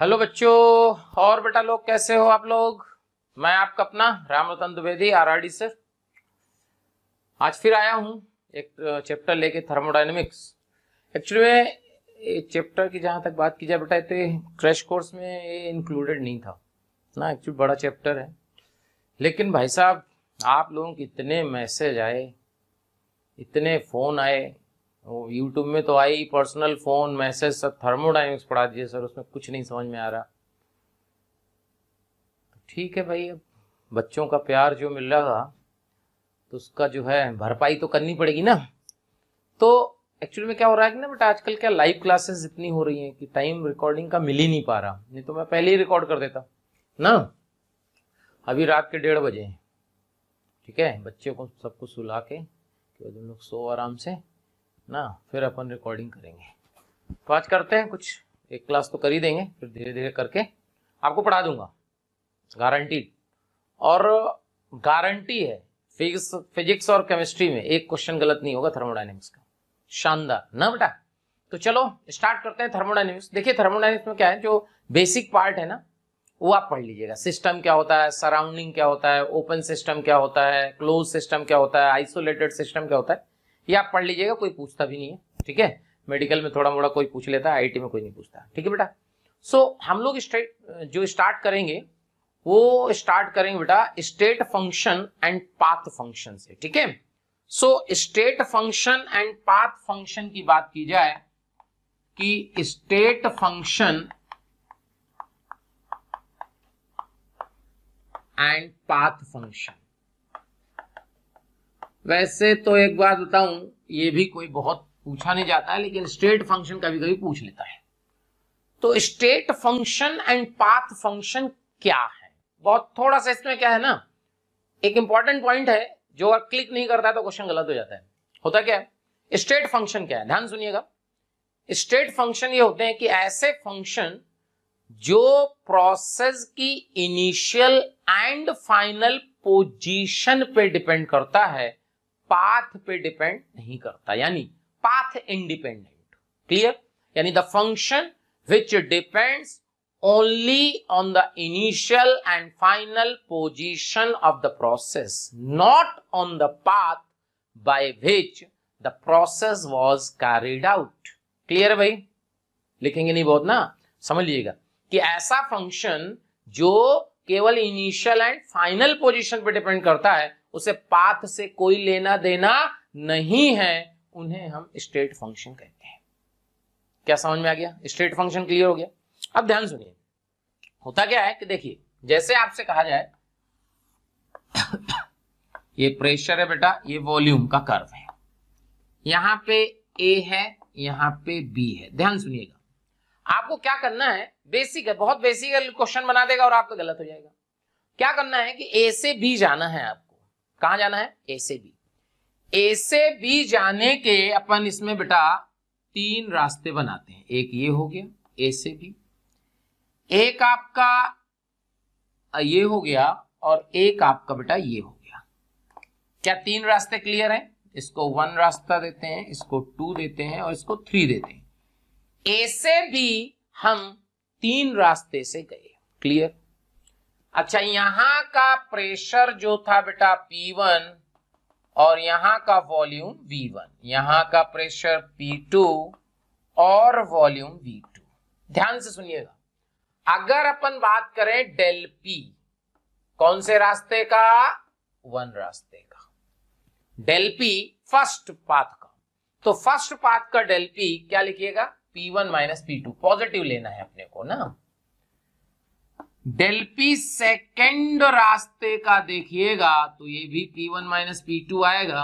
Hello बच्चों और बेटा लोग कैसे हो आप लोग मैं आपका अपना राम रतन द्विवेदी आरआरडी से आज फिर आया हूं एक चैप्टर लेके थर्मोडाइनमिक्स एक्चुअली में चैप्टर की जहां तक बात की जाए बेटा तो क्रैश कोर्स में ये इंक्लूडेड नहीं था ना एक्चुअली बड़ा चैप्टर है लेकिन भाई साहब आप लोगों के इतने मैसेज आए इतने फ़ोन आए यूट्यूब में तो आई पर्सनल फ़ोन मैसेज सब थर्मोडाइनिक्स पढ़ा दिए सर उसमें कुछ नहीं समझ में आ रहा तो ठीक है भाई अब बच्चों का प्यार जो मिल रहा था तो उसका जो है भरपाई तो करनी पड़ेगी ना तो एक्चुअली में क्या हो रहा है कि ना बट आजकल क्या लाइव क्लासेस इतनी हो रही हैं कि टाइम रिकॉर्डिंग का मिल ही नहीं पा रहा नहीं तो मैं पहले ही रिकॉर्ड कर देता ना अभी रात के डेढ़ बजे ठीक है बच्चे को सबको सुला के कि तुम लोग सो आराम से ना फिर अपन रिकॉर्डिंग करेंगे तो आज करते हैं कुछ एक क्लास तो कर ही देंगे फिर धीरे धीरे करके आपको पढ़ा दूंगा गारंटीड और गारंटी है फिजिक्स फिजिक्स और केमिस्ट्री में एक क्वेश्चन गलत नहीं होगा थर्मोडाइनमिक्स का शानदार ना बेटा तो चलो स्टार्ट करते हैं थर्मोडाइनमिक्स देखिए थर्मोडाइनमिक्स में क्या है जो बेसिक पार्ट है ना वो आप पढ़ लीजिएगा सिस्टम क्या होता है सराउंडिंग क्या होता है ओपन सिस्टम क्या होता है क्लोज सिस्टम क्या होता है आइसोलेटेड सिस्टम क्या होता है ये आप पढ़ लीजिएगा कोई पूछता भी नहीं है ठीक है मेडिकल में थोड़ा मोड़ा कोई पूछ लेता है आई में कोई नहीं पूछता ठीक है बेटा सो so, हम लोग स्टेट जो स्टार्ट करेंगे वो स्टार्ट करेंगे बेटा state function and path function से ठीक है so state function and path function की बात की जाए कि state function and path function वैसे तो एक बात बताऊं ये भी कोई बहुत पूछा नहीं जाता है लेकिन स्टेट फंक्शन कभी कभी पूछ लेता है तो state function and path function क्या है बहुत थोड़ा सा इसमें क्या है ना एक इंपॉर्टेंट पॉइंट है जो अगर क्लिक नहीं करता है तो क्वेश्चन गलत हो जाता है होता क्या है स्टेट फंक्शन क्या है ध्यान सुनिएगा स्टेट फंक्शन ये होते हैं कि ऐसे फंक्शन जो प्रोसेस की इनिशियल एंड फाइनल पोजीशन पे डिपेंड करता है पाथ पे डिपेंड नहीं करता यानी पाथ इंडिपेंडेंट क्लियर यानी the function which depends only on the initial and final position of the process, not on the path by which the process was carried out. Clear भाई लिखेंगे नहीं बहुत ना समझ लीजिएगा कि ऐसा फंक्शन जो केवल इनिशियल एंड फाइनल पोजीशन पे डिपेंड करता है उसे पाथ से कोई लेना देना नहीं है उन्हें हम स्टेट फंक्शन कहते हैं क्या समझ में आ गया स्टेट फंक्शन क्लियर हो गया अब ध्यान सुनिए होता क्या है कि देखिए जैसे आपसे कहा जाए ये प्रेशर है बेटा ये वॉल्यूम का कर्व है यहां पे ए है यहां पे बी है ध्यान सुनिएगा आपको क्या करना है बेसिक है बहुत बेसिकल क्वेश्चन बना देगा और आपका गलत हो जाएगा क्या करना है कि ए से बी जाना है आपको कहा जाना है ए से बी ए से बी जाने के अपन इसमें बेटा तीन रास्ते बनाते हैं एक ये हो गया ए से बी एक आपका ये हो गया और एक आपका बेटा ये हो गया क्या तीन रास्ते क्लियर हैं इसको वन रास्ता देते हैं इसको टू देते हैं और इसको थ्री देते हैं ए से भी हम तीन रास्ते से गए क्लियर अच्छा यहां का प्रेशर जो था बेटा P1 और यहां का वॉल्यूम V1 यहां का प्रेशर P2 और वॉल्यूम V2 ध्यान से सुनिएगा अगर अपन बात करें डेल P कौन से रास्ते का वन रास्ते का डेल P फर्स्ट पाथ का तो फर्स्ट पाथ का डेल P क्या लिखिएगा P one minus P two positive लेना है अपने को ना डेल पी सेकेंड रास्ते का देखिएगा तो ये भी P one minus P two आएगा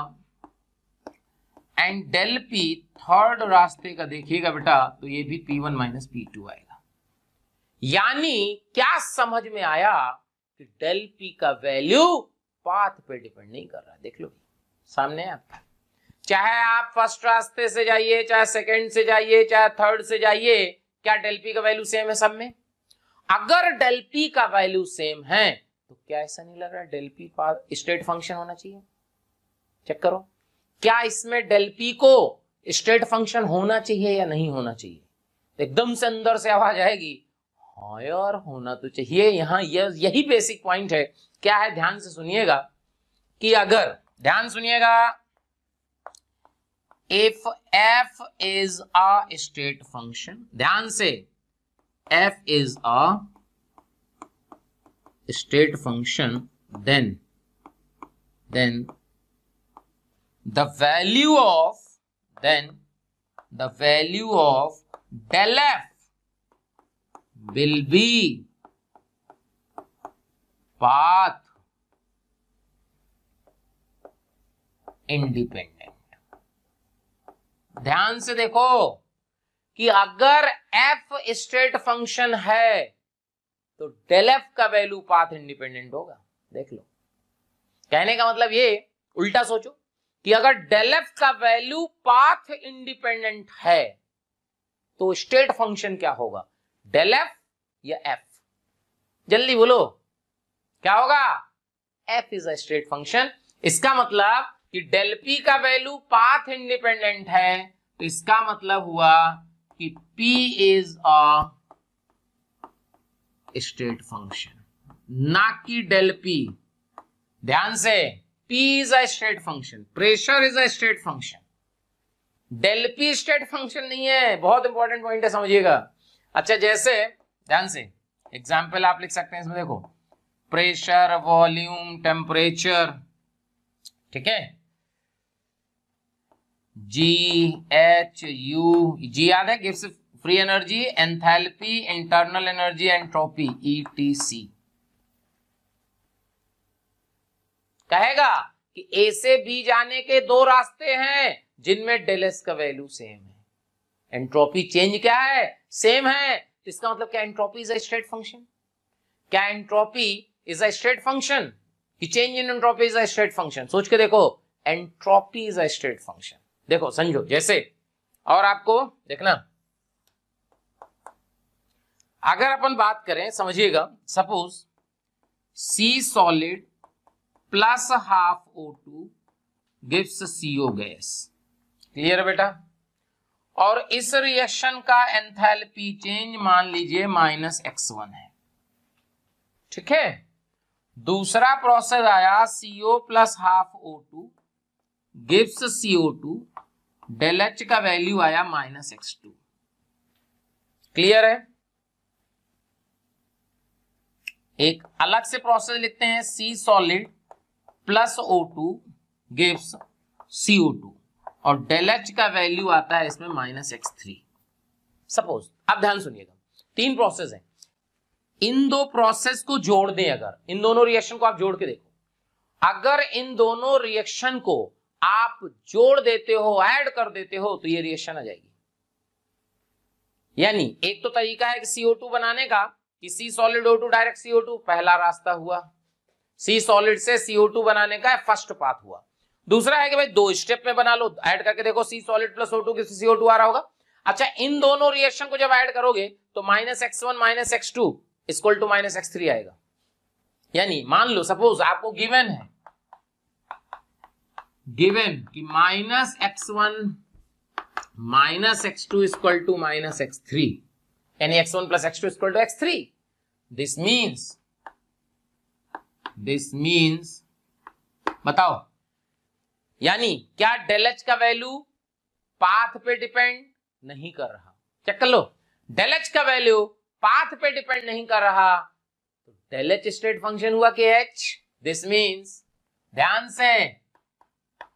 एंड डेल पी थर्ड रास्ते का देखिएगा बेटा तो ये भी P one minus P two आएगा यानी क्या समझ में आया कि डेल पी का वैल्यू पाथ पे डिपेंड नहीं कर रहा देख लो सामने आपका चाहे आप फर्स्ट रास्ते से जाइए चाहे सेकंड से जाइए चाहे थर्ड से जाइए क्या डेल्पी का वैल्यू सेम है सब में अगर डेल्पी का वैल्यू सेम है तो क्या ऐसा नहीं लग रहा डेल्पी पास स्टेट फंक्शन होना चाहिए चेक करो क्या इसमें डेल्पी को स्टेट फंक्शन होना चाहिए या नहीं होना चाहिए एकदम से अंदर से आवाज आएगी हाँ यार होना तो चाहिए यहां यह, यही बेसिक पॉइंट है क्या है ध्यान से सुनिएगा कि अगर ध्यान सुनिएगा if f is a state function ध्यान से f is a state function then then the value of then the value of del f will be path independent ध्यान से देखो कि अगर एफ स्टेट फंक्शन है तो डेल एफ का वैल्यू पाथ इंडिपेंडेंट होगा देख लो कहने का मतलब ये उल्टा सोचो कि अगर डेल एफ का वैल्यू पाथ इंडिपेंडेंट है तो स्टेट फंक्शन क्या होगा डेल एफ या एफ जल्दी बोलो क्या होगा F is a state function इसका मतलब कि डेल पी का वैल्यू पाथ इंडिपेंडेंट है तो इसका मतलब हुआ कि P is a state function ना कि डेल पी ध्यान से P is a state function pressure is a state function del P state function नहीं है बहुत इंपॉर्टेंट पॉइंट है समझिएगा अच्छा जैसे ध्यान से एग्जाम्पल आप लिख सकते हैं इसमें देखो प्रेशर वॉल्यूम टेम्परेचर ठीक है जी एच यू जी याद है गिव्स free energy enthalpy internal energy entropy सी कहेगा कि ए से बी जाने के दो रास्ते हैं जिनमें डेलेस का वैल्यू सेम है एंट्रोपी चेंज क्या है सेम है तो इसका मतलब क्या entropy is a straight function क्या entropy is a straight function change in entropy is a straight function सोच के देखो entropy is a straight function देखो समझो जैसे और आपको देखना अगर अपन बात करें समझिएगा suppose C solid plus half O two gives CO gas clear बेटा और इस रिएक्शन का एंथैल्पी चेंज मान लीजिए माइनस एक्स वन है ठीक है दूसरा प्रोसेस आया CO plus half O two gives CO two del H का वैल्यू आया माइनस एक्स टू क्लियर है एक अलग से प्रोसेस लिखते हैं C solid plus O two gives CO two और डेल एच का वैल्यू आता है इसमें माइनस एक्स थ्री सपोज अब ध्यान सुनिएगा तीन प्रोसेस है इन दो प्रोसेस को जोड़ दें अगर इन दोनों रिएक्शन को आप जोड़ के देखो अगर इन दोनों रिएक्शन को आप जोड़ देते हो ऐड कर देते हो तो ये रिएक्शन आ जाएगी यानी एक तो तरीका है कि सीओ टू बनाने का कि C solid O two direct CO two पहला रास्ता हुआ सी सॉलिड से सीओ टू बनाने का फर्स्ट पाथ हुआ दूसरा है कि भाई दो स्टेप में बना लो ऐड करके देखो C solid plus O two किस सीओ टू आ रहा होगा अच्छा इन दोनों रिएक्शन को जब ऐड करोगे तो minus X one minus X two equal to minus X three आएगा यानी मान लो सपोज आपको गिवन है गिवेन कि minus X one minus X two equal to minus X three यानी X one plus X two equal to X three this means this means बताओ यानी क्या डेल एच का वैल्यू पाथ पे depend नहीं कर रहा चेक कर लो डेल एच का वैल्यू पाथ पे डिपेंड नहीं कर रहा तो डेल एच स्टेट फंक्शन हुआ के एच दिस मीन्स ध्यान से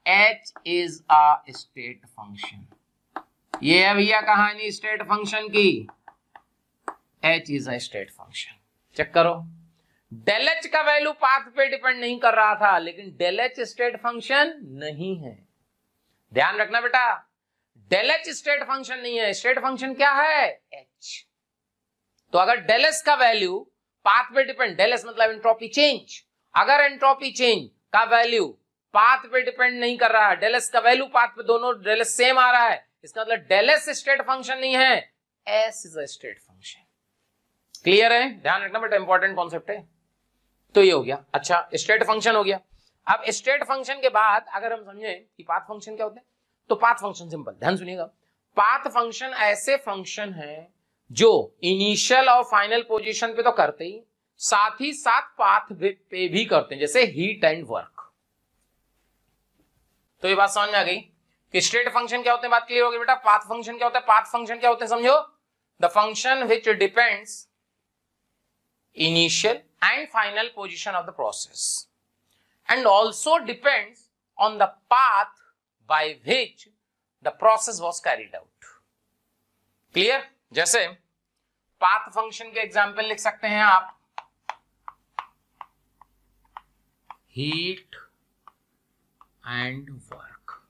H is a state function ये है भैया कहानी स्टेट फंक्शन की H is a state function check करो डेल एच का वैल्यू पाथ पे डिपेंड नहीं कर रहा था लेकिन डेल एच स्टेट फंक्शन नहीं है ध्यान रखना बेटा डेल एच स्टेट फंक्शन नहीं है स्टेट फंक्शन क्या है एच तो अगर डेल एस का वैल्यू पाथ पे डिपेंड डेल एस मतलब एंट्रोपी चेंज अगर एंट्रोपी चेंज का वैल्यू पाथ पे डिपेंड नहीं कर रहा है डेलेस का वैल्यू पाथ पे दोनों डेलेस सेम आ रहा है इसका मतलब डेलेस स्टेट फंक्शन नहीं है S is a state function clear है ध्यान रखना बट इंपॉर्टेंट कॉन्सेप्ट है तो ये हो गया अच्छा स्टेट फंक्शन हो गया अब स्टेट फंक्शन के बाद अगर हम समझे कि पाथ फंक्शन क्या होते हैं तो पाथ फंक्शन सिंपल ध्यान सुनिएगा पाथ फंक्शन ऐसे फंक्शन है जो इनिशियल और फाइनल पोजीशन पे तो करते ही साथ ही साथ पाथ पे भी करते हैं जैसे हीट एंड वर्क तो ये बात समझ में आ गई कि स्टेट फंक्शन क्या होते हैं बात क्लियर होगी बेटा पाथ फंक्शन क्या होता है पाथ फंक्शन क्या होते हैं समझो the function which depends initial and final position of the process and also depends on the path by which the process was carried out clear जैसे पाथ फंक्शन के example लिख सकते हैं आप हीट एंड वर्क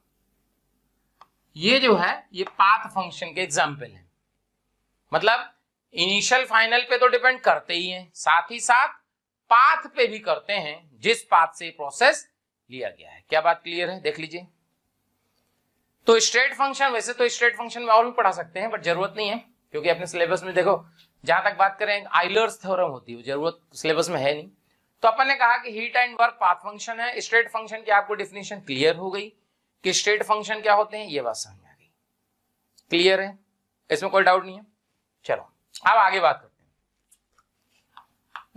ये जो है ये पाथ फंक्शन के एग्जाम्पल है मतलब इनिशियल फाइनल पे तो डिपेंड करते ही हैं साथ ही साथ पाथ पे भी करते हैं जिस पाथ से प्रोसेस लिया गया है क्या बात क्लियर है देख लीजिए तो स्ट्रेट फंक्शन वैसे तो स्ट्रेट फंक्शन में और भी पढ़ा सकते हैं बट जरूरत नहीं है क्योंकि अपने सिलेबस में देखो जहां तक बात करें आइलर्स थ्योरम होती है जरूरत सिलेबस में है नहीं तो अपन ने कहा कि heat and work path function है स्ट्रेट फंक्शन की आपको डिफिनेशन क्लियर हो गई कि स्ट्रेट फंक्शन क्या होते हैं ये बात समझ में आ गई क्लियर है इसमें कोई डाउट नहीं है चलो अब आगे बात करते हैं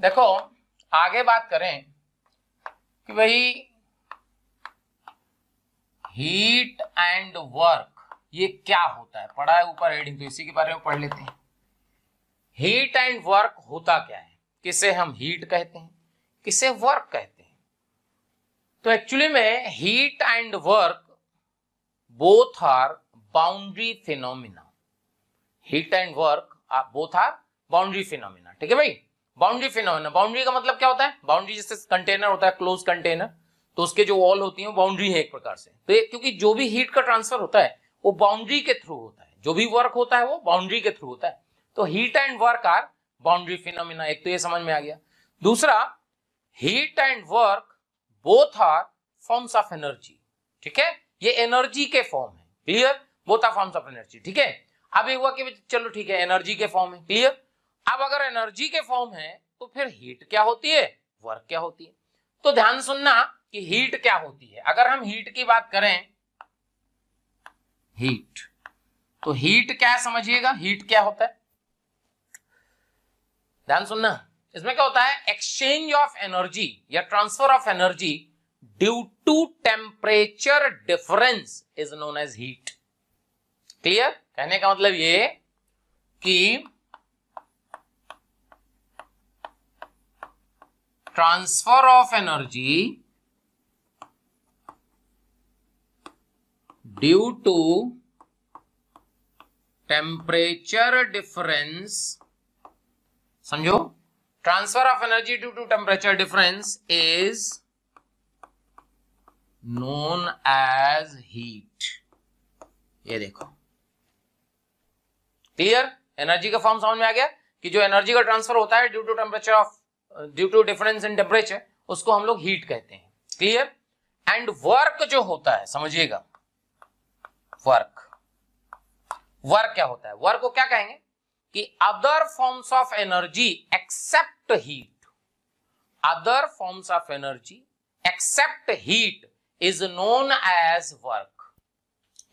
देखो आगे बात करें कि भाई हीट एंड वर्क ये क्या होता है पढ़ा है ऊपर हेडिंग तो इसी के बारे में पढ़ लेते हैं हीट एंड वर्क होता क्या है किसे हम हीट कहते हैं किसे वर्क कहते हैं तो एक्चुअली में heat and work both are boundary phenomena heat and work both are boundary phenomena ठीक है भाई बाउंड्री फिनोमिना बाउंड्री का मतलब क्या होता है बाउंड्री जैसे कंटेनर होता है क्लोज कंटेनर तो उसके जो वॉल होती है बाउंड्री है एक प्रकार से तो क्योंकि जो भी हीट का ट्रांसफर होता है वो बाउंड्री के थ्रू होता है जो भी वर्क होता है वो बाउंड्री के थ्रू होता है तो heat and work are boundary phenomena एक तो ये समझ में आ गया दूसरा heat and work both are forms of energy ठीक है ये एनर्जी के फॉर्म है clear both are forms of energy ठीक है अब हुआ कि चलो ठीक है एनर्जी के फॉर्म है क्लियर अब अगर एनर्जी के फॉर्म है तो फिर हीट क्या होती है वर्क क्या होती है तो ध्यान सुनना कि हीट क्या होती है अगर हम हीट की बात करें हीट तो हीट क्या समझिएगा हीट क्या होता है ध्यान सुनना इसमें क्या होता है एक्सचेंज ऑफ एनर्जी या transfer of energy due to temperature difference is known as heat clear कहने का मतलब ये कि transfer of energy due to temperature difference समझो transfer of energy due to temperature difference is known as heat ये देखो clear energy का form समझ में आ गया कि जो एनर्जी का ट्रांसफर होता है due to temperature of due to difference in temperature उसको हम लोग हीट कहते हैं क्लियर एंड वर्क जो होता है समझिएगा वर्क वर्क क्या होता है वर्क को क्या कहेंगे कि other forms of energy except heat other forms of energy except heat is known as work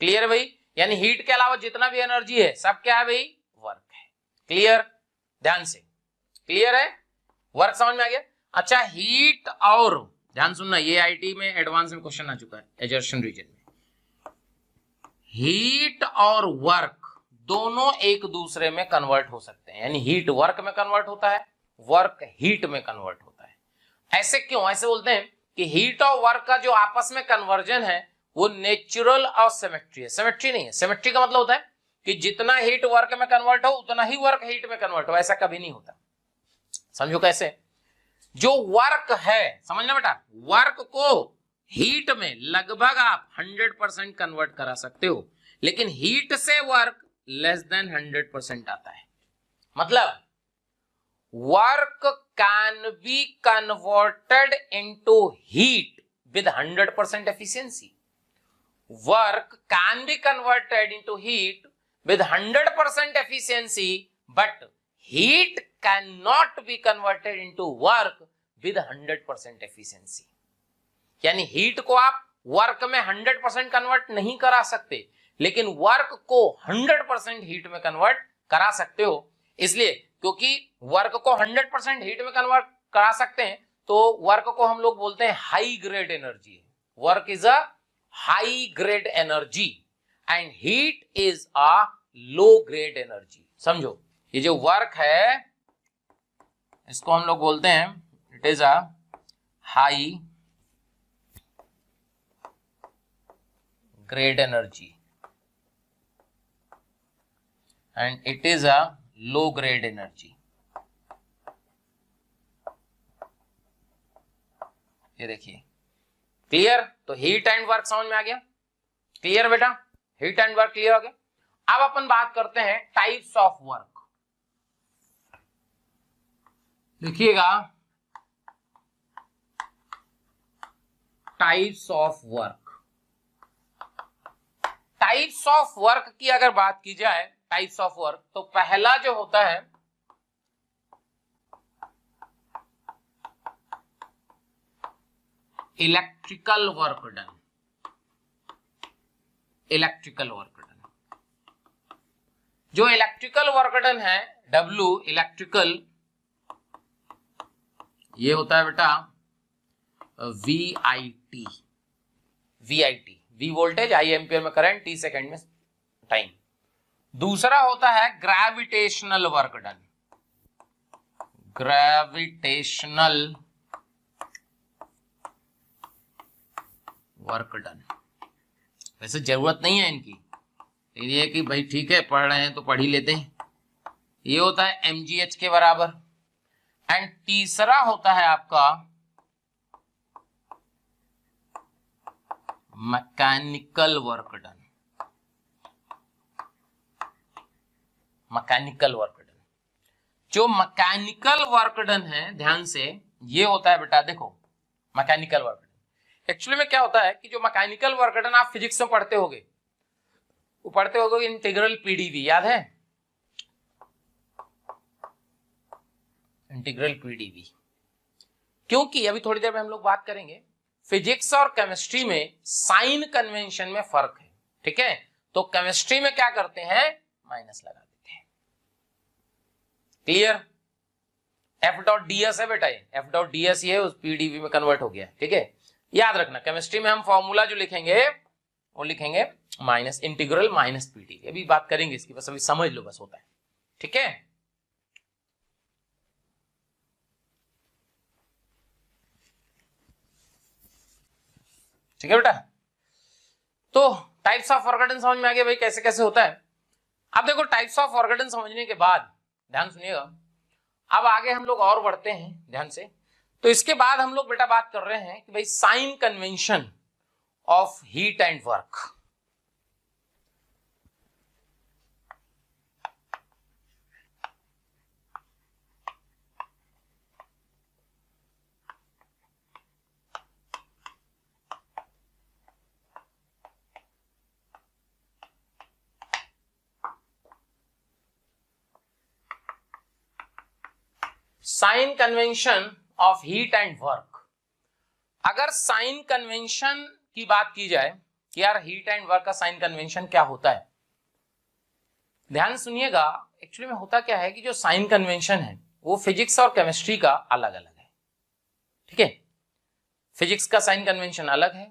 clear भाई यानी हीट के अलावा जितना भी एनर्जी है सब क्या है भाई वर्क है क्लियर ध्यान से क्लियर है वर्क समझ में आ गया अच्छा हीट और ध्यान सुनना ये आईटी में एडवांस में क्वेश्चन आ चुका है एजर्शन रीजन में हीट और वर्क दोनों एक दूसरे में कन्वर्ट हो सकते हैं यानी हीट वर्क में कन्वर्ट होता है वर्क हीट में कन्वर्ट होता है ऐसे क्यों ऐसे बोलते हैं कि हीट और वर्क का जो आपस में कन्वर्जन है वो नेचुरल और सेमेट्री है सेमेट्री नहीं है सेमेट्री का मतलब होता है कि जितना हीट वर्क में कन्वर्ट हो उतना ही वर्क हीट में कन्वर्ट हो ऐसा कभी नहीं होता समझो कैसे जो वर्क है समझना बेटा वर्क को हीट में लगभग आप 100 परसेंट कन्वर्ट करा सकते हो लेकिन हीट से work less than hundred percent आता है मतलब work can be converted into heat with hundred percent efficiency work can be converted into heat with hundred percent efficiency but heat can not be converted into work with hundred percent efficiency यानी heat को आप work में 100% convert नहीं करा सकते लेकिन work को 100 percent heat में कन्वर्ट करा सकते हो इसलिए क्योंकि वर्क को 100 परसेंट हीट में कन्वर्ट करा सकते हैं तो वर्क को हम लोग बोलते हैं high grade energy work is a high grade energy and heat is a low grade energy समझो ये जो वर्क है इसको हम लोग बोलते हैं it is a high grade energy and it is a low grade energy ये देखिए क्लियर तो हीट एंड वर्क समझ में आ गया क्लियर बेटा हीट एंड वर्क क्लियर हो गया अब अपन बात करते हैं टाइप्स ऑफ वर्क देखिएगा types of work types of work की अगर बात की जाए टाइप्स ऑफ वर्क तो पहला जो होता है electrical work done electrical work done जो इलेक्ट्रिकल वर्क डन है डब्ल्यू इलेक्ट्रिकल ये होता है बेटा V I T V I T V voltage I ampere में करंट टी सेकेंड में टाइम दूसरा होता है gravitational work done gravitational work done वैसे जरूरत नहीं है इनकी ये कि भाई ठीक है पढ़ रहे हैं तो पढ़ ही लेते हैं ये होता है एम के बराबर एंड तीसरा होता है आपका mechanical work done mechanical work done जो मैकेनिकल वर्क डन है ध्यान से ये होता है बेटा देखो मैकेनिकल वर्क डन एक्चुअली में क्या होता है कि जो मैकेनिकल वर्क डन आप फिजिक्स में पढ़ते होगे वो पढ़ते होगे इंटीग्रल पीडीवी याद है इंटीग्रल पीडीवी क्योंकि अभी थोड़ी देर में हम लोग बात करेंगे फिजिक्स और केमिस्ट्री में साइन कन्वेंशन में फर्क है ठीक है तो केमिस्ट्री में क्या करते हैं माइनस लगा clear F dot D S है बेटा ये एफ डॉट डी एस ये पीडीवी में कन्वर्ट हो गया ठीक है याद रखना केमिस्ट्री में हम फॉर्मूला जो लिखेंगे वो लिखेंगे माइनस इंटीग्रल माइनस पीडीवी अभी बात करेंगे इसकी बस अभी समझ लो बस होता है ठीक है ठीक है बेटा तो टाइप्स ऑफ ऑर्गेडन समझ में आ गया भाई कैसे कैसे होता है अब देखो टाइप्स ऑफ ऑर्गेडन समझने के बाद ध्यान सुनिएगा अब आगे हम लोग और बढ़ते हैं ध्यान से तो इसके बाद हम लोग बेटा बात कर रहे हैं कि भाई sign convention of heat and work sign convention of heat and work अगर साइन कन्वेंशन की बात की जाए कि यार हीट एंड वर्क का साइन कन्वेंशन क्या होता है ध्यान सुनिएगा एक्चुअली में होता क्या है कि जो साइन कन्वेंशन है वो फिजिक्स और केमिस्ट्री का अलग अलग है ठीक है फिजिक्स का साइन कन्वेंशन अलग है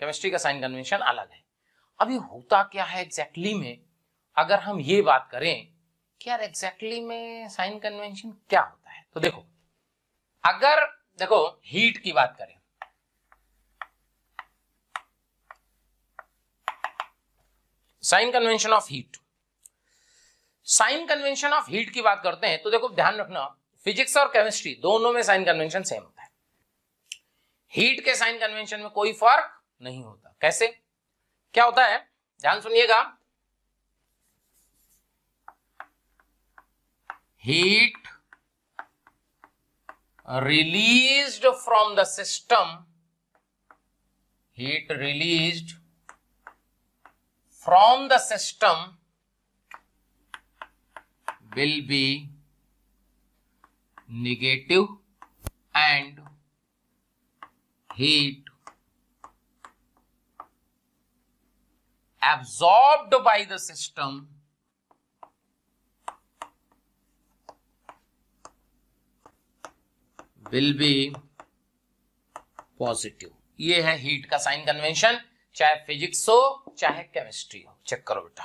केमिस्ट्री का साइन कन्वेंशन अलग है अभी होता क्या है एग्जैक्टली exactly में अगर हम ये बात करें कि यार एग्जैक्टली exactly में साइन कन्वेंशन क्या होता तो देखो अगर देखो हीट की बात करें sign convention of heat sign convention of heat की बात करते हैं तो देखो ध्यान रखना फिजिक्स और केमिस्ट्री दोनों में साइन कन्वेंशन सेम होता है हीट के साइन कन्वेंशन में कोई फर्क नहीं होता कैसे क्या होता है ध्यान सुनिएगा heat released from the system heat released from the system will be negative and heat absorbed by the system will be positive ये है हीट का साइन कन्वेंशन चाहे फिजिक्स हो चाहे केमिस्ट्री हो चेक करो बेटा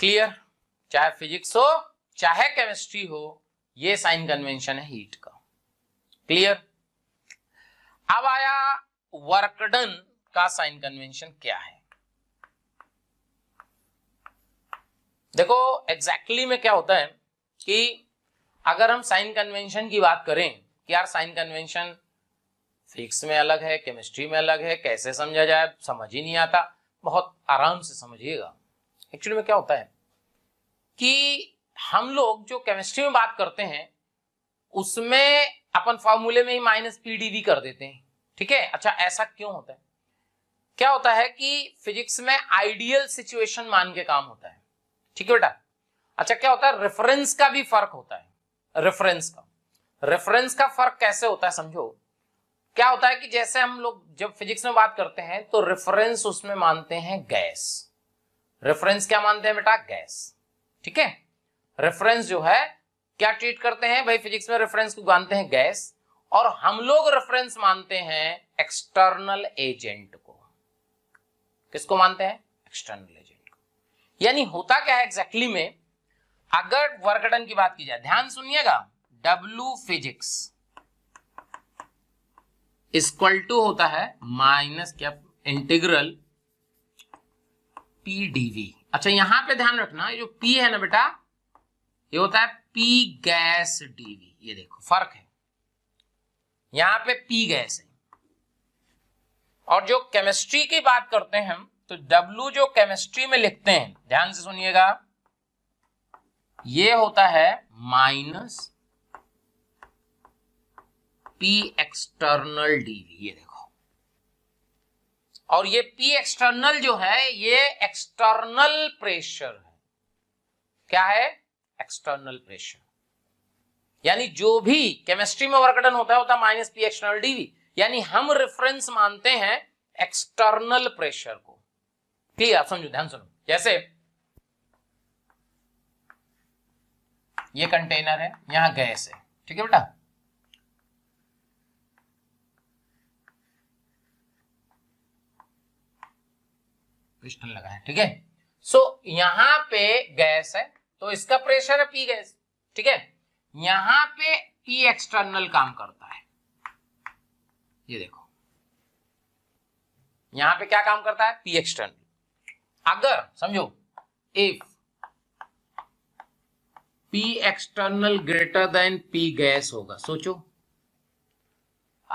क्लियर चाहे फिजिक्स हो चाहे केमिस्ट्री हो ये साइन कन्वेंशन है हीट का क्लियर अब आया वर्कडन का साइन कन्वेंशन क्या है देखो एग्जैक्टली exactly में क्या होता है कि अगर हम साइन कन्वेंशन की बात करें कि यार साइन कन्वेंशन फिजिक्स में अलग है केमिस्ट्री में अलग है कैसे समझा जाए समझ ही नहीं आता बहुत आराम से समझिएगा एक्चुअली में क्या होता है कि हम लोग जो केमिस्ट्री में बात करते हैं उसमें अपन फॉर्मूले में ही माइनस पी डी वी कर देते हैं ठीक है अच्छा ऐसा क्यों होता है क्या होता है कि फिजिक्स में आइडियल सिचुएशन मान के काम होता है ठीक है बेटा अच्छा क्या होता है रेफरेंस का भी फर्क होता है रेफरेंस का रेफरेंस का फर्क कैसे होता है समझो क्या होता है कि जैसे हम लोग जब फिजिक्स में बात करते हैं तो रेफरेंस उसमें मानते हैं गैस रेफरेंस क्या मानते हैं बेटा गैस ठीक है रेफरेंस जो है क्या ट्रीट करते हैं भाई फिजिक्स में रेफरेंस को मानते हैं गैस और हम लोग रेफरेंस मानते हैं एक्सटर्नल एजेंट को किसको मानते हैं एक्सटर्नल एजेंट को यानी होता क्या है एग्जैक्टली exactly में अगर वर्कटन की बात की जाए ध्यान सुनिएगा डब्ल्यू फिजिक्स इक्वल टू होता है माइनस क्या इंटीग्रल पी डीवी अच्छा यहां पे ध्यान रखना ये जो पी है ना बेटा ये होता है पी गैस डीवी ये देखो फर्क है यहां पे पी गैस है और जो केमिस्ट्री की बात करते हैं हम तो डब्ल्यू जो केमिस्ट्री में लिखते हैं ध्यान से सुनिएगा ये होता है माइनस पी एक्सटर्नल डीवी ये देखो और ये पी एक्सटर्नल जो है ये एक्सटर्नल प्रेशर है क्या है एक्सटर्नल प्रेशर यानी जो भी केमिस्ट्री में वर्क होता है होता है माइनस पी एक्सटर्नल डीवी यानी हम रेफरेंस मानते हैं एक्सटर्नल प्रेशर को क्लियर समझो ध्यान सुनो जैसे ये कंटेनर है यहां गैस है ठीक है बेटा पिस्टन लगा है ठीक है सो यहां पे गैस है तो इसका प्रेशर है पी गैस ठीक है यहां पे पी एक्सटर्नल काम करता है ये देखो यहां पे क्या काम करता है पी एक्सटर्नल अगर समझो if P external greater than P gas होगा सोचो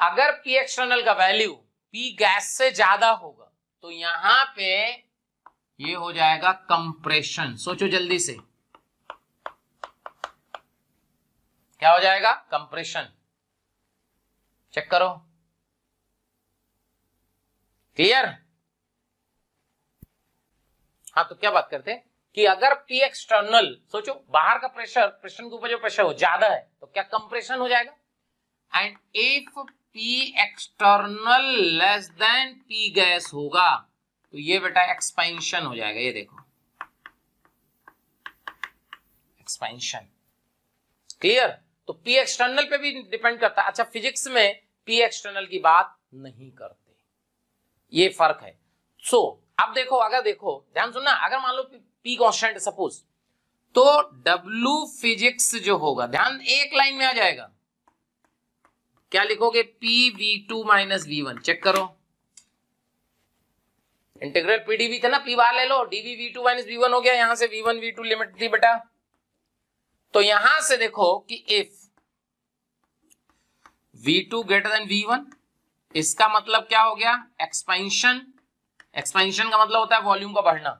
अगर पी एक्सटर्नल का वैल्यू पी गैस से ज्यादा होगा तो यहां पे ये हो जाएगा कंप्रेशन सोचो जल्दी से क्या हो जाएगा कंप्रेशन चेक करो क्लियर हाँ तो क्या बात करते हैं कि अगर पी एक्सटर्नल सोचो बाहर का प्रेशर प्रेशर के ऊपर जो प्रेशर हो ज्यादा है तो क्या कंप्रेशन हो जाएगा and if P external less than P gas होगा तो ये बेटा एक्सपेंशन हो जाएगा ये देखो एक्सपेंशन क्लियर तो पी एक्सटर्नल पे भी डिपेंड करता है अच्छा फिजिक्स में पी एक्सटर्नल की बात नहीं करते ये फर्क है सो so, अब देखो अगर देखो ध्यान सुनना अगर मान लो पी कॉन्स्टेंट सपोज तो डब्ल्यू फिजिक्स जो होगा ध्यान एक लाइन में आ जाएगा क्या लिखोगे P V two minus V one check करो इंटीग्रल पी था ना पी बार ले लो dV V two minus V one हो गया यहां से V one V two limit थी बेटा तो यहां से देखो कि if V two greater than V one इसका मतलब क्या हो गया एक्सपेंशन एक्सपेंशन का मतलब होता है वॉल्यूम का बढ़ना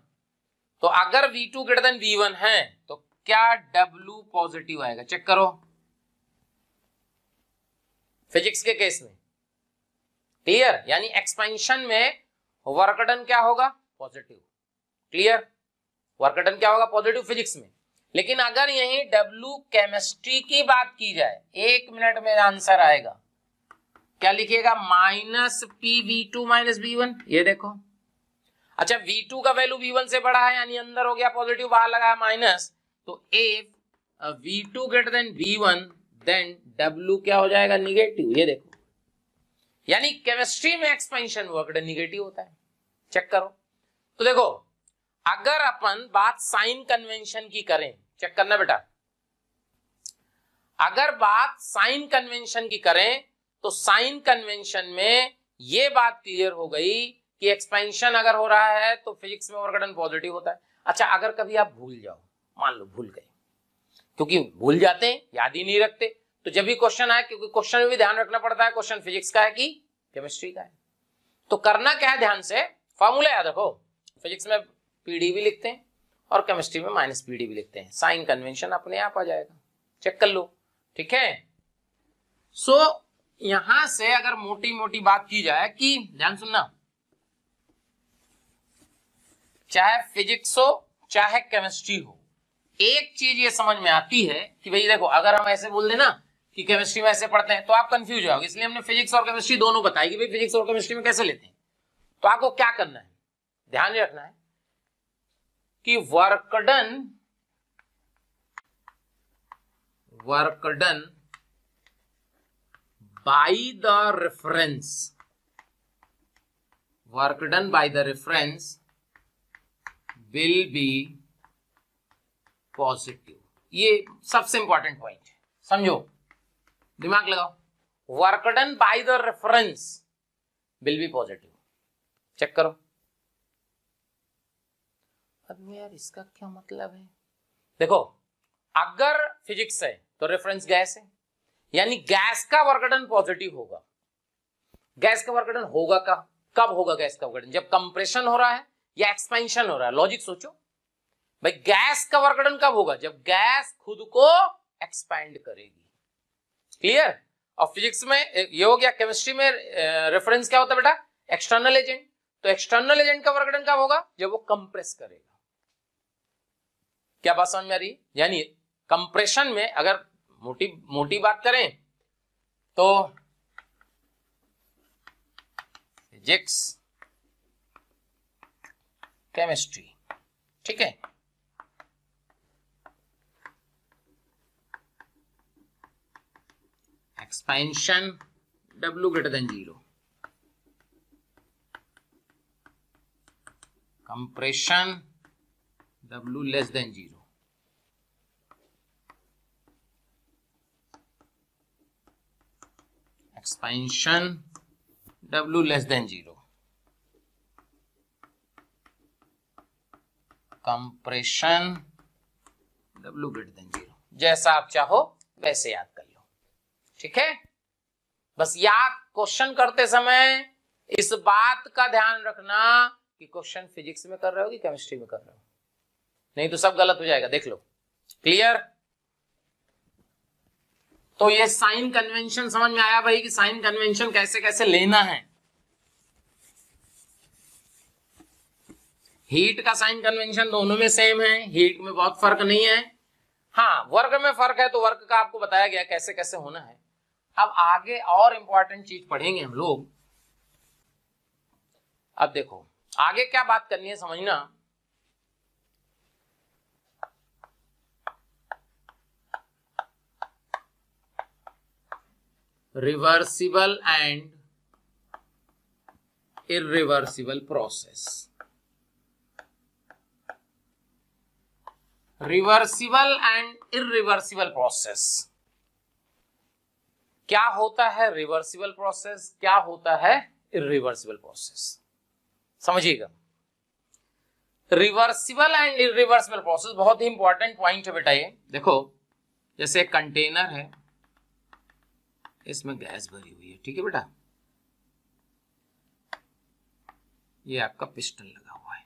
तो अगर V two greater than V one है तो क्या डब्ल्यू पॉजिटिव आएगा चेक करो फिजिक्स के केस में क्लियर यानी एक्सपेंशन में वर्कडन क्या होगा पॉजिटिव क्लियर वर्कडन क्या होगा पॉजिटिव फिजिक्स में लेकिन अगर यही डब्ल्यू केमिस्ट्री की बात की जाए एक मिनट में आंसर आएगा क्या लिखिएगा minus P V two minus B one ये देखो अच्छा v2 का वैल्यू v1 से बड़ा है यानी अंदर हो गया पॉजिटिव बाहर लगाया माइनस तो if v2 greater than one then W क्या हो जाएगा निगेटिव ये देखो यानी केमिस्ट्री में एक्सपेंशन कटे निगेटिव होता है चेक करो तो देखो अगर अपन बात साइन कन्वेंशन की करें चेक करना बेटा अगर बात साइन कन्वेंशन की करें तो साइन कन्वेंशन में यह बात क्लियर हो गई कि एक्सपेंशन अगर हो रहा है तो फिजिक्स में ओवरगर्डन पॉजिटिव होता है अच्छा अगर कभी आप भूल जाओ मान लो भूल गए क्योंकि भूल जाते हैं याद ही नहीं रखते तो जब भी क्वेश्चन आए क्योंकि क्वेश्चन में भी ध्यान रखना पड़ता है क्वेश्चन फिजिक्स का है कि केमिस्ट्री का है तो करना क्या है ध्यान से फॉर्मूला याद रखो फिजिक्स में पीडी भी लिखते हैं और केमिस्ट्री में माइनस पीडी भी लिखते हैं साइन कन्वेंशन अपने आप आ जाएगा चेक कर लो ठीक है सो so, यहां से अगर मोटी मोटी बात की जाए कि ध्यान सुनना चाहे फिजिक्स हो चाहे केमिस्ट्री हो एक चीज ये समझ में आती है कि भाई देखो अगर हम ऐसे बोल देना कि केमिस्ट्री में ऐसे पढ़ते हैं तो आप कंफ्यूज हो इसलिए हमने फिजिक्स और केमिस्ट्री दोनों बताई कि भाई फिजिक्स और केमिस्ट्री में कैसे लेते हैं तो आपको क्या करना है ध्यान रखना है कि work done work done by by the reference work done by by the reference will be positive ये सबसे इंपॉर्टेंट पॉइंट समझो दिमाग लगाओ work done by the reference will be positive check करो अब यार इसका क्या मतलब है देखो अगर फिजिक्स है तो रेफरेंस गैस है यानी गैस का वर्कडन पॉजिटिव होगा गैस का वर्कडन होगा का कब होगा गैस का वर्कडन जब कंप्रेशन हो रहा है या एक्सपेंशन हो रहा है लॉजिक सोचो भाई गैस का वर्गन कब होगा जब गैस खुद को एक्सपैंड करेगी क्लियर और फिजिक्स में ये हो गया केमिस्ट्री में रेफरेंस क्या होता है बेटा एक्सटर्नल एजेंट तो एक्सटर्नल एजेंट का वर्गन कब होगा जब वो कंप्रेस करेगा क्या बात समझ में आ रही यानी कंप्रेशन में अगर मोटी मोटी बात करें तो फिजिक्स केमिस्ट्री ठीक है expansion W greater than zero compression W less than zero expansion W less than zero compression W greater than zero जैसा आप चाहो वैसे याद कर लो ठीक है बस याद क्वेश्चन करते समय इस बात का ध्यान रखना कि क्वेश्चन फिजिक्स में कर रहे हो कि केमिस्ट्री में कर रहे हो नहीं तो सब गलत हो जाएगा देख लो क्लियर तो ये साइन कन्वेंशन समझ में आया भाई कि साइन कन्वेंशन कैसे कैसे लेना है हीट का साइन कन्वेंशन दोनों में सेम है हीट में बहुत फर्क नहीं है हाँ वर्ग में फर्क है तो वर्ग का आपको बताया गया कैसे कैसे होना है अब आगे और इंपॉर्टेंट चीज पढ़ेंगे हम लोग अब देखो आगे क्या बात करनी है समझना reversible and irreversible process reversible and irreversible process क्या होता है रिवर्सिबल प्रोसेस क्या होता है इिवर्सिबल प्रोसेस समझिएगा रिवर्सिबल एंड इिवर्सिबल प्रोसेस बहुत ही इंपॉर्टेंट पॉइंट है बेटा ये देखो जैसे एक कंटेनर है इसमें गैस भरी हुई है ठीक है बेटा ये आपका पिस्टन लगा हुआ है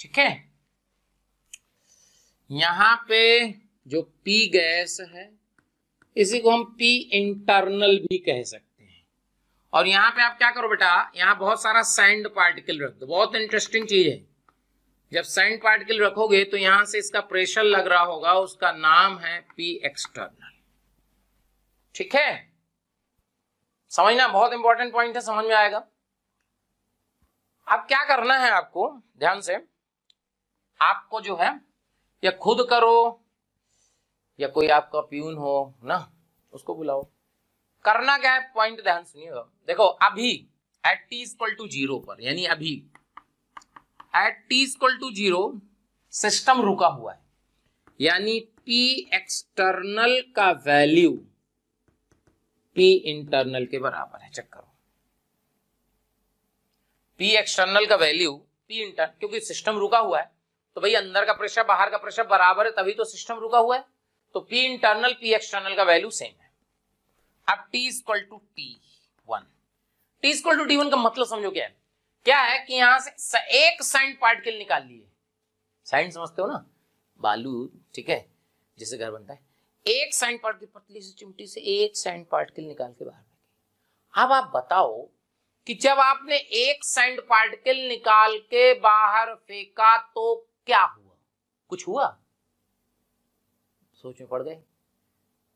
ठीक है यहां पे जो पी गैस है इसी को हम पी इंटरनल भी कह सकते हैं और यहां पे आप क्या करो बेटा यहां बहुत सारा सैंड पार्टिकल रख दो बहुत इंटरेस्टिंग चीज है जब सैंड पार्टिकल रखोगे तो यहां से इसका प्रेशर लग रहा होगा उसका नाम है पी एक्सटर्नल ठीक है समझना बहुत इंपॉर्टेंट पॉइंट है समझ में आएगा अब क्या करना है आपको ध्यान से आपको जो है या खुद करो या कोई आपका प्यून हो ना उसको बुलाओ करना क्या है पॉइंट ध्यान सुनिएगा देखो अभी at T equal to zero पर यानी अभी at T equal to zero system रुका हुआ है यानी पी एक्सटर्नल का वैल्यू पी इंटरनल के बराबर है चेक करो पी एक्सटर्नल का वैल्यू पी इंटरनल क्योंकि सिस्टम रुका हुआ है तो भाई अंदर का प्रेशर बाहर का प्रेशर बराबर है तभी तो सिस्टम रुका हुआ है तो पी इंटरनल पी एक्सटर्नल का वैल्यू सेम है अब T equal to T one T equal to T one का मतलब समझो क्या है क्या है कि यहां से एक साइंट पार्टिकल निकाल लिए साइंट समझते हो ना बालू ठीक है जैसे घर बनता है एक साइंट पार्टिकल पतली सी चिमटी से एक साइंट पार्टिकल निकाल के बाहर फेंके अब आप बताओ कि जब आपने एक साइंड पार्टिकल निकाल के बाहर फेंका तो क्या हुआ कुछ हुआ सोच में पड़ गए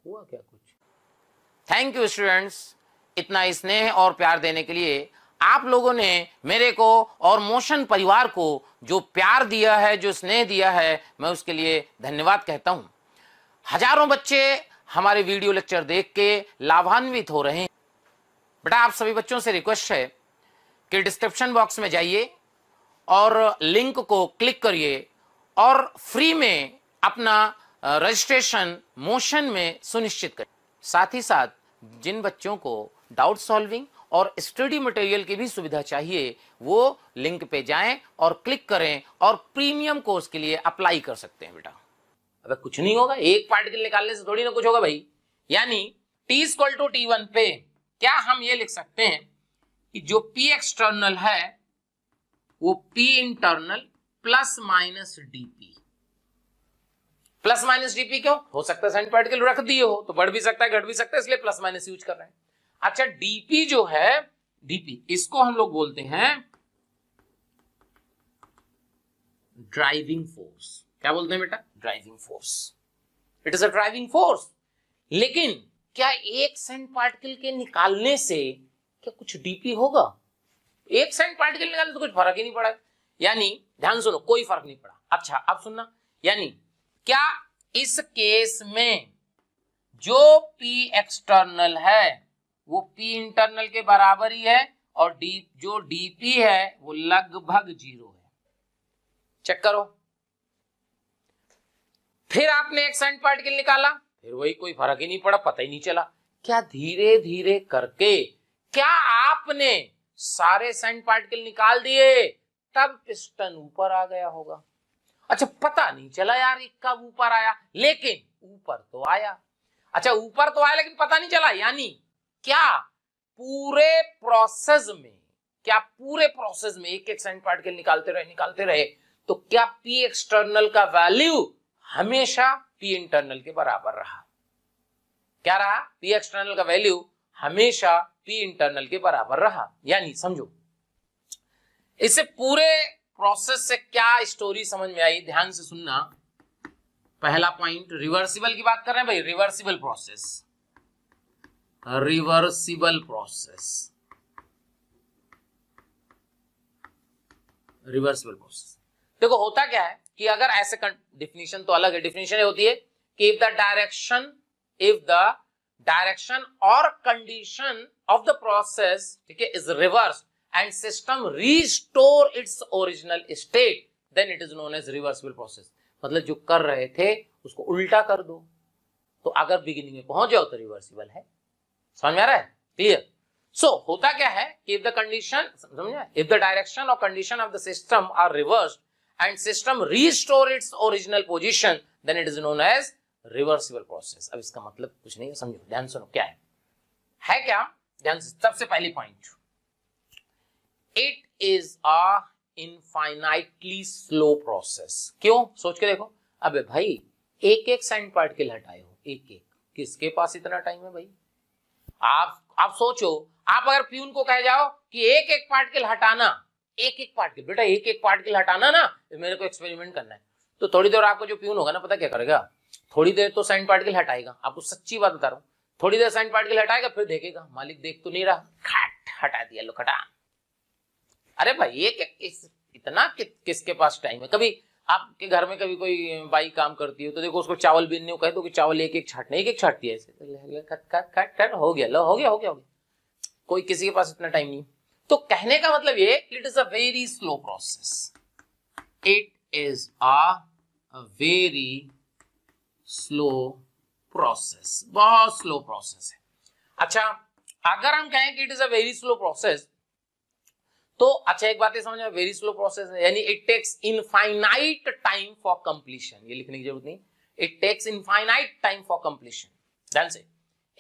हुआ क्या कुछ थैंक यू स्टूडेंट्स इतना स्नेह और प्यार देने के लिए आप लोगों ने मेरे को और मोशन परिवार को जो प्यार दिया है जो स्नेह दिया है मैं उसके लिए धन्यवाद कहता हूं हजारों बच्चे हमारे वीडियो लेक्चर देख के लाभान्वित हो रहे हैं बेटा आप सभी बच्चों से रिक्वेस्ट है कि डिस्क्रिप्शन बॉक्स में जाइए और लिंक को क्लिक करिए और फ्री में अपना रजिस्ट्रेशन मोशन में सुनिश्चित करें साथ ही साथ जिन बच्चों को डाउट सॉल्विंग और स्टडी मटेरियल की भी सुविधा चाहिए वो लिंक पे जाएं और क्लिक करें और प्रीमियम कोर्स के लिए अप्लाई कर सकते हैं बेटा अब कुछ नहीं होगा एक पार्टिकल निकालने से थोड़ी ना कुछ होगा भाई यानी T equal to T one पे क्या हम ये लिख सकते हैं कि जो पी एक्सटर्नल है वो P internal plus minus dP plus minus dP क्यों हो सकता है साइन पार्टिकल रख दिए हो तो बढ़ भी सकता है घट भी सकता है इसलिए प्लस माइनस यूज कर रहे हैं अच्छा डीपी जो है डीपी इसको हम लोग बोलते हैं ड्राइविंग फोर्स क्या बोलते हैं बेटा driving force it is a driving force लेकिन क्या एक सेंट पार्टिकल के निकालने से क्या कुछ डीपी होगा एक सेंट पार्टिकल निकाले तो कुछ फर्क ही नहीं पड़ा यानी ध्यान सुनो कोई फर्क नहीं पड़ा अच्छा अब सुनना यानी क्या इस केस में जो पी एक्सटर्नल है वो पी इंटरनल के बराबर ही है और डी जो डीपी है वो लगभग जीरो है चेक करो फिर आपने एक सेंट पार्टिकल निकाला फिर वही कोई फर्क ही नहीं पड़ा पता ही नहीं चला क्या धीरे धीरे करके क्या आपने सारे सैंड पार्टिकल निकाल दिए तब पिस्टन ऊपर आ गया होगा अच्छा पता नहीं चला यार एक कब ऊपर आया लेकिन ऊपर तो आया अच्छा ऊपर तो आया लेकिन पता नहीं चला यानी क्या पूरे प्रोसेस में क्या पूरे प्रोसेस में एक एक सेंट पार्टिकल निकालते रहे निकालते रहे तो क्या पी एक्सटर्नल का वैल्यू हमेशा पी इंटरनल के बराबर रहा क्या रहा पी एक्सटर्नल का वैल्यू हमेशा पी इंटरनल के बराबर रहा यानी समझो इसे पूरे प्रोसेस से क्या स्टोरी समझ में आई ध्यान से सुनना पहला पॉइंट रिवर्सिबल की बात कर रहे हैं भाई reversible process reversible process reversible process देखो होता क्या है कि अगर ऐसे डिफिनेशन तो अलग है डिफिनेशन होती है कि if the direction if the direction और कंडीशन ऑफ द प्रोसेस ठीक है is reverse and system restore its original state then it is known as reversible process मतलब जो कर रहे थे उसको उल्टा कर दो तो अगर बिगिनिंग में पहुंच जाओ तो रिवर्सिबल है समझ में आ रहा है क्लियर सो so, होता क्या है कि इफ द कंडीशन समझा इफ द डायरेक्शन और condition of the system are reverse and system restore its original position then it is known as reversible process अब इसका मतलब कुछ नहीं है समझो ध्यान सुनो क्या है है क्या ध्यान से सबसे पहली point it is a infinitely slow process क्यों सोच के देखो अबे भाई एक एक पार्ट के हटाए हो एक एक किसके पास इतना टाइम है भाई आप आप सोचो आप अगर प्यून को कह जाओ कि एक एक पार्टिकल हटाना एक एक पार्टिकल बेटा एक एक पार्टिकल हटाना ना मेरे को एक्सपेरिमेंट करना है तो थोड़ी देर आपको जो प्यून होगा ना पता क्या करेगा थोड़ी देर तो साइन पार्टिकल हटाएगा आपको सच्ची बात बता रहा हूँ थोड़ी देर साइन पार्टिकल हटाएगा फिर देखेगा मालिक देख तो नहीं रहा खट हटा दिया लो खटा अरे भाई ये किस इतना कि, किसके पास टाइम है कभी आपके घर में कभी कोई बाई काम करती हो तो देखो उसको चावल बीनने कहे तो कि चावल एक एक छाटने एक एक छाटती है ऐसे तो खट खट खट खट हो गया लो हो गया हो गया हो गया कोई किसी के पास इतना टाइम नहीं तो कहने का मतलब ये it is a very slow process it is a very slow process बहुत स्लो प्रोसेस है अच्छा अगर हम कहें कि it is a very slow process तो अच्छा एक बात ये समझ में वेरी स्लो प्रोसेस है यानी it takes infinite time for completion ये लिखने की जरूरत नहीं it takes infinite time for completion ध्यान से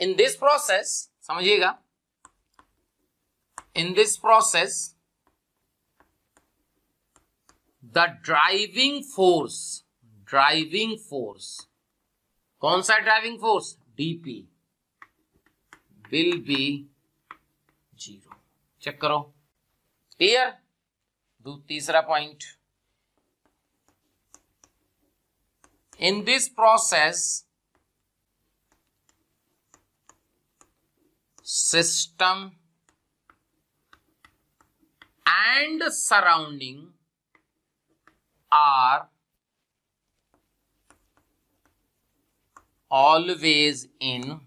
इन दिस प्रोसेस समझिएगा in this process the driving force driving force कौन सा driving force dP will be zero check करो क्लियर तीसरा point in this process system and surrounding are always in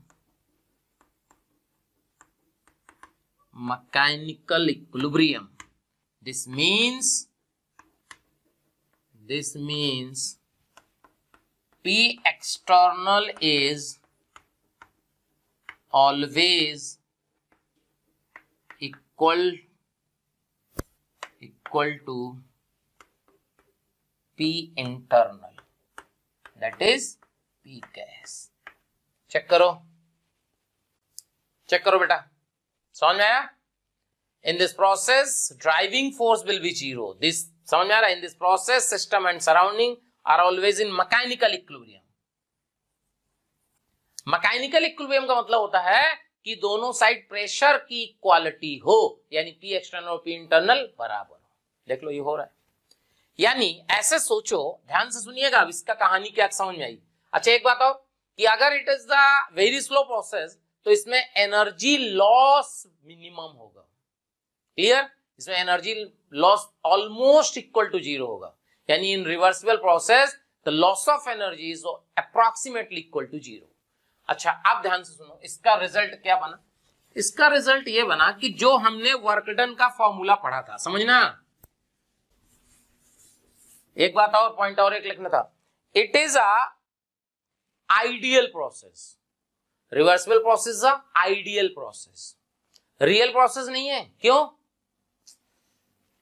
mechanical equilibrium. This means this means P external is always equal equal to P internal that is P gas check करो check करो बेटा समझ में आया in this process driving force will be zero this समझ में आ रहा है in this process system and surrounding are always in mechanical equilibrium mechanical equilibrium का मतलब होता है कि दोनों साइड प्रेशर की इक्वालिटी हो यानी पी एक्सटर्नल और पी इंटरनल बराबर हो देख लो ये हो रहा है यानी ऐसे सोचो ध्यान से सुनिएगा अब इसका कहानी क्या समझ में आई अच्छा एक बात और कि अगर it is the very slow process तो इसमें एनर्जी लॉस मिनिमम होगा क्लियर इसमें energy loss almost equal to zero होगा यानी in reversible process the loss of energy is approximately equal to zero अच्छा आप ध्यान से सुनो इसका रिजल्ट क्या बना इसका रिजल्ट ये बना कि जो हमने वर्क डन का फॉर्मूला पढ़ा था समझना एक बात और पॉइंट और एक लिखना था it is a ideal process reversible process is ideal process real process नहीं है क्यों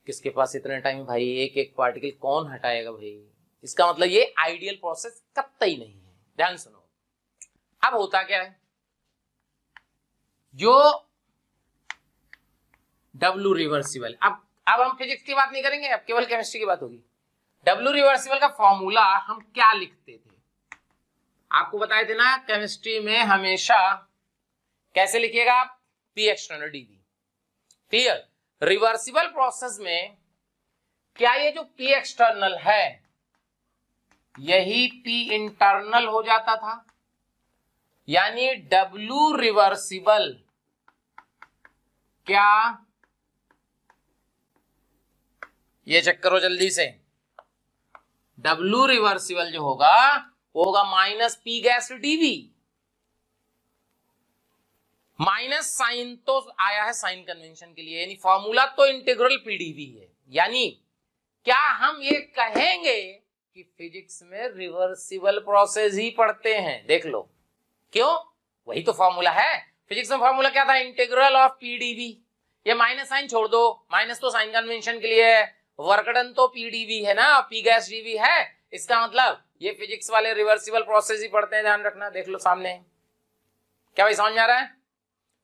किसके पास इतने टाइम भाई एक एक पार्टिकल कौन हटाएगा भाई इसका मतलब ये आइडियल प्रोसेस ही नहीं है ध्यान सुनो अब होता क्या है जो डब्ल्यू रिवर्सिबल अब अब हम फिजिक्स की बात नहीं करेंगे अब केवल केमिस्ट्री की बात होगी डब्ल्यू रिवर्सिबल का फॉर्मूला हम क्या लिखते थे आपको बताए देना केमिस्ट्री में हमेशा कैसे लिखिएगा आप P external dV clear reversible process में क्या ये जो पी एक्सटर्नल है यही पी इंटरनल हो जाता था यानी डब्ल्यू रिवर्सिबल क्या ये चेक करो जल्दी से डब्ल्यू रिवर्सिबल जो होगा वो होगा minus P gas dV minus sign तो आया है साइन कन्वेंशन के लिए यानी फॉर्मूला तो इंटीग्रल पीडीवी है यानी क्या हम ये कहेंगे कि फिजिक्स में रिवर्सिबल प्रोसेस ही पढ़ते हैं देख लो क्यों वही तो फॉर्मूला है फिजिक्स में फॉर्मूला क्या था इंटीग्रल ऑफ पीडीवी ये माइनस साइन छोड़ दो माइनस तो साइन कन्वेंशन के लिए है वर्कडन तो पीडीवी है ना पी गैस डीवी है इसका मतलब ये फिजिक्स वाले रिवर्सिबल प्रोसेस ही पढ़ते हैं ध्यान रखना देख लो सामने क्या भाई समझ आ रहा है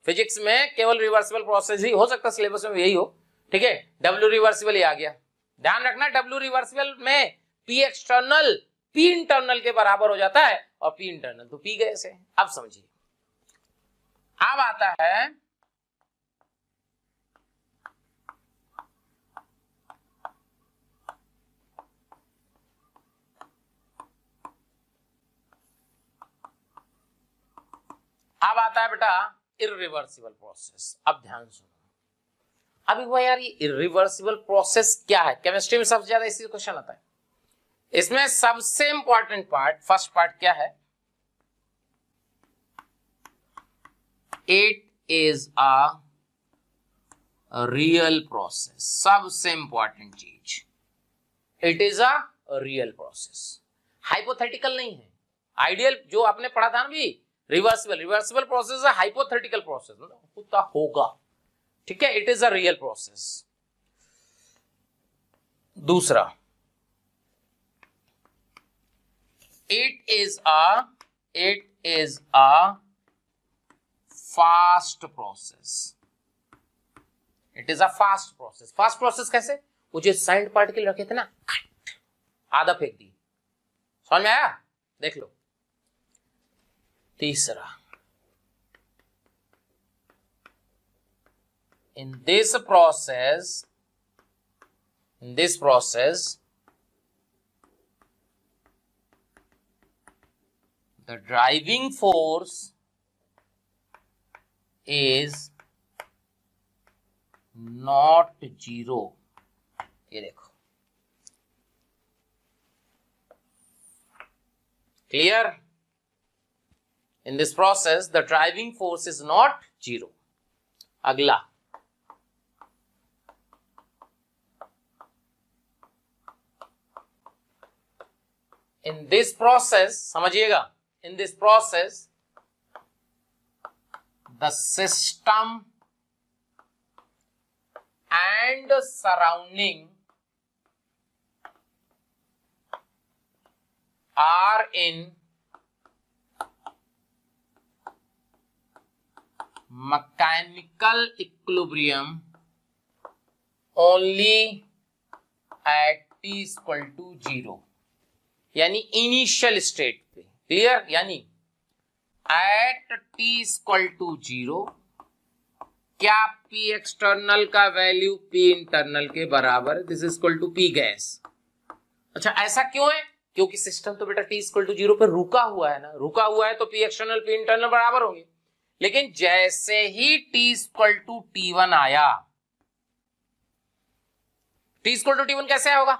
फिजिक्स में केवल रिवर्सिबल प्रोसेस ही हो सकता सिलेबस में यही हो ठीक है डब्ल्यू रिवर्सिबल ही आ गया ध्यान रखना डब्ल्यू रिवर्सिबल में पी एक्सटर्नल पी इंटरनल के बराबर हो जाता है और पी इंटरनल तो पी गए से अब समझिए अब आता है अब आता है बेटा इिवर्सिबल प्रोसेस अब ध्यान सुनो अभी हुआ यार ये इिवर्सिबल प्रोसेस क्या है केमिस्ट्री में सबसे ज्यादा इसी क्वेश्चन आता है इसमें सबसे इंपॉर्टेंट पार्ट फर्स्ट पार्ट क्या है it is a real process सबसे इंपॉर्टेंट चीज it is a real process hypothetical नहीं है आइडियल जो आपने पढ़ा था ना भी reversible reversible process hypothetical process होता होगा ठीक है it is a real process दूसरा it is a it is a fast process it is a fast process fast process कैसे वो जो साइड पार्टिकल रखे थे ना आधा फेंक दी समझ में आया देख लो तीसरा in this process in this process the driving force is not zero ये देखो clear in this process, the driving force is not zero. Agla. In this process, समझिएगा, in this process, the system and surrounding are in mechanical equilibrium only at t equal to zero यानी initial state पे clear यानी at T equal to zero क्या P external का value P internal के बराबर this is equal to P gas अच्छा ऐसा क्यों है क्योंकि सिस्टम तो बेटा टी इक्वल टू जीरो पर रुका हुआ है ना रुका हुआ है तो पी एक्सटर्नल पी इंटरनल बराबर होंगे लेकिन जैसे ही T equal to T one आया T equal to T one कैसे होगा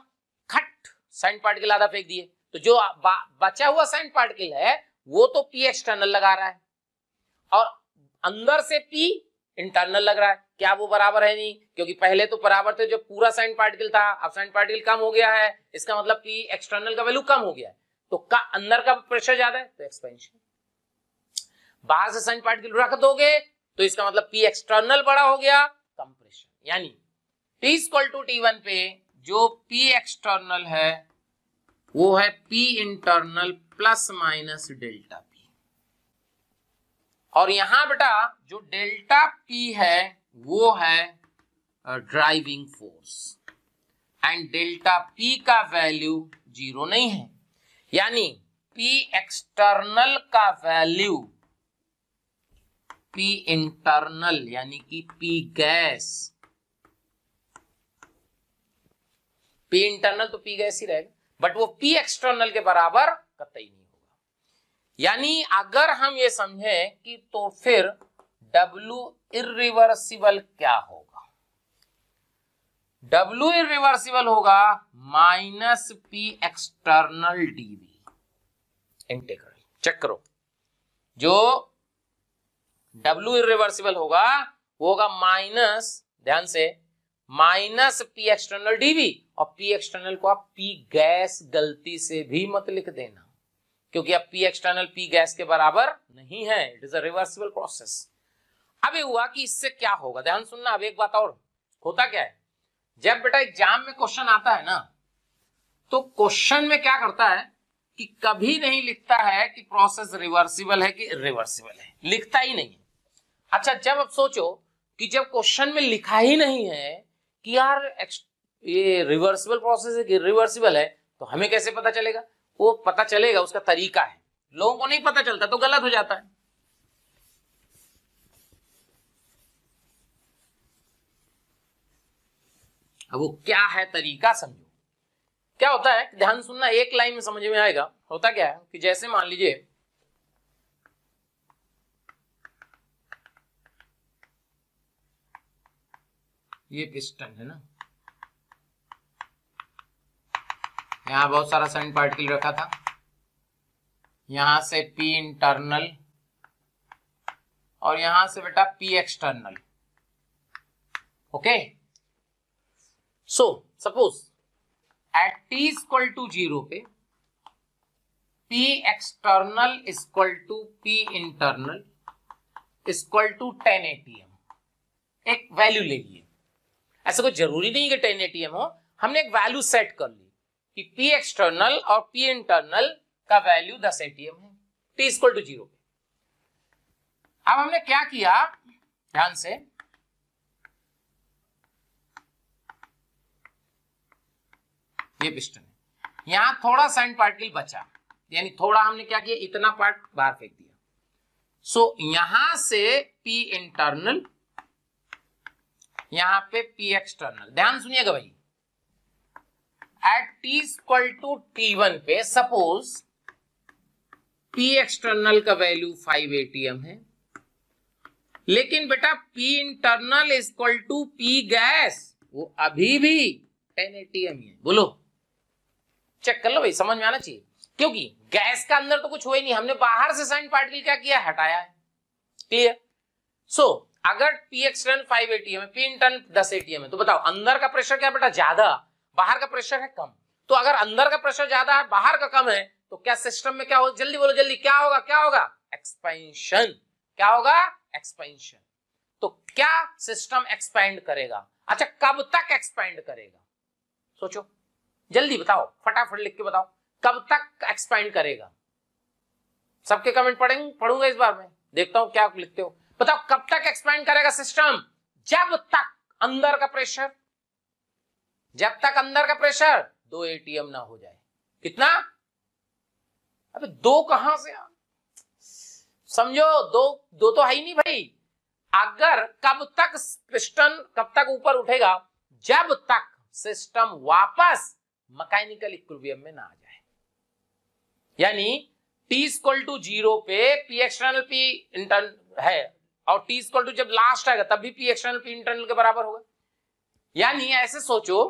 खट साइन पार्टिकल आधा फेंक दिए तो जो बचा हुआ साइन पार्टिकल है वो तो पी एक्सटर्नल लगा रहा है और अंदर से पी इंटरनल लग रहा है क्या वो बराबर है नहीं क्योंकि पहले तो बराबर थे जो पूरा साइन पार्टिकल था अब साइन पार्टिकल कम हो गया है इसका मतलब पी एक्सटर्नल का वैल्यू कम हो गया है तो का अंदर का प्रेशर ज्यादा है तो एक्सपेंशन बाहर से साइन पार्टिकल रख दोगे तो इसका मतलब पी एक्सटर्नल बड़ा हो गया कंप्रेशन यानी T equal to T one पे जो पी एक्सटर्नल है वो है P internal plus minus delta P और यहां बेटा जो डेल्टा पी है वो है driving force and delta P का वैल्यू जीरो नहीं है यानी पी एक्सटर्नल का वैल्यू पी इंटरनल यानी कि पी गैस पी इंटरनल तो पी गैस ही रहेगा बट वो पी एक्सटर्नल के बराबर कतई नहीं होगा यानी अगर हम ये समझें कि तो फिर डब्ल्यू इिवर्सिबल क्या होगा डब्ल्यू इिवर्सिबल होगा minus P external dV integral check करो जो डब्ल्यू इिवर्सिबल होगा वो होगा माइनस ध्यान से माइनस पी एक्सटर्नल डीवी और पी एक्सटर्नल को आप पी गैस गलती से भी मत लिख देना क्योंकि अब पी एक्सटर्नल पी गैस के बराबर नहीं है it is a reversible process अब ये हुआ कि इससे क्या होगा ध्यान सुनना अब एक बात और होता क्या है जब बेटा एग्जाम में क्वेश्चन आता है ना तो क्वेश्चन में क्या करता है कि कभी नहीं लिखता है कि प्रोसेस रिवर्सिबल है कि रिवर्सिबल है लिखता ही नहीं है अच्छा जब आप सोचो कि जब क्वेश्चन में लिखा ही नहीं है कि यार ये रिवर्सिबल प्रोसेस है कि रिवर्सिबल है तो हमें कैसे पता चलेगा वो पता चलेगा उसका तरीका है लोगों को नहीं पता चलता तो गलत हो जाता है अब वो क्या है तरीका समझो क्या होता है ध्यान सुनना एक लाइन में समझ में आएगा होता क्या है कि जैसे मान लीजिए ये पिस्टन है ना यहां बहुत सारा सेंट पार्टिकल रखा था यहां से पी इंटरनल और यहां से बेटा P external okay so suppose at T equal to zero पे P external equal to P internal equal to ten ATM एक वैल्यू ले लिए ऐसा कोई जरूरी नहीं कि टेन एटीएम हो हमने एक वैल्यू सेट कर ली कि पी एक्सटर्नल और पी इंटरनल का वैल्यू दस एटीएम है टी इक्वल टू जीरो अब हमने क्या किया ध्यान से ये पिस्टन है यहां थोड़ा साइन पार्टिकल बचा यानी थोड़ा हमने क्या किया इतना पार्ट बाहर फेंक दिया सो so, यहां से पी इंटरनल यहां पे पी एक्सटर्नल ध्यान सुनिएगा भाई at T equal to T one पे सपोज पी एक्सटर्नल का वैल्यू 5 एटीएम है लेकिन बेटा P internal equal to P gas वो अभी भी टेन एटीएम है बोलो चेक कर लो भाई समझ में आना चाहिए क्योंकि गैस का अंदर तो कुछ हुआ ही नहीं हमने बाहर से साइन पार्टिकल क्या किया हटाया है क्लियर सो अगर पी एक्सटर्नल फाइव एटीएम है पी इंटर्न दस एटीएम है तो बताओ अंदर का प्रेशर क्या बेटा ज्यादा बाहर का प्रेशर है कम तो अगर अंदर का प्रेशर ज्यादा है बाहर का कम है तो क्या सिस्टम में क्या हो जल्दी बोलो जल्दी क्या होगा क्या होगा एक्सपेंशन क्या होगा एक्सपेंशन तो क्या सिस्टम एक्सपेंड करेगा अच्छा कब तक एक्सपेंड करेगा सोचो जल्दी बताओ फटाफट लिख के बताओ कब तक एक्सपेंड करेगा सबके कमेंट पढ़ेंगे पढ़ूंगा इस बार में देखता हूं क्या लिखते हो बताओ कब तक एक्सपैंड करेगा सिस्टम जब तक अंदर का प्रेशर जब तक अंदर का प्रेशर दो एटीएम ना हो जाए कितना अबे दो कहां से आ समझो दो दो तो है ही नहीं भाई अगर कब तक पिस्टन कब तक ऊपर उठेगा जब तक सिस्टम वापस मैकेनिकल इक्विलिब्रियम में ना आ जाए यानी टी इक्वल टू जीरो पे पी एक्सटर्नल पी इंटर है और टी इक्वल टू जब लास्ट आएगा तब भी पी एक्सटर्नल पी इंटरनल के बराबर होगा यानी ऐसे सोचो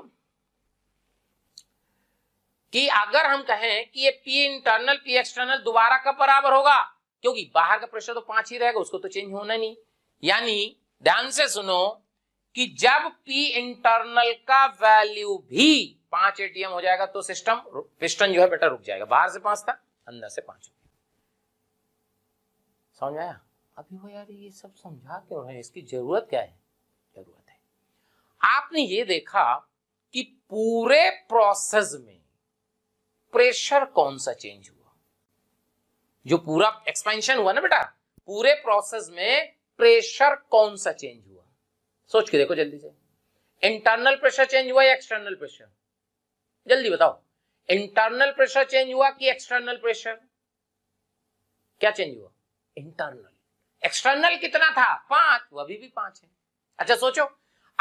कि अगर हम कहें कि ये पी इंटरनल पी एक्सटर्नल दोबारा कब बराबर होगा क्योंकि बाहर का प्रेशर तो पांच ही रहेगा उसको तो चेंज होना नहीं यानी ध्यान से सुनो कि जब पी इंटरनल का वैल्यू भी पांच एटीएम हो जाएगा तो सिस्टम पिस्टन जो है बेटा रुक जाएगा बाहर से पांच था अंदर से पांच समझ आया अभी वो यार ये सब समझा क्यों रहे इसकी जरूरत क्या है जरूरत है आपने ये देखा कि पूरे प्रोसेस में प्रेशर कौन सा चेंज हुआ जो पूरा एक्सपेंशन हुआ ना बेटा पूरे प्रोसेस में प्रेशर कौन सा चेंज हुआ सोच के देखो जल्दी से इंटरनल प्रेशर चेंज हुआ या एक्सटर्नल प्रेशर जल्दी बताओ इंटरनल प्रेशर चेंज हुआ कि एक्सटर्नल प्रेशर क्या चेंज हुआ इंटरनल एक्सटर्नल कितना था पांच वो अभी भी पांच है अच्छा सोचो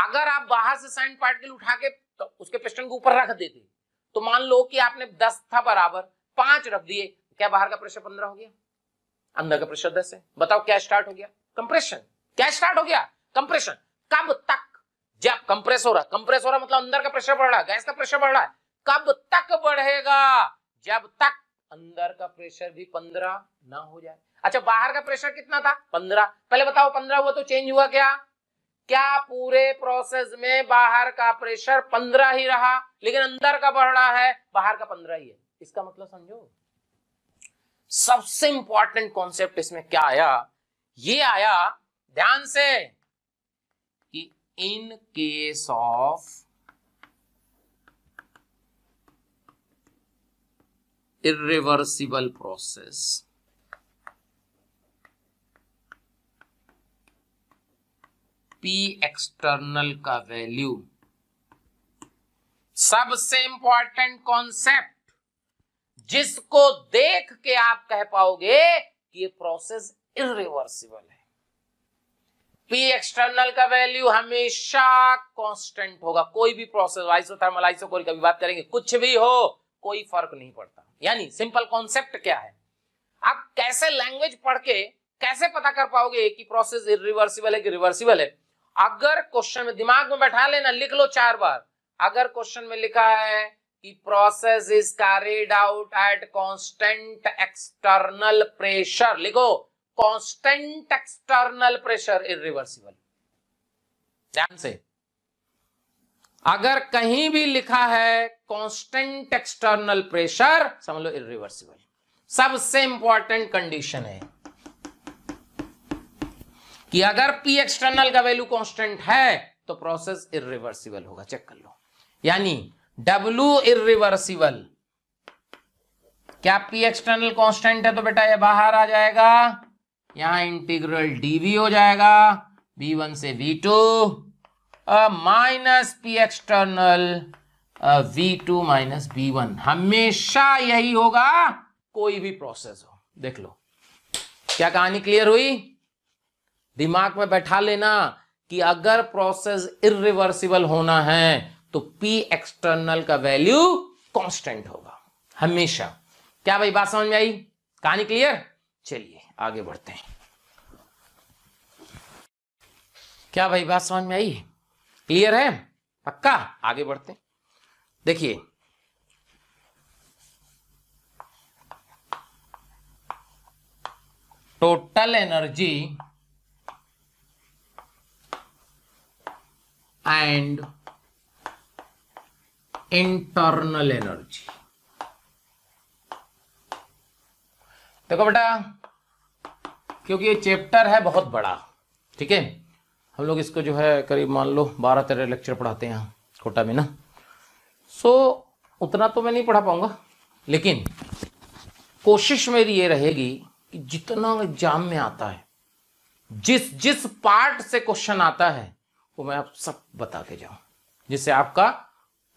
अगर आप बाहर से साइन पार्टिकल उठा के तो उसके पिस्टन को ऊपर रख देते तो मान लो कि आपने दस था बराबर पांच रख दिए क्या बाहर का प्रेशर पंद्रह हो गया अंदर का प्रेशर दस है बताओ क्या स्टार्ट हो गया कंप्रेशन क्या स्टार्ट हो गया कंप्रेशन कब तक जब कंप्रेस हो रहा कंप्रेस हो रहा मतलब अंदर का प्रेशर बढ़ रहा है गैस का प्रेशर बढ़ रहा है कब तक बढ़ेगा जब तक अंदर का प्रेशर भी पंद्रह ना हो जाए अच्छा बाहर का प्रेशर कितना था पंद्रह पहले बताओ पंद्रह हुआ तो चेंज हुआ क्या क्या पूरे प्रोसेस में बाहर का प्रेशर पंद्रह ही रहा लेकिन अंदर का बढ़ रहा है बाहर का पंद्रह ही है इसका मतलब समझो सबसे इंपॉर्टेंट कॉन्सेप्ट इसमें क्या आया ये आया ध्यान से कि in case of irreversible process P external का वैल्यू सबसे इंपॉर्टेंट कॉन्सेप्ट जिसको देख के आप कह पाओगे कि ये प्रोसेस इनरिवर्सिबल है पी एक्सटर्नल का वैल्यू हमेशा कांस्टेंट होगा कोई भी प्रोसेस आइसो थर्मल आइसो कोई कभी बात करेंगे कुछ भी हो कोई फर्क नहीं पड़ता यानी सिंपल कॉन्सेप्ट क्या है आप कैसे लैंग्वेज पढ़ के कैसे पता कर पाओगे कि प्रोसेस इरिवर्सिबल है कि रिवर्सिबल है अगर क्वेश्चन में दिमाग में बैठा लेना लिख लो चार बार अगर क्वेश्चन में लिखा है कि process is carried out at constant external pressure लिखो कांस्टेंट एक्सटर्नल प्रेशर इरिवर्सिबल ध्यान से अगर कहीं भी लिखा है कांस्टेंट एक्सटर्नल प्रेशर समझ लो इरिवर्सिबल सबसे इंपॉर्टेंट कंडीशन है कि अगर पी एक्सटर्नल का वैल्यू कांस्टेंट है तो प्रोसेस इिवर्सिबल होगा चेक कर लो यानी डब्ल्यू इिवर्सिबल क्या पी एक्सटर्नल कांस्टेंट है तो बेटा ये बाहर आ जाएगा यहां इंटीग्रल डीवी हो जाएगा बी वन से V two minus P external V two minus B one हमेशा यही होगा कोई भी प्रोसेस हो देख लो क्या कहानी क्लियर हुई दिमाग में बैठा लेना कि अगर प्रोसेस इरिवर्सिबल होना है तो पी एक्सटर्नल का वैल्यू कांस्टेंट होगा हमेशा क्या भाई बात समझ में आई कहानी क्लियर चलिए आगे बढ़ते हैं क्या भाई बात समझ में आई क्लियर है पक्का आगे बढ़ते हैं देखिए total energy and internal energy देखो बेटा क्योंकि ये चैप्टर है बहुत बड़ा ठीक है हम लोग इसको जो है करीब मान लो बारह तेरह लेक्चर पढ़ाते हैं कोटा में ना सो उतना तो मैं नहीं पढ़ा पाऊंगा लेकिन कोशिश मेरी ये रहेगी कि जितना एग्जाम में आता है जिस जिस पार्ट से क्वेश्चन आता है वो मैं आप सब बता के जाऊं जिससे आपका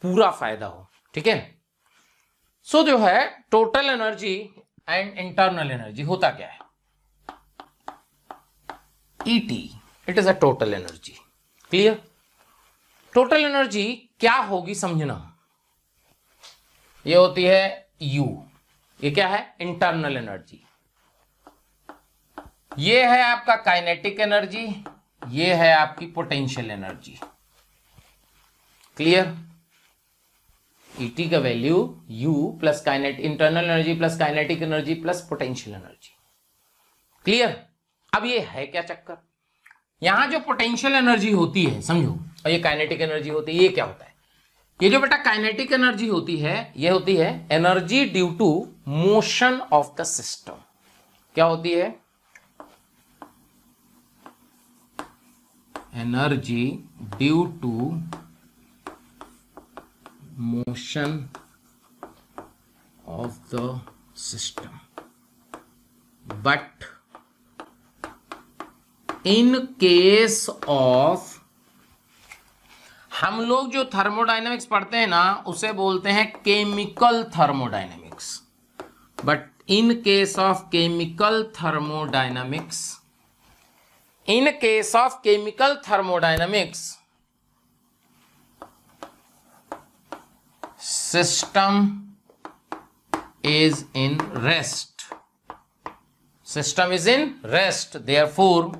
पूरा फायदा हो ठीक है सो जो है total energy and internal energy होता क्या है ET it is a total energy clear total energy क्या होगी समझना ये होती है यू ये क्या है इंटरनल एनर्जी ये है आपका काइनेटिक एनर्जी ये है आपकी पोटेंशियल एनर्जी क्लियर ईटी का value U plus kinetic internal energy plus kinetic energy plus potential energy clear अब ये है क्या चक्कर यहां जो पोटेंशियल एनर्जी होती है समझो और ये काइनेटिक एनर्जी होती है ये क्या होता है ये जो बेटा काइनेटिक एनर्जी होती है ये होती है energy due to motion of the system क्या होती है energy due to motion of the system but in case of हम लोग जो थर्मोडाइनमिक्स पढ़ते हैं ना उसे बोलते हैं chemical thermodynamics but in case of chemical thermodynamics in case of chemical thermodynamics system is in rest system is in rest therefore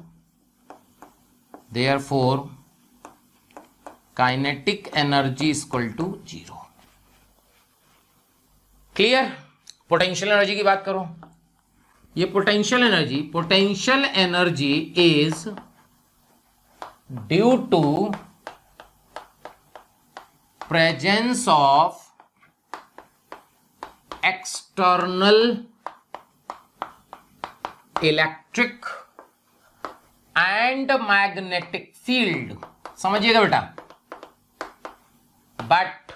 therefore kinetic energy is equal to zero clear potential energy की बात करो ये potential energy potential energy is due to presence of external electric and magnetic field समझिएगा बेटा but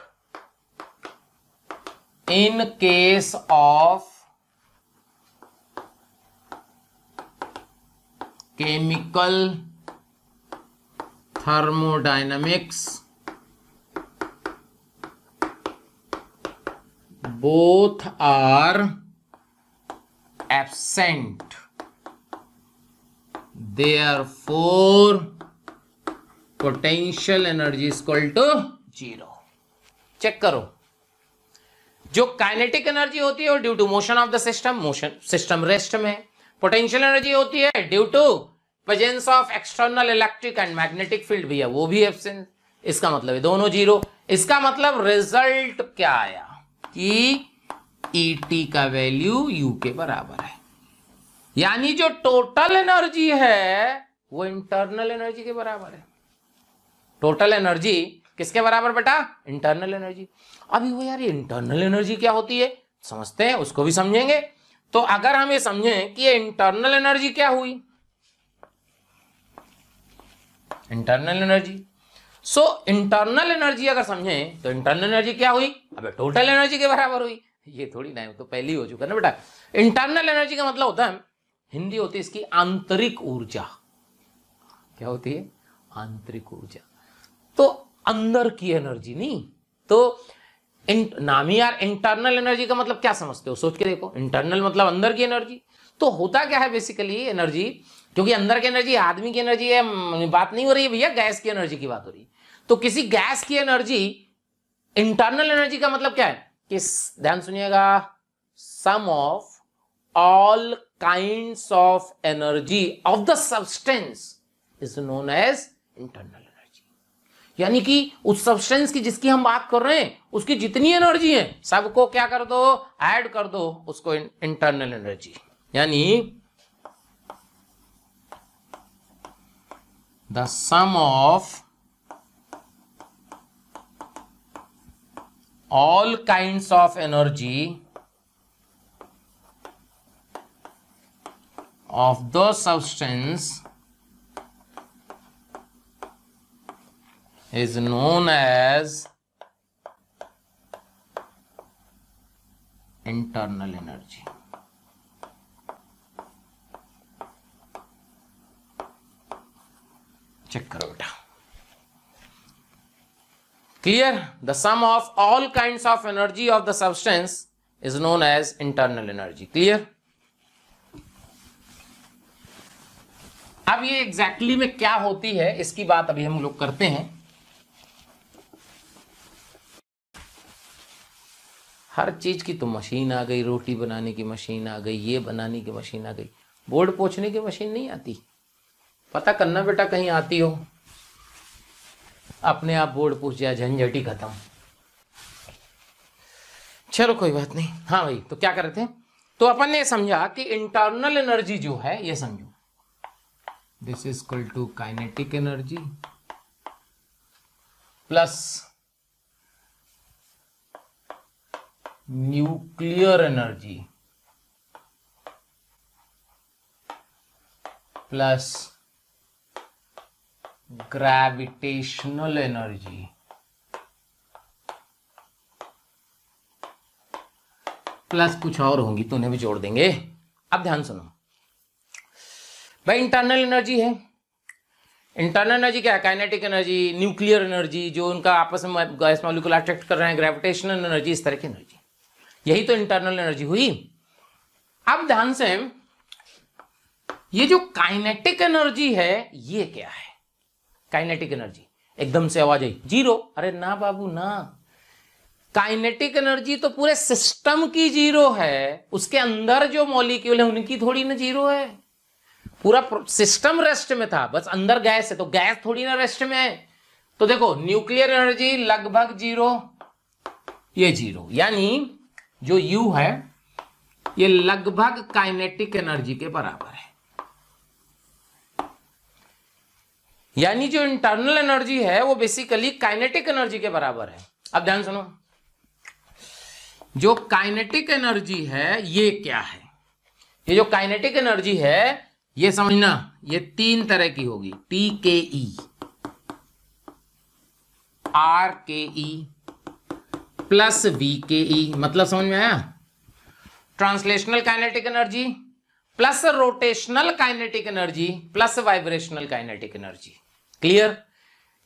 in case of chemical thermodynamics both are absent are four potential energy is equal to zero check करो जो kinetic energy होती है वो due to motion of the system motion system rest में है potential energy होती है due to presence of external electric and magnetic field भी है वो भी एबसेंस इसका मतलब है दोनों जीरो इसका मतलब रिजल्ट क्या आया कि ई e का वैल्यू यू के बराबर है यानी जो टोटल एनर्जी है वो इंटरनल एनर्जी के बराबर है टोटल एनर्जी किसके बराबर बेटा इंटरनल एनर्जी अभी वो यार इंटरनल एनर्जी क्या होती है समझते हैं उसको भी समझेंगे तो अगर हम ये समझें कि ये इंटरनल एनर्जी क्या हुई internal energy so internal energy अगर समझें तो इंटरनल एनर्जी क्या हुई अब टोटल एनर्जी के बराबर हुई ये थोड़ी ना तो पहले ही हो चुका ना बेटा इंटरनल एनर्जी का मतलब होता है हिंदी होती है इसकी आंतरिक ऊर्जा क्या होती है आंतरिक ऊर्जा तो अंदर की एनर्जी नहीं तो नामी यार इंटरनल एनर्जी का मतलब क्या समझते हो सोच के देखो इंटरनल मतलब अंदर की एनर्जी तो होता क्या है बेसिकली एनर्जी क्योंकि अंदर की एनर्जी आदमी की एनर्जी है बात नहीं हो रही है भैया गैस की एनर्जी की बात हो रही है तो किसी गैस की एनर्जी इंटरनल एनर्जी का मतलब क्या है कि ध्यान सुनिएगा sum of all kind of energy of the substance is known as internal यानी कि उस सब्सटेंस की जिसकी हम बात कर रहे हैं उसकी जितनी एनर्जी है सबको क्या कर दो ऐड कर दो उसको इंटरनल एनर्जी यानी the sum of all kind of energy of the substance is known as internal energy. Check करो बेटा clear the sum of all kind of energy of the substance is known as internal energy clear अब ये exactly exactly में क्या होती है इसकी बात अभी हम लोग करते हैं हर चीज़ की तो मशीन आ गई रोटी बनाने की मशीन आ गई ये बनाने की मशीन आ गई बोर्ड पोछने की मशीन नहीं आती पता करना बेटा कहीं आती हो अपने आप बोर्ड पूछ जाए झंझटी खत्म चलो कोई बात नहीं हाँ भाई तो क्या कर रहे थे तो अपन ने समझा कि इंटरनल एनर्जी जो है ये समझो this is equal to kinetic energy plus nuclear energy plus gravitational energy plus कुछ और होंगी तो उन्हें भी जोड़ देंगे अब ध्यान सुनो भाई इंटरनल एनर्जी है इंटरनल एनर्जी क्या है काइनेटिक एनर्जी न्यूक्लियर एनर्जी जो उनका आपस में गैस मॉलिक्यूल अट्रैक्ट कर रहे हैं ग्रेविटेशनल एनर्जी इस तरह की एनर्जी यही तो इंटरनल एनर्जी हुई अब ध्यान से ये जो काइनेटिक एनर्जी है ये क्या है काइनेटिक एनर्जी एकदम से आवाज आई जीरो अरे ना बाबू ना काइनेटिक एनर्जी तो पूरे सिस्टम की जीरो है उसके अंदर जो मॉलिक्यूल है उनकी थोड़ी ना जीरो है पूरा सिस्टम रेस्ट में था बस अंदर गैस है तो गैस थोड़ी ना रेस्ट में है तो देखो न्यूक्लियर एनर्जी लगभग जीरो ये जीरो यानी जो यू है ये लगभग काइनेटिक एनर्जी के बराबर है यानी जो इंटरनल एनर्जी है वो बेसिकली काइनेटिक एनर्जी के बराबर है अब ध्यान सुनो जो काइनेटिक एनर्जी है ये क्या है ये जो काइनेटिक एनर्जी है ये समझना ये तीन तरह की होगी टी के ई आर के ई प्लस वी के ई मतलब समझ में आया translational kinetic energy plus rotational kinetic energy plus vibrational kinetic energy clear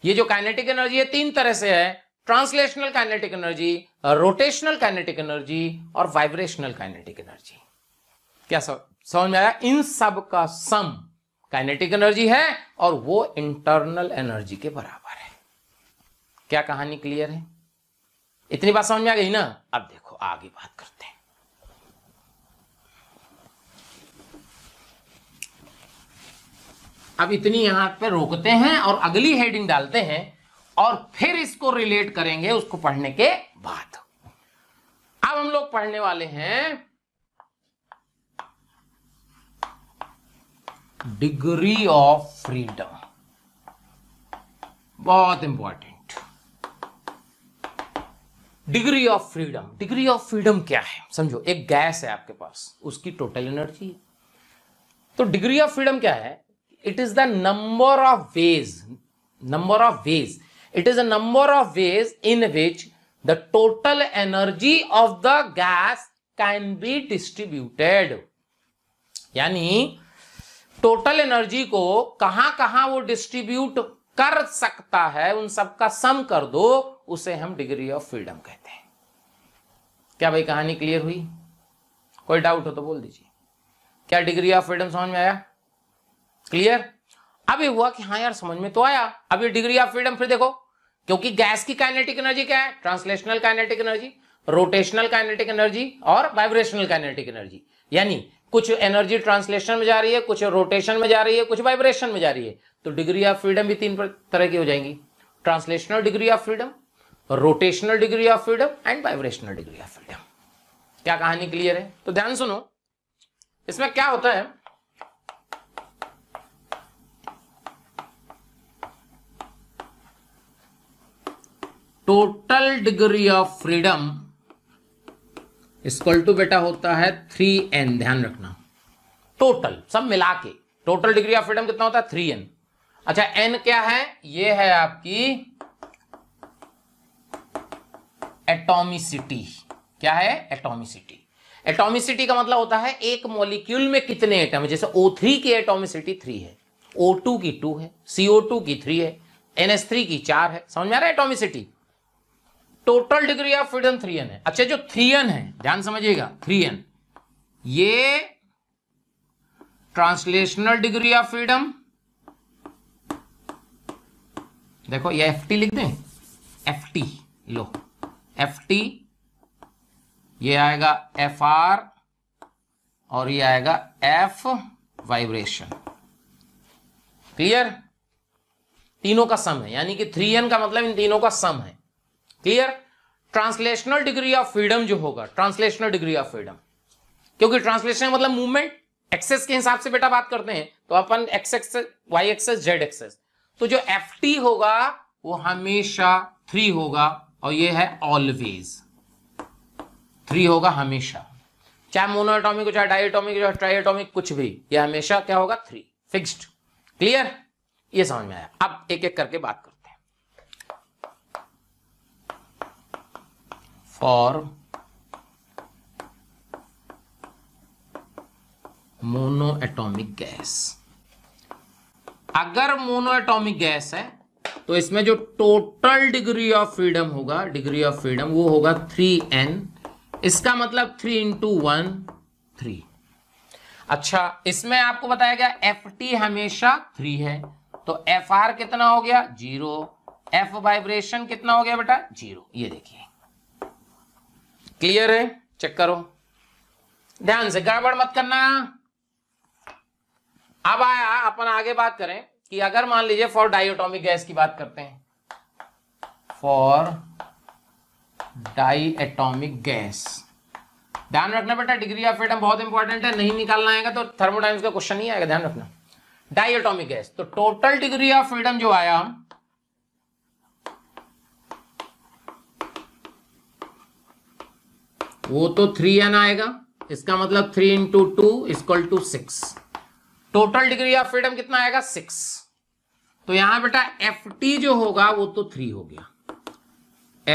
ये जो काइनेटिक एनर्जी है तीन तरह से है translational kinetic energy rotational kinetic energy और वाइब्रेशनल काइनेटिक एनर्जी क्या समझ में आया इन सब का सम काइनेटिक एनर्जी है और वो इंटरनल एनर्जी के बराबर है क्या कहानी क्लियर है इतनी बात समझ में आ गई ना अब देखो आगे बात करते हैं अब इतनी यहां पे रोकते हैं और अगली हेडिंग डालते हैं और फिर इसको रिलेट करेंगे उसको पढ़ने के बाद अब हम लोग पढ़ने वाले हैं डिग्री ऑफ फ्रीडम बहुत important degree of freedom degree of freedom क्या है समझो एक गैस है आपके पास उसकी टोटल एनर्जी है तो डिग्री ऑफ फ्रीडम क्या है it is the number of ways number of ways it is a number of ways in which the total energy of the gas can be distributed यानी total energy को कहां कहां वो distribute कर सकता है उन सबका सम कर दो उसे हम डिग्री ऑफ फ्रीडम कहते हैं क्या भाई कहानी क्लियर हुई कोई डाउट हो तो बोल दीजिए क्या डिग्री ऑफ फ्रीडम समझ में आया क्लियर अभी हुआ कि हाँ यार समझ में तो आया अभी डिग्री ऑफ फ्रीडम फिर देखो क्योंकि गैस की काइनेटिक एनर्जी क्या है translational kinetic energy rotational kinetic energy और वाइब्रेशनल काइनेटिक एनर्जी यानी कुछ एनर्जी ट्रांसलेशन में जा रही है कुछ रोटेशन में जा रही है कुछ वाइब्रेशन में जा रही है तो डिग्री ऑफ फ्रीडम भी तीन तरह की हो जाएंगी translational degree of freedom rotational degree of freedom and vibrational degree of freedom क्या कहानी क्लियर है तो ध्यान सुनो इसमें क्या होता है total degree of freedom is equal to बेटा होता है थ्री एन ध्यान रखना टोटल सब मिला के टोटल डिग्री ऑफ फ्रीडम कितना होता है थ्री एन अच्छा एन क्या है ये है आपकी एटोमिसिटी क्या है एटोमिसिटी एटोमिसिटी का मतलब होता है एक मॉलिक्यूल में कितने एटम है जैसे O3 की एटोमिसिटी थ्री है O2 की टू है CO2 की थ्री है NH3 की चार है समझ में आ रहा है atomicity total degree of freedom three N है अच्छा जो थ्री एन है ध्यान समझिएगा थ्री एन ये ट्रांसलेशनल डिग्री ऑफ फ्रीडम देखो ये एफ टी लिख दें एफ टी लो एफ टी ये आएगा एफ आर और ये आएगा एफ वाइब्रेशन क्लियर तीनों का सम है यानी कि थ्री एन का मतलब इन तीनों का सम है clear translational degree of freedom जो होगा ट्रांसलेशनल डिग्री ऑफ फ्रीडम क्योंकि ट्रांसलेशन मतलब मूवमेंट एक्सेस के हिसाब से बेटा बात करते हैं तो अपन X X Y axis Z axis तो जो एफ टी होगा वो हमेशा थ्री होगा और ये है ऑलवेज थ्री होगा हमेशा चाहे मोनोटॉमिक चाहे डायटोमिक चाहे ट्राइटोमिक कुछ भी ये हमेशा क्या होगा थ्री फिक्स्ड क्लियर ये समझ में आया अब एक एक करके बात करते हैं फॉर मोनो एटोमिक गैस अगर मोनो एटोमिक गैस है तो इसमें जो टोटल डिग्री ऑफ फ्रीडम होगा डिग्री ऑफ फ्रीडम वो होगा थ्री एन इसका मतलब थ्री इंटू वन थ्री अच्छा इसमें आपको बताया गया एफ टी हमेशा थ्री है तो एफ आर कितना हो गया जीरो एफ वाइब्रेशन कितना हो गया बेटा जीरो ये देखिए क्लियर है चेक करो ध्यान से गड़बड़ मत करना अब आया अपन आगे बात करें कि अगर मान लीजिए फॉर डाइएटॉमिक गैस की बात करते हैं फॉर डाइएटॉमिक गैस ध्यान रखना बेटा डिग्री ऑफ फ्रीडम बहुत इंपॉर्टेंट है नहीं निकालना आएगा तो थर्मोडाइम्स का क्वेश्चन नहीं आएगा ध्यान रखना डाइएटॉमिक गैस तो टोटल डिग्री ऑफ फ्रीडम जो आया वो तो थ्री एन आएगा इसका मतलब three into two is equal to six total degree of freedom कितना आएगा सिक्स तो यहां बेटा एफ टी जो होगा वो तो थ्री हो गया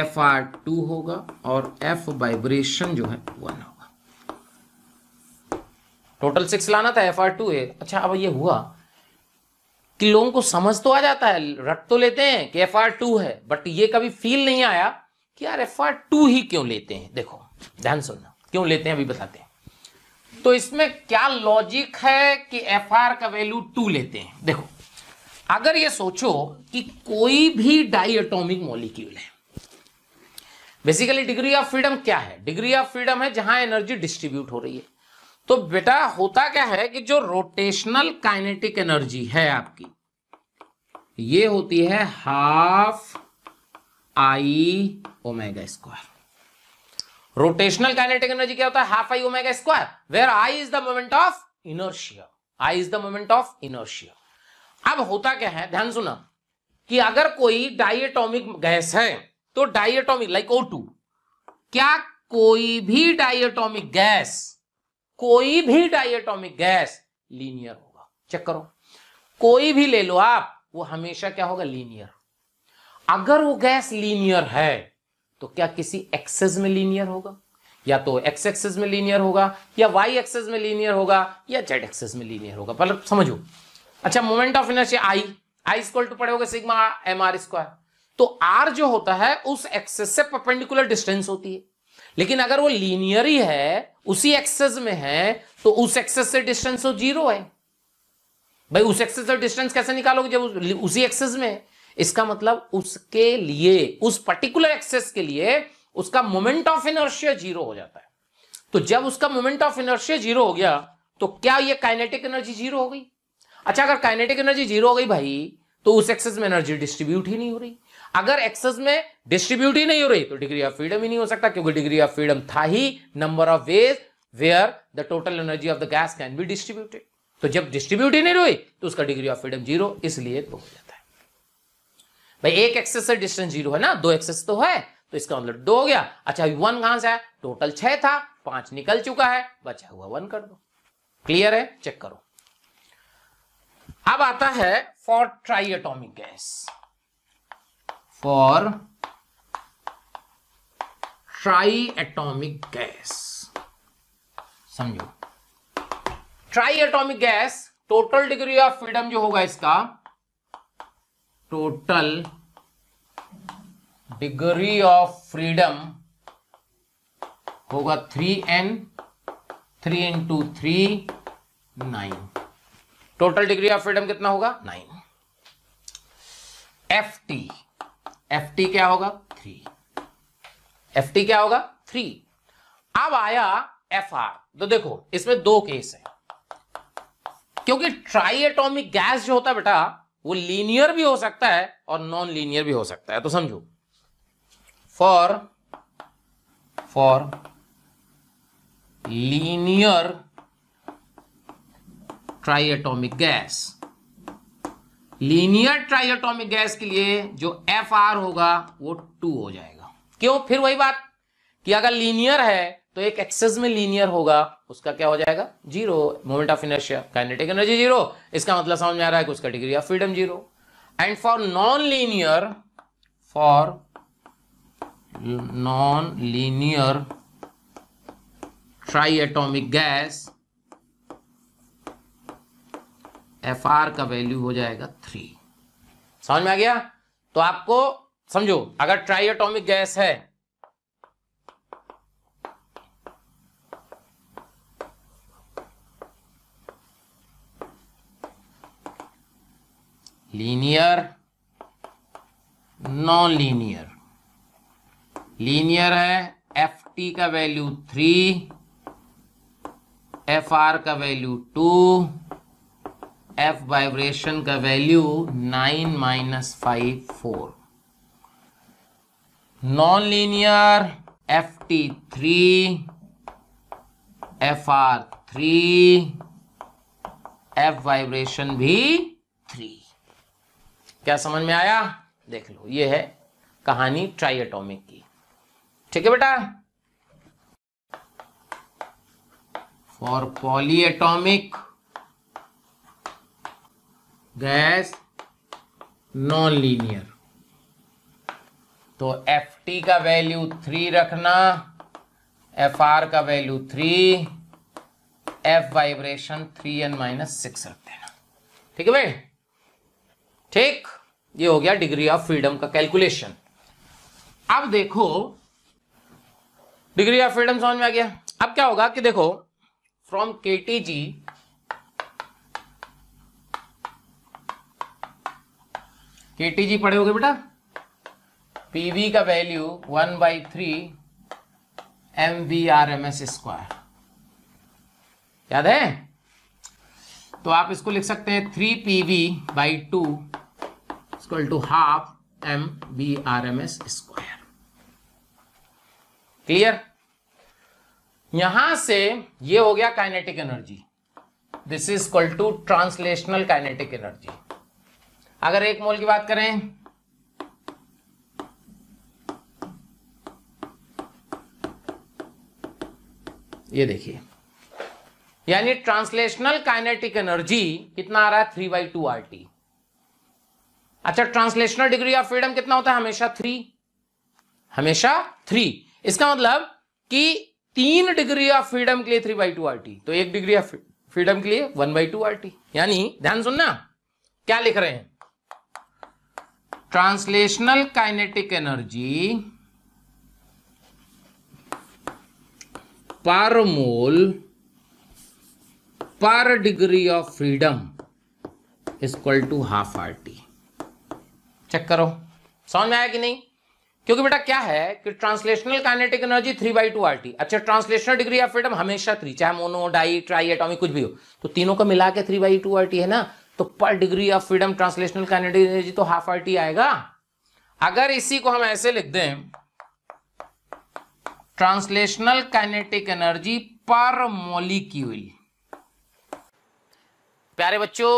एफ आर टू होगा और एफ वाइब्रेशन जो है वन होगा टोटल सिक्स लाना था एफ आर टू है अच्छा अब ये हुआ कि लोगों को समझ तो आ जाता है रट तो लेते हैं कि एफ आर टू है बट ये कभी फील नहीं आया कि यार एफ आर टू ही क्यों लेते हैं देखो ध्यान सुनना क्यों लेते हैं अभी बताते हैं तो इसमें क्या लॉजिक है कि एफ आर का वैल्यू टू लेते हैं देखो अगर ये सोचो कि कोई भी डाइएटोमिक मॉलिक्यूल है बेसिकली डिग्री ऑफ फ्रीडम क्या है डिग्री ऑफ फ्रीडम है जहां एनर्जी डिस्ट्रीब्यूट हो रही है तो बेटा होता क्या है कि जो रोटेशनल काइनेटिक एनर्जी है आपकी ये होती है half I omega square rotational kinetic energy क्या होता है half I omega square where I is the moment of inertia I is the moment of inertia अब होता क्या है ध्यान सुना कि अगर कोई डाइएटॉमिक गैस है तो डाइएटॉमिक लाइक ओ टू क्या कोई भी डायटोमिक गैस कोई भी डायटोमिक गैस लीनियर होगा चेक करो कोई भी ले लो आप वो हमेशा क्या होगा लीनियर अगर वो गैस लीनियर है तो क्या किसी एक्सेस में लीनियर होगा या तो एक्स एक्सेस में लीनियर होगा या वाई एक्सेस में लीनियर होगा या जेड एक्सेस में लीनियर होगा पहले मतलब समझो अच्छा moment of inertia I I equal to पढ़े हो सिग्मा एम आर स्क्वायर तो आर जो होता है उस एक्सेस से परपेंडिकुलर डिस्टेंस होती है लेकिन अगर वो लीनियर ही है उसी एक्सेस में है तो उस एक्सेस से डिस्टेंस तो जीरो है भाई उस एक्सेस से डिस्टेंस कैसे निकालोगे जब उसी एक्सेस में है इसका मतलब उसके लिए उस पर्टिकुलर एक्सेस के लिए उसका मोमेंट ऑफ इनर्शिया जीरो हो जाता है तो जब उसका मोमेंट ऑफ इनर्शिया जीरो हो गया तो क्या ये काइनेटिक एनर्जी जीरो हो गई अच्छा अगर काइनेटिक एनर्जी जीरो हो गई भाई तो उस एक्सेस में एनर्जी डिस्ट्रीब्यूट ही नहीं हो रही अगर एक्सेस में डिस्ट्रीब्यूट ही नहीं हो रही तो डिग्री ऑफ फ्रीडम ही नहीं हो सकता क्योंकि डिग्री ऑफ फ्रीडम था ही number of ways where the total energy of the gas can be distributed तो जब डिस्ट्रीब्यूट ही नहीं रही तो उसका डिग्री ऑफ फ्रीडम जीरो इसलिए तो हो भाई एक एक्सेस से डिस्टेंस जीरो है ना दो एक्सेस तो है तो इसका मतलब दो हो गया अच्छा अभी वन कहां से है टोटल छह था पांच निकल चुका है बचा हुआ वन कर दो क्लियर है चेक करो अब आता है for tri atomic gas for tri atomic gas समझो tri atomic gas total degree of freedom जो होगा इसका total डिग्री ऑफ फ्रीडम होगा three N three into three nine total degree of freedom कितना होगा nine F T F T क्या होगा three F T क्या होगा थ्री अब आया एफ आर तो देखो इसमें दो केस है क्योंकि ट्राई एटोमिक गैस जो होता है बेटा वो लीनियर भी हो सकता है और नॉन लीनियर भी हो सकता है तो समझो for for linear triatomic gas linear triatomic gas के लिए जो एफ आर होगा वो टू हो जाएगा क्यों फिर वही बात कि अगर लीनियर है तो एक एक्सेस में लीनियर होगा उसका क्या हो जाएगा zero moment of inertia kinetic energy zero इसका मतलब समझ में आ रहा है कि उसका degree of freedom zero and for non linear for non linear tri atomic gas F R का वैल्यू हो जाएगा थ्री समझ में आ गया तो आपको समझो अगर ट्राई एटोमिक गैस है लीनियर नॉन लीनियर लीनियर है एफ टी का वैल्यू थ्री एफ आर का वैल्यू टू एफ वाइब्रेशन का value nine minus five for non linear F T three F R three F vibration भी क्या समझ में आया देख लो ये है कहानी ट्राइएटोमिक की ठीक है बेटा for polyatomic gas non linear तो एफ टी का वैल्यू थ्री रखना एफ आर का value three F vibration three N minus six रख देना ठीक है भाई ठीक ये हो गया डिग्री ऑफ फ्रीडम का कैलकुलेशन अब देखो डिग्री ऑफ फ्रीडम समझ में आ गया अब क्या होगा कि देखो फ्रॉम के टी जी के टी जी पढ़े हो बेटा पीवी का value one by three M V R M S square याद है तो आप इसको लिख सकते हैं three P V by two equal to half M B R M S square clear यहां से ये हो गया kinetic energy this is equal to translational kinetic energy अगर एक मोल की बात करें ये देखिए यानी ट्रांसलेशनल काइनेटिक एनर्जी कितना आ रहा है three by two R T अच्छा ट्रांसलेशनल डिग्री ऑफ फ्रीडम कितना होता है हमेशा थ्री हमेशा थ्री इसका मतलब कि तीन डिग्री ऑफ फ्रीडम के लिए three by two R T तो एक डिग्री ऑफ फ्रीडम के लिए one by two R T यानी ध्यान सुनना क्या लिख रहे हैं translational kinetic energy per mole per degree of freedom is equal to half R T check करो समझ में आया कि नहीं क्योंकि बेटा क्या है कि translational kinetic energy three by two R T अच्छा ट्रांसलेशनल डिग्री ऑफ फ्रीडम हमेशा थ्री चाहे मोनो डाई ट्राई एटॉमिक कुछ भी हो तो तीनों को मिला के three by two R T है ना तो per degree of freedom translational kinetic energy तो हाफ आर टी आएगा अगर इसी को हम ऐसे लिख दें translational kinetic energy per molecule प्यारे बच्चों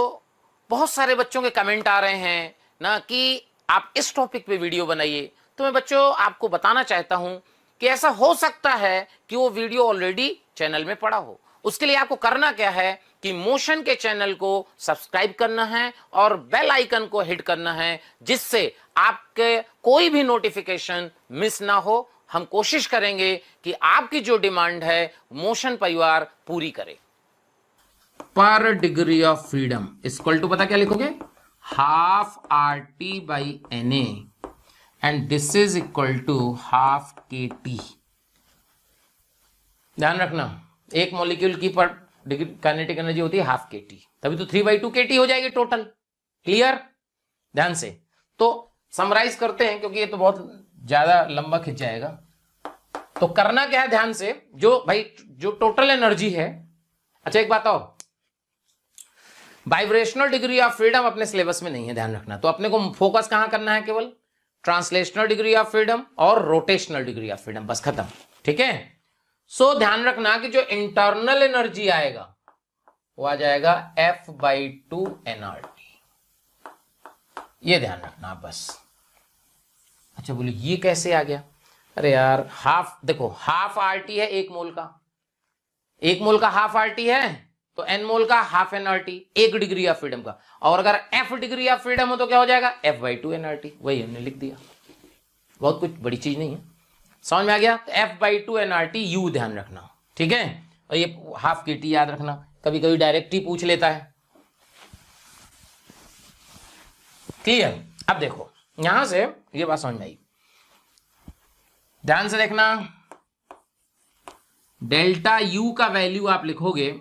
बहुत सारे बच्चों के कमेंट आ रहे हैं ना कि आप इस टॉपिक पे वीडियो बनाइए तो मैं बच्चों आपको बताना चाहता हूं कि ऐसा हो सकता है कि वो वीडियो ऑलरेडी चैनल में पड़ा हो उसके लिए आपको करना क्या है कि मोशन के चैनल को सब्सक्राइब करना है और बेल आइकन को हिट करना है जिससे आपके कोई भी नोटिफिकेशन मिस ना हो हम कोशिश करेंगे कि आपकी जो डिमांड है मोशन परिवार पूरी करे पर डिग्री ऑफ फ्रीडम इस टू पता क्या लिखोगे half RT by NA and this is equal to half KT. ध्यान रखना एक मॉलिक्यूल की पर काइनेटिक एनर्जी होती है हाफ के टी तभी तो three by two K T हो जाएगी टोटल क्लियर ध्यान से तो समराइज करते हैं क्योंकि ये तो बहुत ज्यादा लंबा खिंच जाएगा तो करना क्या है ध्यान से जो भाई जो टोटल एनर्जी है अच्छा एक बात और वाइब्रेशनल डिग्री ऑफ फ्रीडम अपने सिलेबस में नहीं है ध्यान रखना तो अपने को फोकस कहां करना है केवल ट्रांसलेशनल डिग्री ऑफ फ्रीडम और रोटेशनल डिग्री ऑफ फ्रीडम बस खत्म ठीक है सो ध्यान रखना कि जो इंटरनल एनर्जी आएगा वो आ जाएगा एफ बाई टू टी ये ध्यान रखना बस अच्छा बोलिए ये कैसे आ गया अरे यार हाफ देखो हाफ आरटी है एक मोल का एक मोल का हाफ आरटी है तो एन मोल का हाफ एन आर टी एक डिग्री ऑफ फ्रीडम का और अगर एफ डिग्री ऑफ फ्रीडम हो तो क्या हो जाएगा F by two N R T वही हमने लिख दिया बहुत कुछ बड़ी चीज नहीं है समझ में आ गया तो F by two N R T U ध्यान रखना ठीक है और ये हाफ की टी याद रखना कभी कभी डायरेक्ट ही पूछ लेता है क्लियर अब देखो यहां से ये बात समझ में आई ध्यान से देखना डेल्टा यू का वैल्यू आप लिखोगे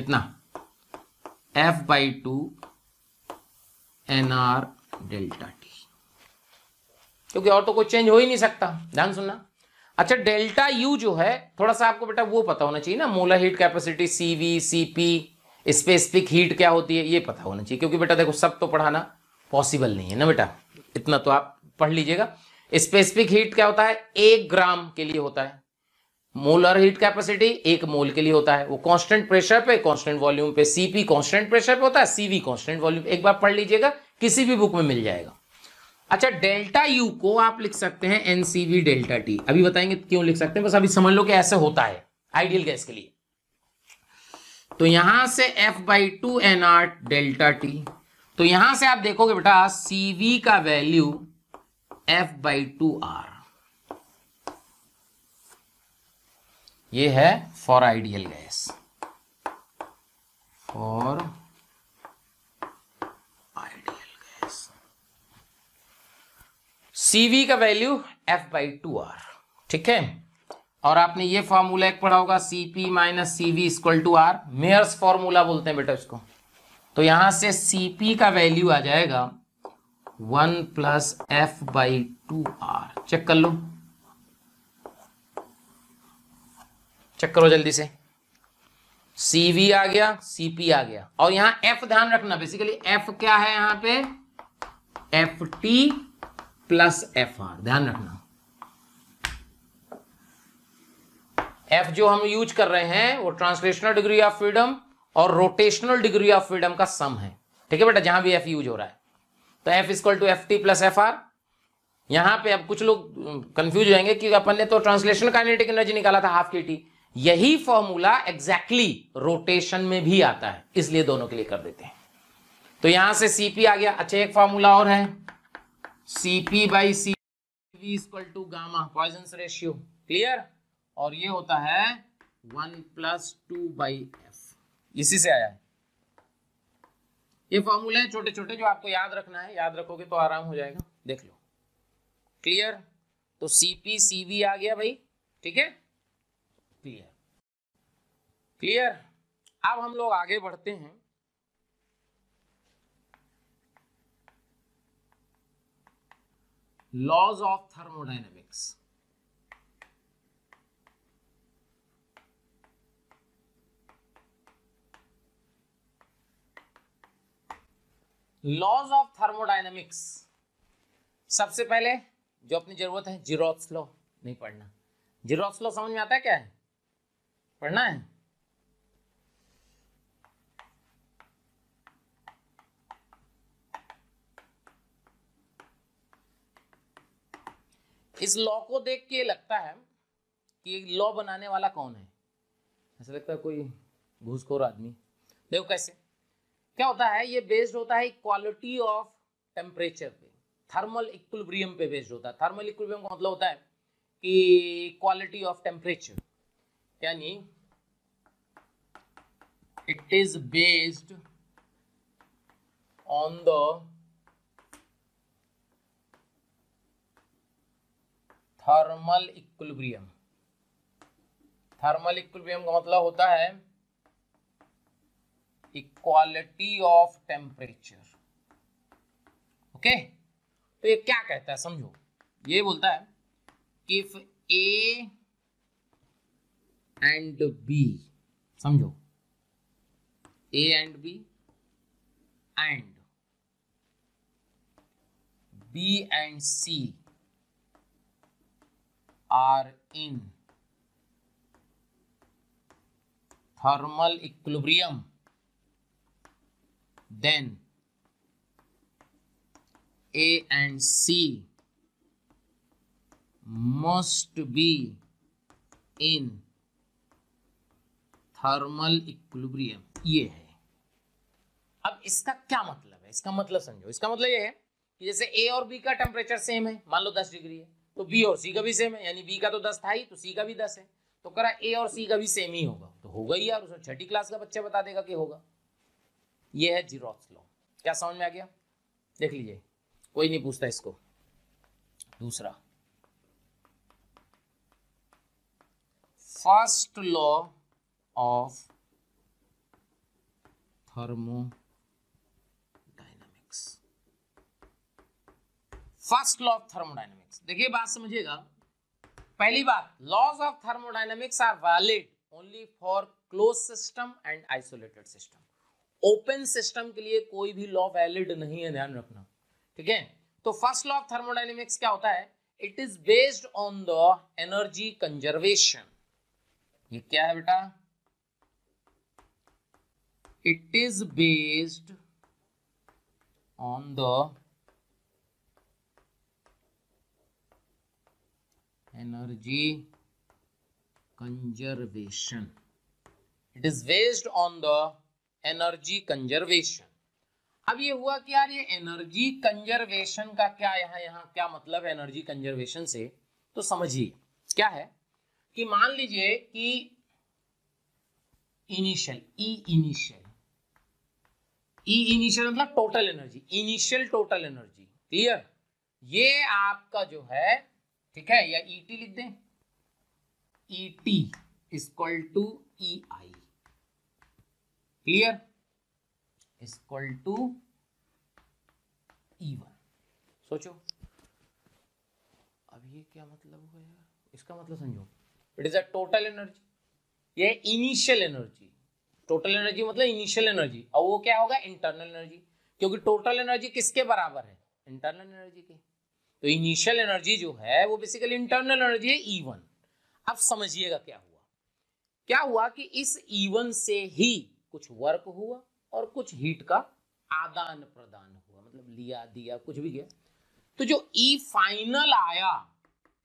कितना F by two N R delta T क्योंकि और तो कोई चेंज हो ही नहीं सकता ध्यान सुनना अच्छा डेल्टा यू जो है थोड़ा सा आपको बेटा वो पता होना चाहिए ना molar heat capacity C V P specific heat क्या होती है ये पता होना चाहिए क्योंकि बेटा देखो सब तो पढ़ाना पॉसिबल नहीं है ना बेटा इतना तो आप पढ़ लीजिएगा स्पेसिफिक हीट क्या होता है एक ग्राम के लिए होता है मोलर हीट कैपेसिटी एक मोल के लिए होता है वो कांस्टेंट प्रेशर पे कांस्टेंट वॉल्यूम पे सीपी कांस्टेंट प्रेशर पे होता है सीवी कांस्टेंट वॉल्यूम एक बार पढ़ लीजिएगा किसी भी बुक में मिल जाएगा अच्छा डेल्टा यू को आप लिख सकते हैं एनसीवी डेल्टा टी अभी बताएंगे क्यों लिख सकते हैं बस अभी समझ लो कि ऐसे होता है आइडियल गैस के लिए तो यहां से F by two N R delta T तो यहां से आप देखोगे बेटा सीवी का value F by two R ये है for ideal gas for ideal gas C V का value F by two R ठीक है और आपने ये फॉर्मूला एक पढ़ा होगा C P minus C V equal to R Mayer's formula बोलते हैं बेटा इसको तो यहां से सीपी का वैल्यू आ जाएगा one plus F by two R check कर लो चेक करो जल्दी से सी वी आ गया सी पी आ गया और यहां एफ ध्यान रखना बेसिकली एफ क्या है यहां पे F T plus F R ध्यान रखना एफ जो हम यूज कर रहे हैं वो ट्रांसलेशनल डिग्री ऑफ फ्रीडम और रोटेशनल डिग्री ऑफ फ्रीडम का सम है ठीक है बेटा जहां भी एफ यूज हो रहा है तो F equal to F T plus F R यहां पे अब कुछ लोग कंफ्यूज रहेंगे कि अपन ने तो ट्रांसलेशन काइनेटिक एनर्जी निकाला था हाफ के टी यही फॉर्मूला एग्जैक्टली रोटेशन में भी आता है इसलिए दोनों के लिए कर देते हैं तो यहां से सीपी आ गया अच्छा एक फॉर्मूला और है C P by C equal to gamma Poisson ratio clear और ये होता है one plus two by F इसी से आया है ये फॉर्मूले हैं छोटे छोटे जो आपको याद रखना है याद रखोगे तो आराम हो जाएगा देख लो क्लियर तो सीपी सीवी आ गया भाई ठीक है क्लियर अब हम लोग आगे बढ़ते हैं laws of thermodynamics laws of thermodynamics सबसे पहले जो अपनी जरूरत है जीरो लॉ नहीं पढ़ना जीरो लॉ समझ में आता है क्या है पढ़ना है इस लॉ को देख के लगता है कि लॉ बनाने वाला कौन है ऐसा लगता है कोई घूसखोर आदमी देखो कैसे क्या होता है ये बेस्ड होता है क्वालिटी ऑफ टेम्परेचर पे थर्मल इक्विलिब्रियम पे बेस्ड होता है थर्मल इक्विलिब्रियम का मतलब होता है कि क्वालिटी ऑफ टेम्परेचर यानी it is based on the thermal equilibrium thermal equilibrium का मतलब होता है इक्वालिटी ऑफ टेम्परेचर ओके तो ये क्या कहता है समझो ये बोलता है कि इफ ए एंड बी समझो A and B and B and C are in thermal equilibrium then A and C must be in thermal equilibrium ये है अब इसका क्या मतलब है इसका मतलब समझो इसका मतलब ये है कि जैसे ए और बी का टेम्परेचर सेम है मान लो दस डिग्री है तो बी और सी का भी सेम है यानी बी का तो दस था ही तो सी का भी दस है तो करा ए और सी का भी सेम ही होगा तो होगा ही यार उसमें छठी क्लास का बच्चा बता देगा कि होगा ये है जीरोस लॉ क्या समझ में आ गया देख लीजिए कोई नहीं पूछता इसको दूसरा first law of thermo first law of thermodynamics देखिए बात समझिएगा पहली बात laws of thermodynamics are valid only for close system and isolated system open system के लिए कोई भी लॉ वैलिड नहीं है ध्यान रखना ठीक है तो फर्स्ट लॉ ऑफ थर्मोडाइनमिक्स क्या होता है it is based on the energy conservation ये क्या है बेटा it is based on the energy conservation. It is based on the energy conservation. अब ये हुआ कि यार ये एनर्जी कंजर्वेशन का क्या यहां यहां क्या मतलब है एनर्जी कंजर्वेशन से तो समझिए क्या है कि मान लीजिए कि initial E initial E initial मतलब total energy initial total energy clear ये आपका जो है ठीक है या ई e टी लिख दें E T equal to E I clear equal to E one सोचो अब ये क्या मतलब हुआ इसका मतलब समझो it is a total energy ये इनिशियल एनर्जी टोटल एनर्जी मतलब इनिशियल एनर्जी और वो क्या होगा इंटरनल एनर्जी क्योंकि टोटल एनर्जी किसके बराबर है इंटरनल एनर्जी के तो इनिशियल एनर्जी जो है वो बेसिकली इंटरनल एनर्जी है ई e वन अब समझिएगा क्या हुआ क्या हुआ कि इस ई e वन से ही कुछ वर्क हुआ और कुछ हीट का आदान प्रदान हुआ मतलब लिया दिया कुछ भी गया तो जो ई e फाइनल आया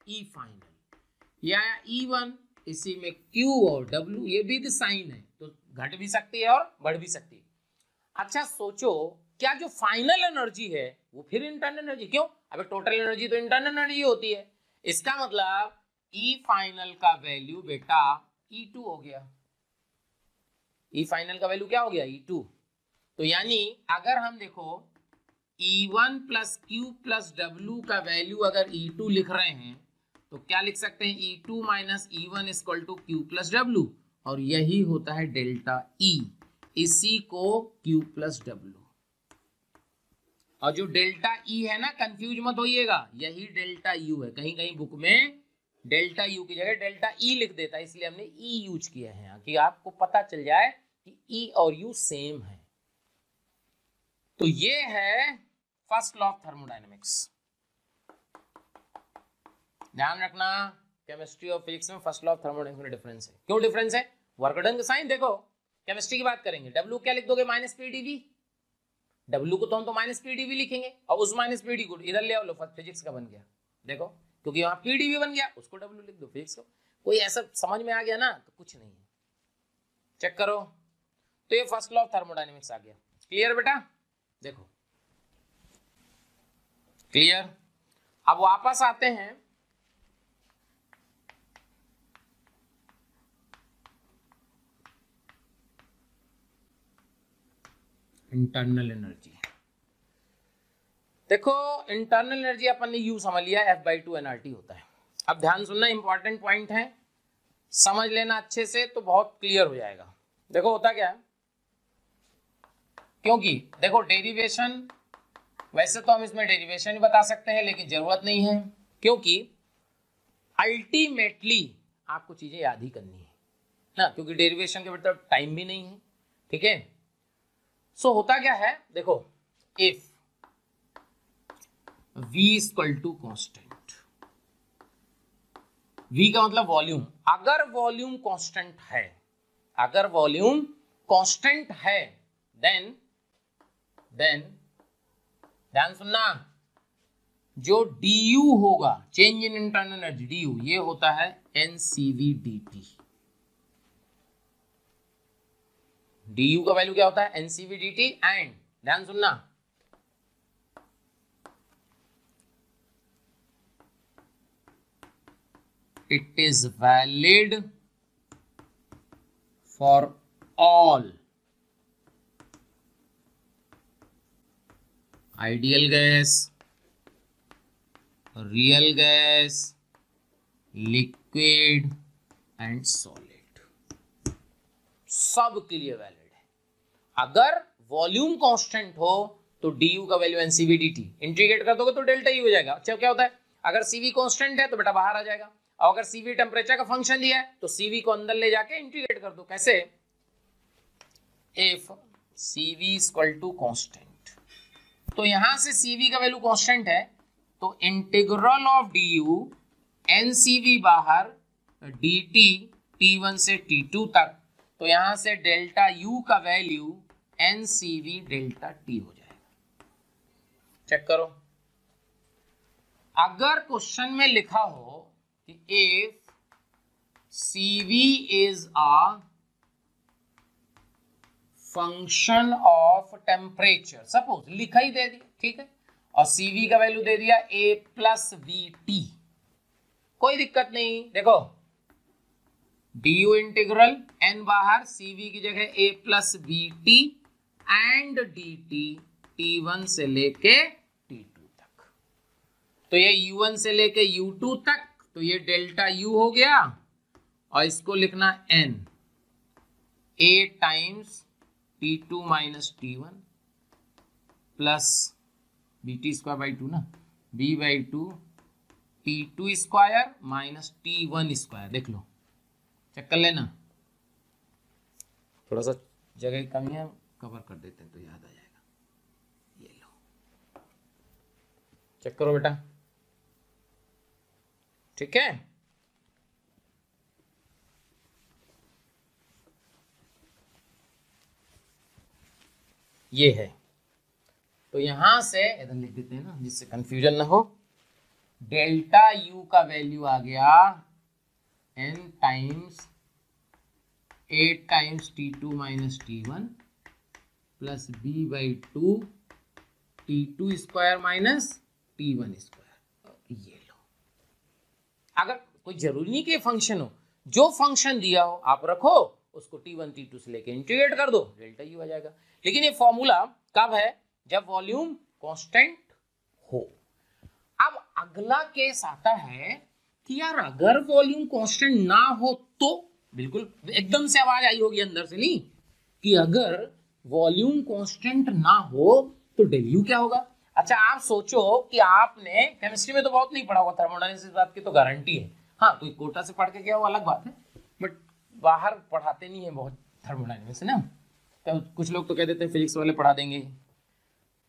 ई फाइनल ये आया ई वन इसी में क्यू और डब्ल्यू ये भी साइन है तो घट भी सकती है और बढ़ भी सकती है अच्छा सोचो क्या जो फाइनल एनर्जी है वो फिर इंटरनल एनर्जी क्यों अब टोटल एनर्जी तो इंटरनल एनर्जी होती है इसका मतलब ई e फाइनल का वैल्यू बेटा ई e टू हो गया ई e फाइनल का वैल्यू क्या हो गया ई टू तो यानी अगर हम देखो E one plus Q plus W का वैल्यू अगर ई टू लिख रहे हैं तो क्या लिख सकते हैं E two minus E one equal to Q plus W और यही होता है डेल्टा ई इसी को क्यू प्लस डब्ल्यू और जो डेल्टा ई e है ना कंफ्यूज मत होइएगा यही डेल्टा यू है कहीं कहीं बुक में डेल्टा यू की जगह डेल्टा ई e लिख देता है इसलिए हमने ई e यूज किया है कि आपको पता चल जाए कि ई e और यू सेम है तो ये है फर्स्ट लॉ ऑफ थर्मोडाइनमिक्स ध्यान रखना केमिस्ट्री और फिजिक्स में फर्स्ट लॉ ऑफ थर्मोडाइनमिक्स में डिफरेंस है क्यों डिफरेंस है वर्कडन साइन देखो केमिस्ट्री की बात करेंगे डब्ल्यू क्या लिख दोगे minus P D V W को तो हम तो माइनस पी डी भी लिखेंगे और उस माइनस पी डी को इधर ले आओ लो फिजिक्स का बन गया देखो क्योंकि वहाँ पी डी भी बन गया उसको डब्ल्यू लिख दो फिजिक्स को कोई ऐसा समझ में आ गया ना तो कुछ नहीं है चेक करो तो ये फर्स्ट लॉ ऑफ थर्मोडाइनमिक्स आ गया क्लियर बेटा देखो क्लियर अब वापस आते हैं इंटरनल एनर्जी देखो इंटरनल एनर्जी अपन ने यू समझ लिया एफ बाई टू एनआरटी होता है अब ध्यान सुनना इंपॉर्टेंट पॉइंट है समझ लेना अच्छे से तो बहुत क्लियर हो जाएगा देखो होता क्या है क्योंकि देखो डेरिवेशन वैसे तो हम इसमें डेरिवेशन भी बता सकते हैं लेकिन जरूरत नहीं है क्योंकि अल्टीमेटली आपको चीजें याद ही करनी है ना क्योंकि डेरिवेशन के मतलब टाइम भी नहीं है ठीक है सो so, होता क्या है देखो if v equal to constant V का मतलब वॉल्यूम अगर वॉल्यूम कॉन्स्टेंट है अगर वॉल्यूम कॉन्स्टेंट है देन देन ध्यान सुनना जो डी यू होगा change in internal energy D U ये होता है N C V D T D U का वैल्यू क्या होता है एनसीवी डी टी एंड ध्यान सुनना it is valid for all ideal gas real gas liquid and solid सब के लिए वैल्यू अगर वॉल्यूम कांस्टेंट हो तो डी यू का वैल्यू एनसीवी डी इंटीग्रेट कर दोगे तो डेल्टा ही हो जाएगा अच्छा क्या होता है अगर सीवी कांस्टेंट है तो बेटा बाहर आ जाएगा और अगर सीवी टेम्परेचर का फंक्शन लिया है तो सीवी को अंदर ले जाके इंटीग्रेट कर दो कैसे एफ सीवी टू कॉन्स्टेंट तो यहां से सीवी का वैल्यू कॉन्स्टेंट है तो integral of D U N C V बाहर डी टी टी वन से टी टू तक तो यहां से डेल्टा यू का value N C V delta T हो जाएगा चेक करो अगर क्वेश्चन में लिखा हो कि if C V is a function of temperature suppose लिखा ही दे दिया ठीक है और सीवी का वैल्यू दे दिया ए प्लस वी टी कोई दिक्कत नहीं देखो डी यू इंटीग्रल एन बाहर सीवी की जगह A plus V T and D T T one से लेके टी टू तक तो ये यू वन से लेके यू टू तक तो ये डेल्टा यू हो गया और इसको लिखना N A times T two minus T one plus B T square by two ना B by two T two square minus T one square देख लो चेक कर लेना थोड़ा सा जगह कमी है कवर कर देते हैं तो याद आ जाएगा ये लो चेक करो बेटा ठीक है ये है तो यहां से इधर लिख देते हैं ना जिससे कंफ्यूजन ना हो डेल्टा यू का वैल्यू आ गया N times eight times T two minus T one plus B by two T two square minus T one square ये लो अगर कोई जरूरी नहीं कि फंक्शन हो जो फंक्शन दिया हो आप रखो उसको टी वन टी टू से लेके इंटीग्रेट कर दो डेल्टा यू आ जाएगा लेकिन ये फॉर्मूला कब है जब वॉल्यूम कांस्टेंट हो अब अगला केस आता है कि यार अगर वॉल्यूम कांस्टेंट ना हो तो बिल्कुल एकदम से आवाज आई होगी अंदर से नहीं कि अगर वॉल्यूम कांस्टेंट ना हो तो डेल्यू क्या होगा अच्छा आप सोचो कि आपने केमिस्ट्री में तो बहुत नहीं पढ़ा होगा थर्मोडाइनिस इस बात की तो गारंटी है हाँ तो कोई कोटा से पढ़ के गया वो अलग बात है बट बाहर पढ़ाते नहीं है बहुत थर्मोडाइनमिक्स ना तो कुछ लोग तो कह देते हैं फिजिक्स वाले पढ़ा देंगे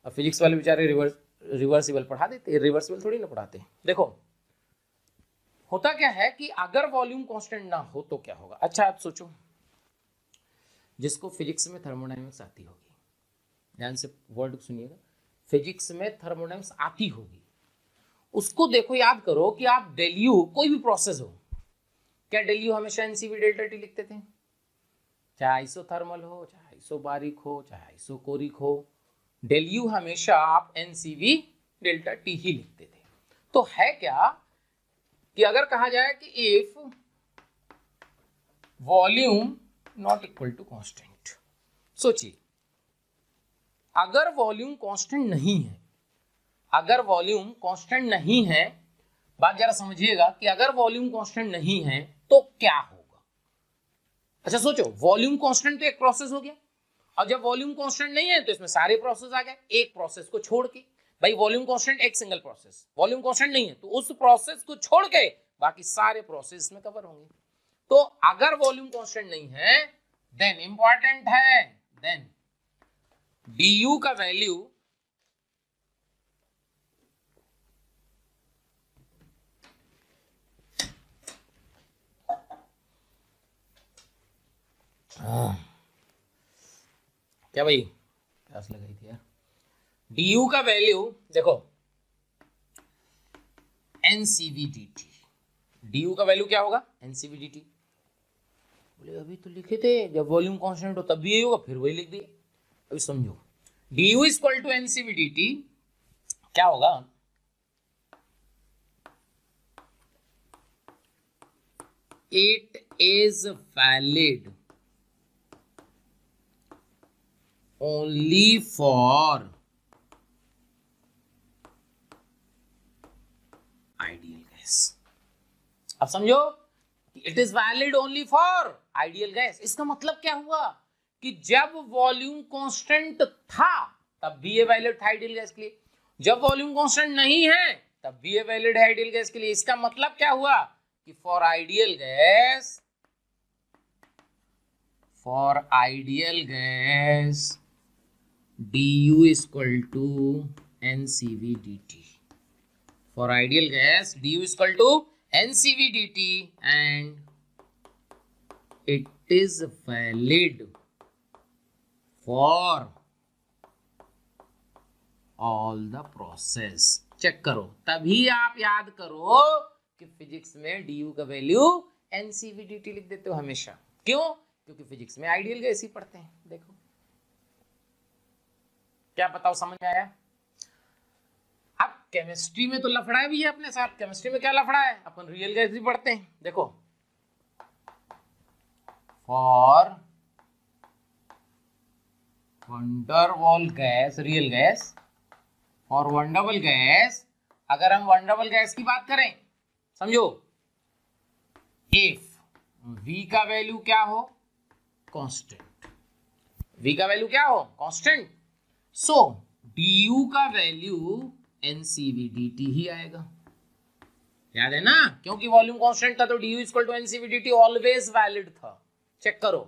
और फिजिक्स वाले बेचारे रिवर्स रिवर्सिबल पढ़ा देते हैं रिवर्सिबल थोड़ी ना पढ़ाते देखो होता क्या है कि अगर वॉल्यूम कांस्टेंट ना हो तो क्या होगा अच्छा आप सोचो जिसको फिजिक्स में थर्मोडाइनमिक्स आती होगी ध्यान से वर्ड सुनिएगा फिजिक्स में थर्मोडाइनमिक्स आती होगी उसको देखो याद करो कि आप डेल्यू कोई भी प्रोसेस हो क्या डेल्यू हमेशा एनसीवी डेल्टा टी लिखते थे चाहे आइसो थर्मल हो चाहे आइसो बारिक हो चाहे आइसो कोरिक हो डेल्यू हमेशा आप एनसीवी डेल्टा टी ही लिखते थे तो है क्या कि अगर कहा जाए कि if volume not equal to constant सोचिए अगर वॉल्यूम कांस्टेंट नहीं है अगर वॉल्यूम कांस्टेंट नहीं है बात जरा समझिएगा कि अगर वॉल्यूम कांस्टेंट नहीं है तो क्या होगा अच्छा सोचो वॉल्यूम कांस्टेंट तो एक प्रोसेस हो गया और जब वॉल्यूम कांस्टेंट नहीं है तो इसमें सारे प्रोसेस आ गए एक प्रोसेस को छोड़ के भाई वॉल्यूम कांस्टेंट एक सिंगल प्रोसेस वॉल्यूम कांस्टेंट नहीं है तो उस प्रोसेस को छोड़ के बाकी सारे प्रोसेस में कवर होंगे तो अगर वॉल्यूम कांस्टेंट नहीं है देन इंपॉर्टेंट है देन डी यू का वैल्यू क्या भाई प्यास लगाई थी यार डी यू का वैल्यू देखो N C V D T D U का वैल्यू क्या होगा एनसीवी डी टी बोले अभी तो लिखे थे जब वॉल्यूम कॉन्स्टेंट हो तब भी यही होगा फिर वही लिख दिए अभी समझो D U is equal to N C V D T क्या होगा it is valid only for ideal gas अब समझो it is valid only for ideal gas इसका मतलब क्या हुआ कि जब वॉल्यूम कांस्टेंट था तब भी ये वैलिड था आइडियल गैस के लिए जब वॉल्यूम कांस्टेंट नहीं है तब भी ये वैलिड है आइडियल गैस के लिए इसका मतलब क्या हुआ कि for ideal gas for ideal gas D U equal to N C V D T for ideal gas D U gas to N C V D T and it is valid for all the process check करो तभी आप याद करो कि physics में D U का value N C V D T लिख देते हो हमेशा क्यों क्योंकि फिजिक्स में आइडियल गैस ही पढ़ते हैं देखो क्या बताओ समझ आया अब केमिस्ट्री में तो लफड़ा भी है अपने साथ केमिस्ट्री में क्या लफड़ा है अपन रियल गैस भी पढ़ते हैं देखो for van der Waals gas real gas और वंडरबल गैस अगर हम वंडरबल गैस की बात करें समझो इफ v का वैल्यू क्या हो कांस्टेंट v का वैल्यू क्या हो कांस्टेंट सो डी यू का वैल्यू एनसीवी टी ही आएगा याद है ना क्योंकि वॉल्यूम कांस्टेंट था तो du equal to N C V T always valid था चेक करो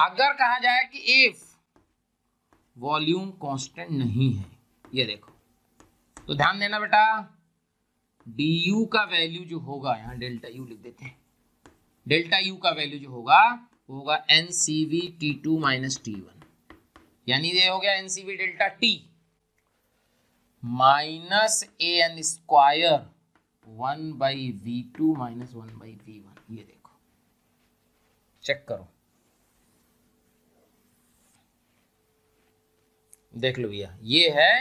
अगर कहा जाए कि इफ वॉल्यूम कांस्टेंट नहीं है ये देखो तो ध्यान देना बेटा डी यू का वैल्यू जो होगा यहाँ डेल्टा यू लिख देते हैं डेल्टा यू का वैल्यू जो होगा वो होगा N C V T two minus T one यानी ये हो गया N C V delta T minus A N square one by V two minus one by V one check करो देख लो भैया ये है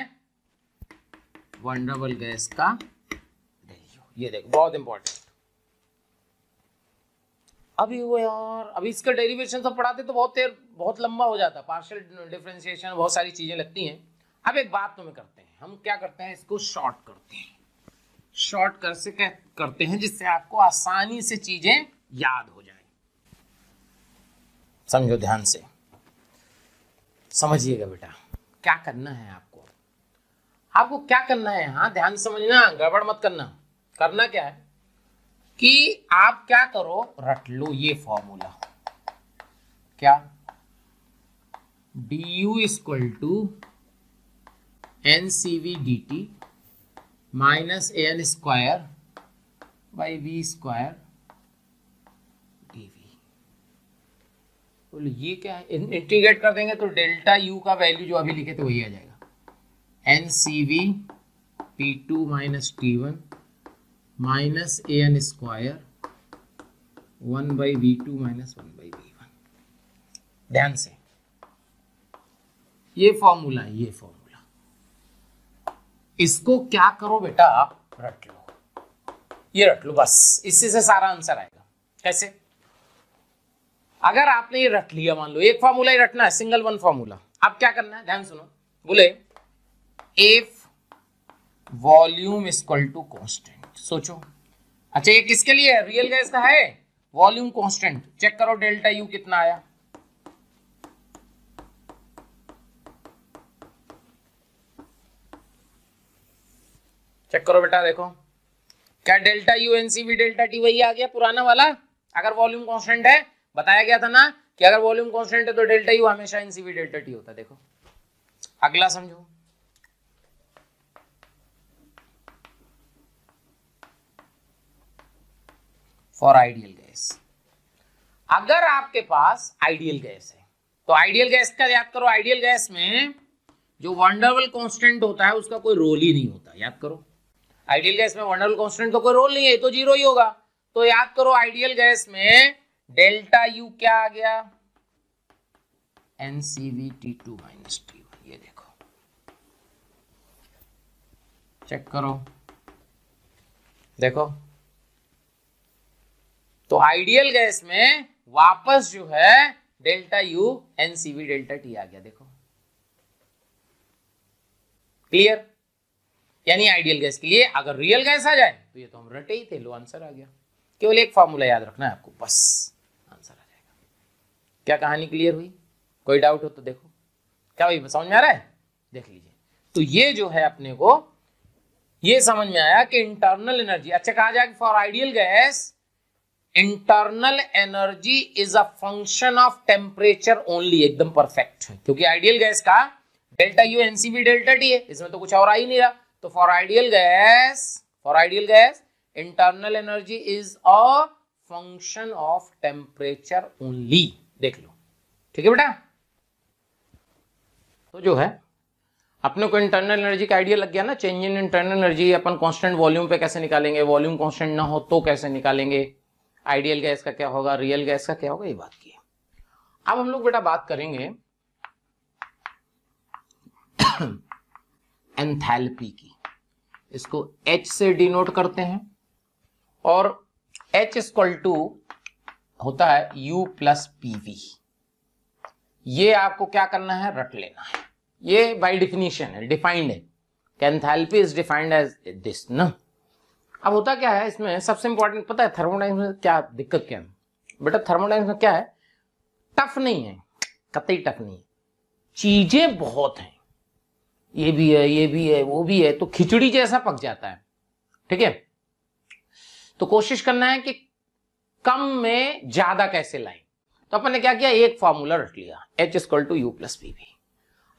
वंडरबल गैस का ये देखो बहुत इंपॉर्टेंट अभी वो यार अभी इसका डेरिवेशन सब पढ़ाते तो बहुत देर बहुत लंबा हो जाता पार्शियल डिफ्रेंशिएशन बहुत सारी चीज़ें लगती हैं अब एक बात तुम्हें करते हैं हम क्या करते हैं इसको शॉर्ट करते हैं शॉर्ट कर से करते हैं जिससे आपको आसानी से चीज़ें याद हो जाए समझो ध्यान से समझिएगा बेटा क्या करना है आपको आपको क्या करना है हाँ ध्यान समझना गड़बड़ मत करना करना क्या है कि आप क्या करो रट लो ये फॉर्मूला क्या D U equal to N C V D T minus N square by V square बोले ये क्या है इंटीग्रेट कर देंगे तो डेल्टा यू का वैल्यू जो अभी लिखे थे वही आ जाएगा N C V P two minus T one minus A N square one by V two minus one by V one ध्यान से ये फॉर्मूला है ये फॉर्मूला इसको क्या करो बेटा आप रट लो ये रट लो बस इसी से सारा आंसर आएगा कैसे अगर आपने ये रट लिया मान लो एक फॉर्मूला ही रटना है सिंगल वन फॉर्मूला अब क्या करना है ध्यान सुनो बोले if volume equal to constant सोचो अच्छा ये किसके लिए है रियल गैस का है वॉल्यूम कांस्टेंट चेक करो डेल्टा यू कितना आया चेक करो बेटा देखो क्या delta U N C V delta T वही आ गया पुराना वाला अगर वॉल्यूम कांस्टेंट है बताया गया था ना कि अगर वॉल्यूम कॉन्स्टेंट है तो डेल्टा यू हमेशा एनसीवी डेल्टा टी होता है देखो अगला समझो फॉर आइडियल गैस अगर आपके पास आइडियल गैस है तो आइडियल गैस का याद करो आइडियल गैस में जो वंडरवल कांस्टेंट होता है उसका कोई रोल ही नहीं होता याद करो आइडियल गैस में वंडरवल कांस्टेंट का कोई रोल नहीं है तो जीरो ही होगा तो याद करो आइडियल गैस में डेल्टा यू क्या आ गया N C V T two minus T one ये देखो चेक करो देखो तो आइडियल गैस में वापस जो है delta U N C V delta T आ गया देखो क्लियर यानी आइडियल गैस के लिए अगर रियल गैस आ जाए तो ये तो हम रटे ही थे लो आंसर आ गया केवल एक फॉर्मूला याद रखना है आपको बस क्या कहानी क्लियर हुई कोई डाउट हो तो देखो क्या भाई समझ में आ रहा है देख लीजिए तो ये जो है अपने को ये समझ में आया कि इंटरनल एनर्जी अच्छा कहा जाए for ideal gas internal energy is a function of temperature only एकदम परफेक्ट क्योंकि आइडियल गैस का delta U N C B delta T है इसमें तो कुछ और आ ही नहीं रहा तो for ideal gas for ideal gas internal energy is a function of temperature only देख लो ठीक है बेटा तो जो है अपने को इंटरनल एनर्जी का आइडिया लग गया ना चेंज इन इंटरनल एनर्जी अपन कांस्टेंट वॉल्यूम पे कैसे निकालेंगे वॉल्यूम कांस्टेंट ना हो तो कैसे निकालेंगे आइडियल गैस का क्या होगा रियल गैस का क्या होगा ये बात की अब हम लोग बेटा बात करेंगे एंथैल्पी की इसको एच से डिनोट करते हैं और एच इजक्वल टू होता है U प्लस पी ये आपको क्या करना है रट लेना है ये बाय डिफिनीशन है डिफाइंड है enthalpy is defined as this न अब होता क्या है इसमें सबसे इंपॉर्टेंट पता है थर्मोडाइनमिक्स में क्या दिक्कत क्या है बेटा थर्मोडाइनमिक्स में क्या है टफ नहीं है कतई टफ नहीं है चीजें बहुत हैं ये भी है ये भी है वो भी है तो खिचड़ी जैसा पक जाता है ठीक है तो कोशिश करना है कि कम में ज्यादा कैसे लाएं तो अपन ने क्या किया एक फॉर्मूला रख लिया H equal to U plus P V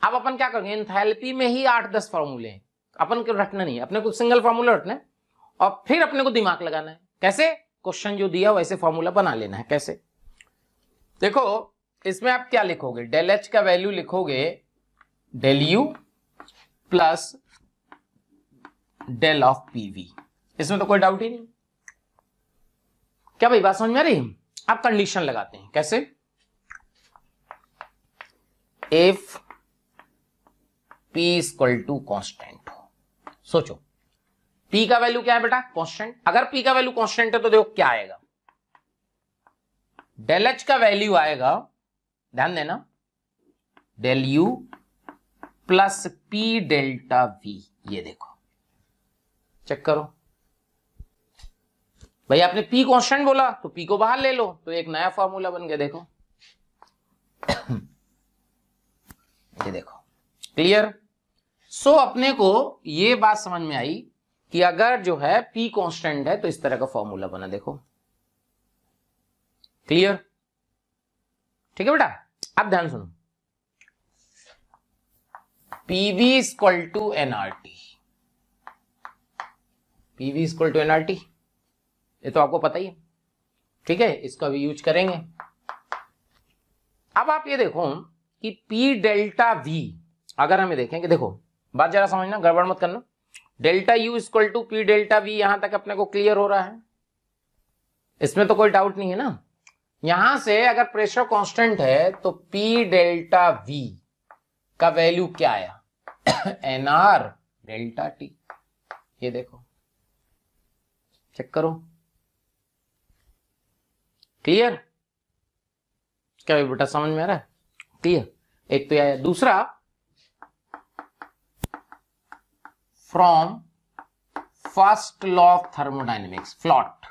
अब अपन क्या करेंगे इनथेलपी में ही आठ दस फॉर्मूले हैं अपन को रटना नहीं है अपने को सिंगल फॉर्मूला रखना है और फिर अपने को दिमाग लगाना है कैसे क्वेश्चन जो दिया वैसे फॉर्मूला बना लेना है कैसे देखो इसमें आप क्या लिखोगे डेल एच का वैल्यू लिखोगे del U plus del of PV इसमें तो कोई डाउट ही नहीं क्या भाई बात समझ में आ रही आप कंडीशन लगाते हैं कैसे if P equal to constant हो सोचो पी का वैल्यू क्या है बेटा कॉन्स्टेंट अगर पी का वैल्यू कॉन्स्टेंट है तो देखो क्या आएगा डेल एच का वैल्यू आएगा ध्यान देना del U plus P delta V ये देखो चेक करो भाई आपने पी कॉन्स्टेंट बोला तो पी को बाहर ले लो तो एक नया फॉर्मूला बन गया देखो ये देखो क्लियर सो so, अपने को ये बात समझ में आई कि अगर जो है पी कॉन्स्टेंट है तो इस तरह का फॉर्मूला बना देखो क्लियर ठीक है बेटा अब ध्यान सुनो PV is equal to nRT PV is to nRT ये तो आपको पता ही है ठीक है इसका भी यूज करेंगे अब आप ये देखो कि पी डेल्टा वी अगर हमें देखें कि देखो बात जरा समझना गड़बड़ मत करना delta U equal to P delta V यहां तक अपने को क्लियर हो रहा है इसमें तो कोई डाउट नहीं है ना यहां से अगर प्रेशर कांस्टेंट है तो पी डेल्टा वी का वैल्यू क्या आया एन आर डेल्टा टी ये देखो चेक करो क्लियर क्या बेटा समझ में आ रहा है क्लियर एक तो आया दूसरा from first law of thermodynamics फ्लॉट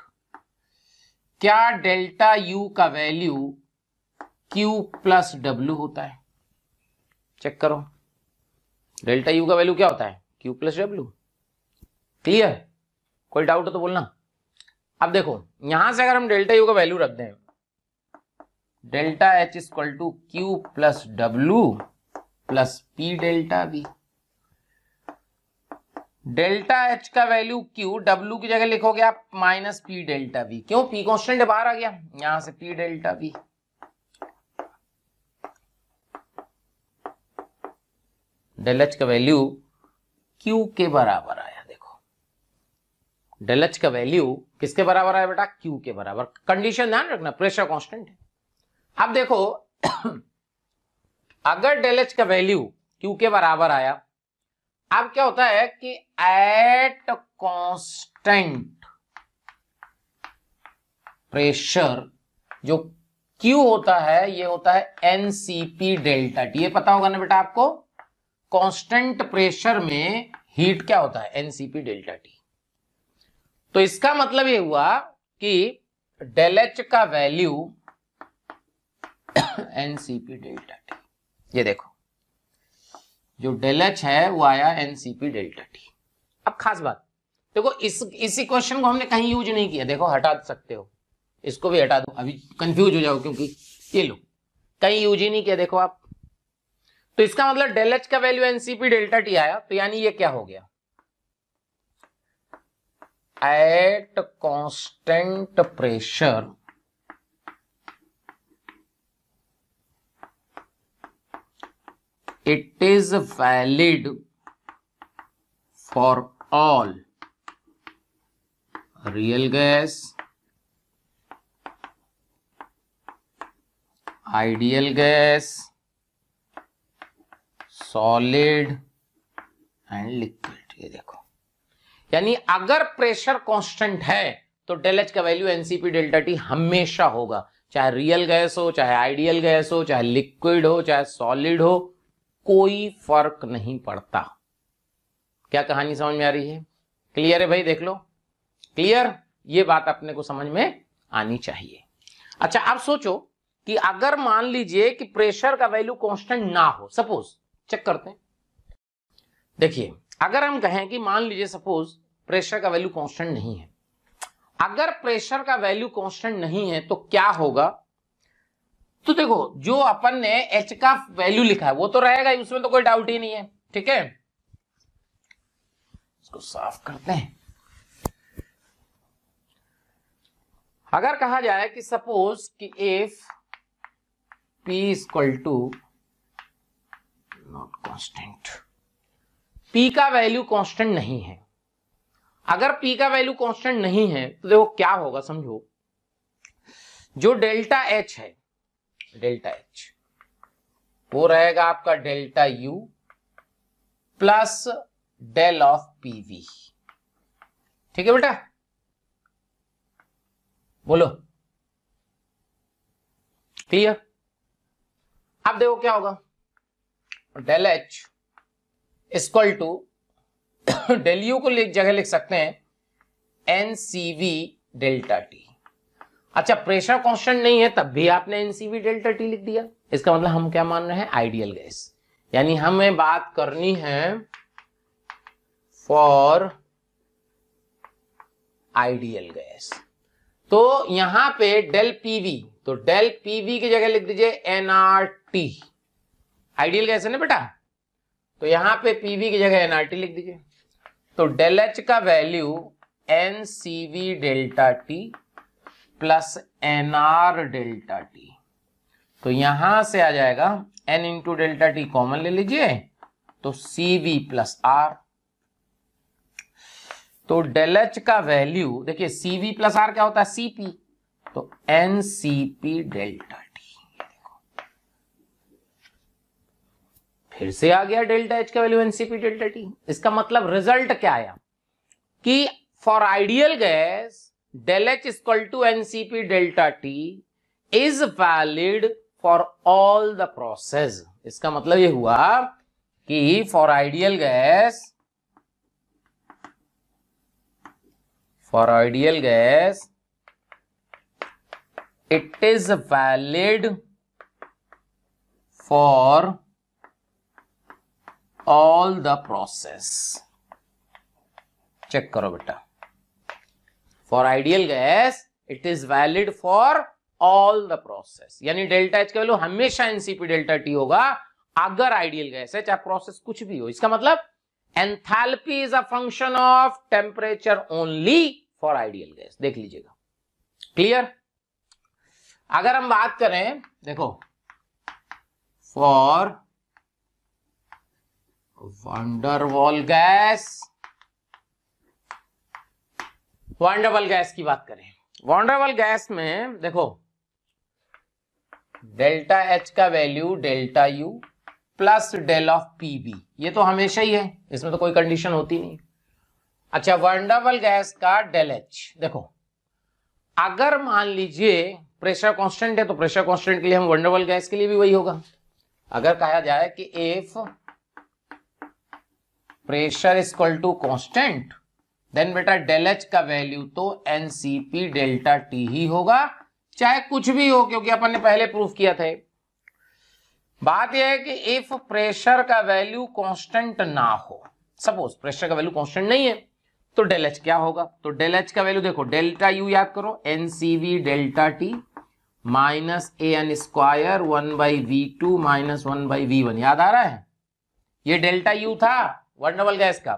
क्या डेल्टा यू का वैल्यू क्यू प्लस डब्ल्यू होता है चेक करो डेल्टा यू का वैल्यू क्या होता है क्यू प्लस डब्ल्यू क्लियर कोई डाउट हो तो बोलना अब देखो यहां से अगर हम डेल्टा यू का वैल्यू रख दें delta H is equal to Q plus W plus P delta V delta H का वैल्यू क्यू डब्ल्यू की जगह लिखोगे आप माइनस पी डेल्टा बी क्यों पी कॉन्स्टेंट बाहर आ गया यहां से P delta V del H का वैल्यू क्यू के बराबर आया देखो डेल एच का वैल्यू किसके बराबर है बेटा क्यू के बराबर कंडीशन ध्यान रखना प्रेशर कॉन्स्टेंट है अब देखो अगर डेल एच का वैल्यू क्यू के बराबर आया अब क्या होता है कि एट कॉन्स्टेंट प्रेशर जो क्यू होता है ये होता है एनसीपी डेल्टा टी ये पता होगा ना बेटा आपको कॉन्स्टेंट प्रेशर में हीट क्या होता है एनसीपी डेल्टा टी तो इसका मतलब ये हुआ कि डेल एच का वैल्यू एनसीपी डेल्टा टी ये देखो जो डेल एच है वो आया एनसीपी डेल्टा टी अब खास बात देखो इस इसी क्वेश्चन को हमने कहीं यूज नहीं किया देखो हटा सकते हो इसको भी हटा दो अभी कंफ्यूज हो जाओ क्योंकि ये लो कहीं यूज ही नहीं किया देखो आप तो इसका मतलब डेल एच का वैल्यू एनसीपी डेल्टा टी आया तो यानी ये क्या हो गया at constant pressure it is valid for all real gas ideal gas solid and liquid ये देखो यानी अगर प्रेशर कांस्टेंट है तो डेल एच का वैल्यू एनसीपी डेल्टा टी हमेशा होगा चाहे रियल गैस हो चाहे आइडियल गैस हो चाहे लिक्विड हो चाहे सॉलिड हो कोई फर्क नहीं पड़ता क्या कहानी समझ में आ रही है क्लियर है भाई देख लो क्लियर ये बात अपने को समझ में आनी चाहिए अच्छा आप सोचो कि अगर मान लीजिए कि प्रेशर का वैल्यू कांस्टेंट ना हो सपोज चेक करते हैं देखिए अगर हम कहें कि मान लीजिए सपोज प्रेशर का वैल्यू कांस्टेंट नहीं है अगर प्रेशर का वैल्यू कांस्टेंट नहीं है तो क्या होगा तो देखो जो अपन ने एच का वैल्यू लिखा है वो तो रहेगा ही उसमें तो कोई डाउट ही नहीं है ठीक है इसको साफ करते हैं अगर कहा जाए कि सपोज कि if P equal to not constant P का वैल्यू कांस्टेंट नहीं है अगर पी का वैल्यू कांस्टेंट नहीं है तो देखो क्या होगा समझो जो डेल्टा एच है डेल्टा एच वो रहेगा आपका delta U plus del of PV ठीक है बेटा बोलो क्लियर अब देखो क्या होगा del H equal to del U को एक जगह लिख सकते हैं एनसीवी डेल्टा टी अच्छा प्रेशर कांस्टेंट नहीं है तब भी आपने एनसीवी डेल्टा टी लिख दिया इसका मतलब हम क्या मान रहे हैं आइडियल गैस यानी हमें बात करनी है फॉर आइडियल गैस तो यहां पे डेल पीवी तो डेल पीवी की जगह लिख दीजिए एनआरटी आइडियल गैस है ना बेटा तो यहां पे पीवी की जगह एनआरटी लिख दीजिए तो डेल एच का value N C V delta T plus n R delta T तो यहां से आ जाएगा n into delta T common ले लीजिए तो सी वी प्लस आर तो डेल एच का वैल्यू देखिए सी वी प्लस आर क्या होता है सी पी तो एन सी पी डेल्टा फिर से आ गया डेल्टा एच का वैल्यू एनसीपी डेल्टा टी इसका मतलब रिजल्ट क्या आया कि for ideal gas del H equal to nCp delta T is valid for all the process इसका मतलब ये हुआ कि for ideal gas for ideal gas it is valid for all the process check करो बेटा for ideal gas it is valid for all the process यानी delta H का value हमेशा एनसीपी डेल्टा टी होगा अगर आइडियल गैस है चाहे process कुछ भी हो इसका मतलब enthalpy is a function of temperature only for ideal gas देख लीजिएगा क्लियर अगर हम बात करें देखो for van der Waals gas van der Waals gas की बात करें वंडरवॉल गैस में देखो डेल्टा एच का value delta U plus del of P V ये तो हमेशा ही है इसमें तो कोई कंडीशन होती नहीं अच्छा वंडरवॉल गैस का डेल एच देखो अगर मान लीजिए प्रेशर कांस्टेंट है तो प्रेशर कांस्टेंट के लिए हम वंडरवॉल गैस के लिए भी वही होगा अगर कहा जाए कि if pressure is equal to constant then बेटा डेल एच का वैल्यू तो एनसीपी डेल्टा टी ही होगा चाहे कुछ भी हो क्योंकि अपन ने पहले प्रूफ किया था बात यह है कि इफ प्रेशर का वैल्यू कांस्टेंट ना हो सपोज प्रेशर का वैल्यू कांस्टेंट नहीं है तो डेल एच क्या होगा तो डेल एच का वैल्यू देखो डेल्टा यू याद करो nCv delta T minus A N square one by V two minus one by V one याद आ रहा है ये डेल्टा यू था डबल गैस का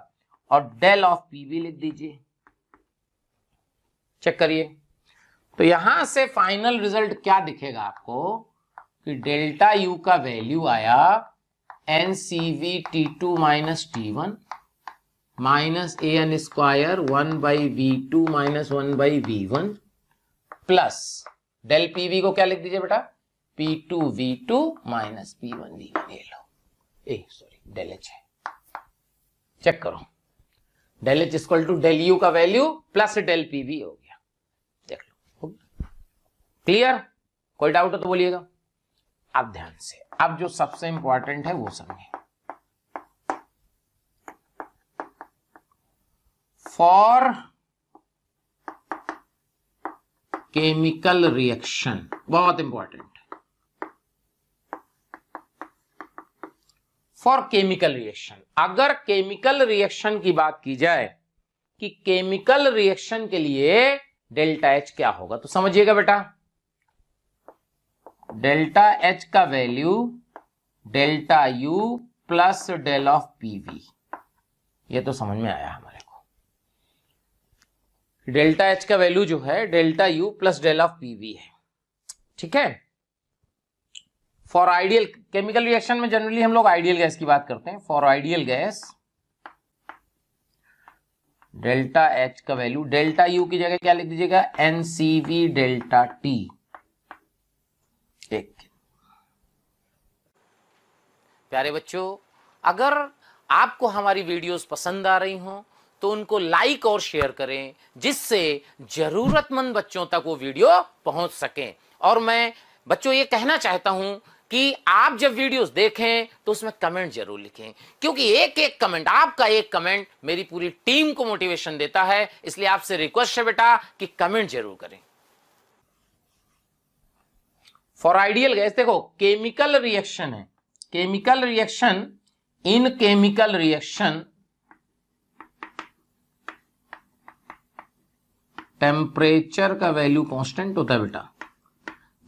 और डेल ऑफ पी भी लिख दीजिए चेक करिए तो यहां से फाइनल रिजल्ट क्या दिखेगा आपको कि डेल्टा यू का वैल्यू आया n C V T two minus T one minus A N square one by V two minus one by V one plus del P V को क्या लिख दीजिए बेटा P two V two minus P one V one ये लो uh sorry del H है check करो del H equal to del U का वैल्यू प्लस डेल पी भी हो गया देख लो क्लियर कोई डाउट हो तो बोलिएगा अब ध्यान से अब जो सबसे इंपॉर्टेंट है वो समझे फॉर केमिकल रिएक्शन बहुत इंपॉर्टेंट फॉर केमिकल रिएक्शन अगर केमिकल रिएक्शन की बात की जाए कि केमिकल रिएक्शन के लिए डेल्टा एच क्या होगा तो समझिएगा बेटा डेल्टा एच का value delta U plus del of PV ये तो समझ में आया हमारे को डेल्टा एच का वैल्यू जो है delta U plus del of PV है ठीक है फॉर आइडियल केमिकल रिएक्शन में जनरली हम लोग आइडियल गैस की बात करते हैं for ideal gas delta H का वैल्यू डेल्टा यू की जगह क्या लिख दीजिएगा एनसीवी डेल्टा टी एक प्यारे बच्चों अगर आपको हमारी वीडियोस पसंद आ रही हो तो उनको लाइक और शेयर करें जिससे जरूरतमंद बच्चों तक वो वीडियो पहुंच सके और मैं बच्चों ये कहना चाहता हूं कि आप जब वीडियोस देखें तो उसमें कमेंट जरूर लिखें क्योंकि एक एक कमेंट आपका एक कमेंट मेरी पूरी टीम को मोटिवेशन देता है इसलिए आपसे रिक्वेस्ट है बेटा कि कमेंट जरूर करें फॉर आइडियल गैस देखो केमिकल रिएक्शन है chemical reaction in chemical reaction temperature का वैल्यू कॉन्स्टेंट होता है बेटा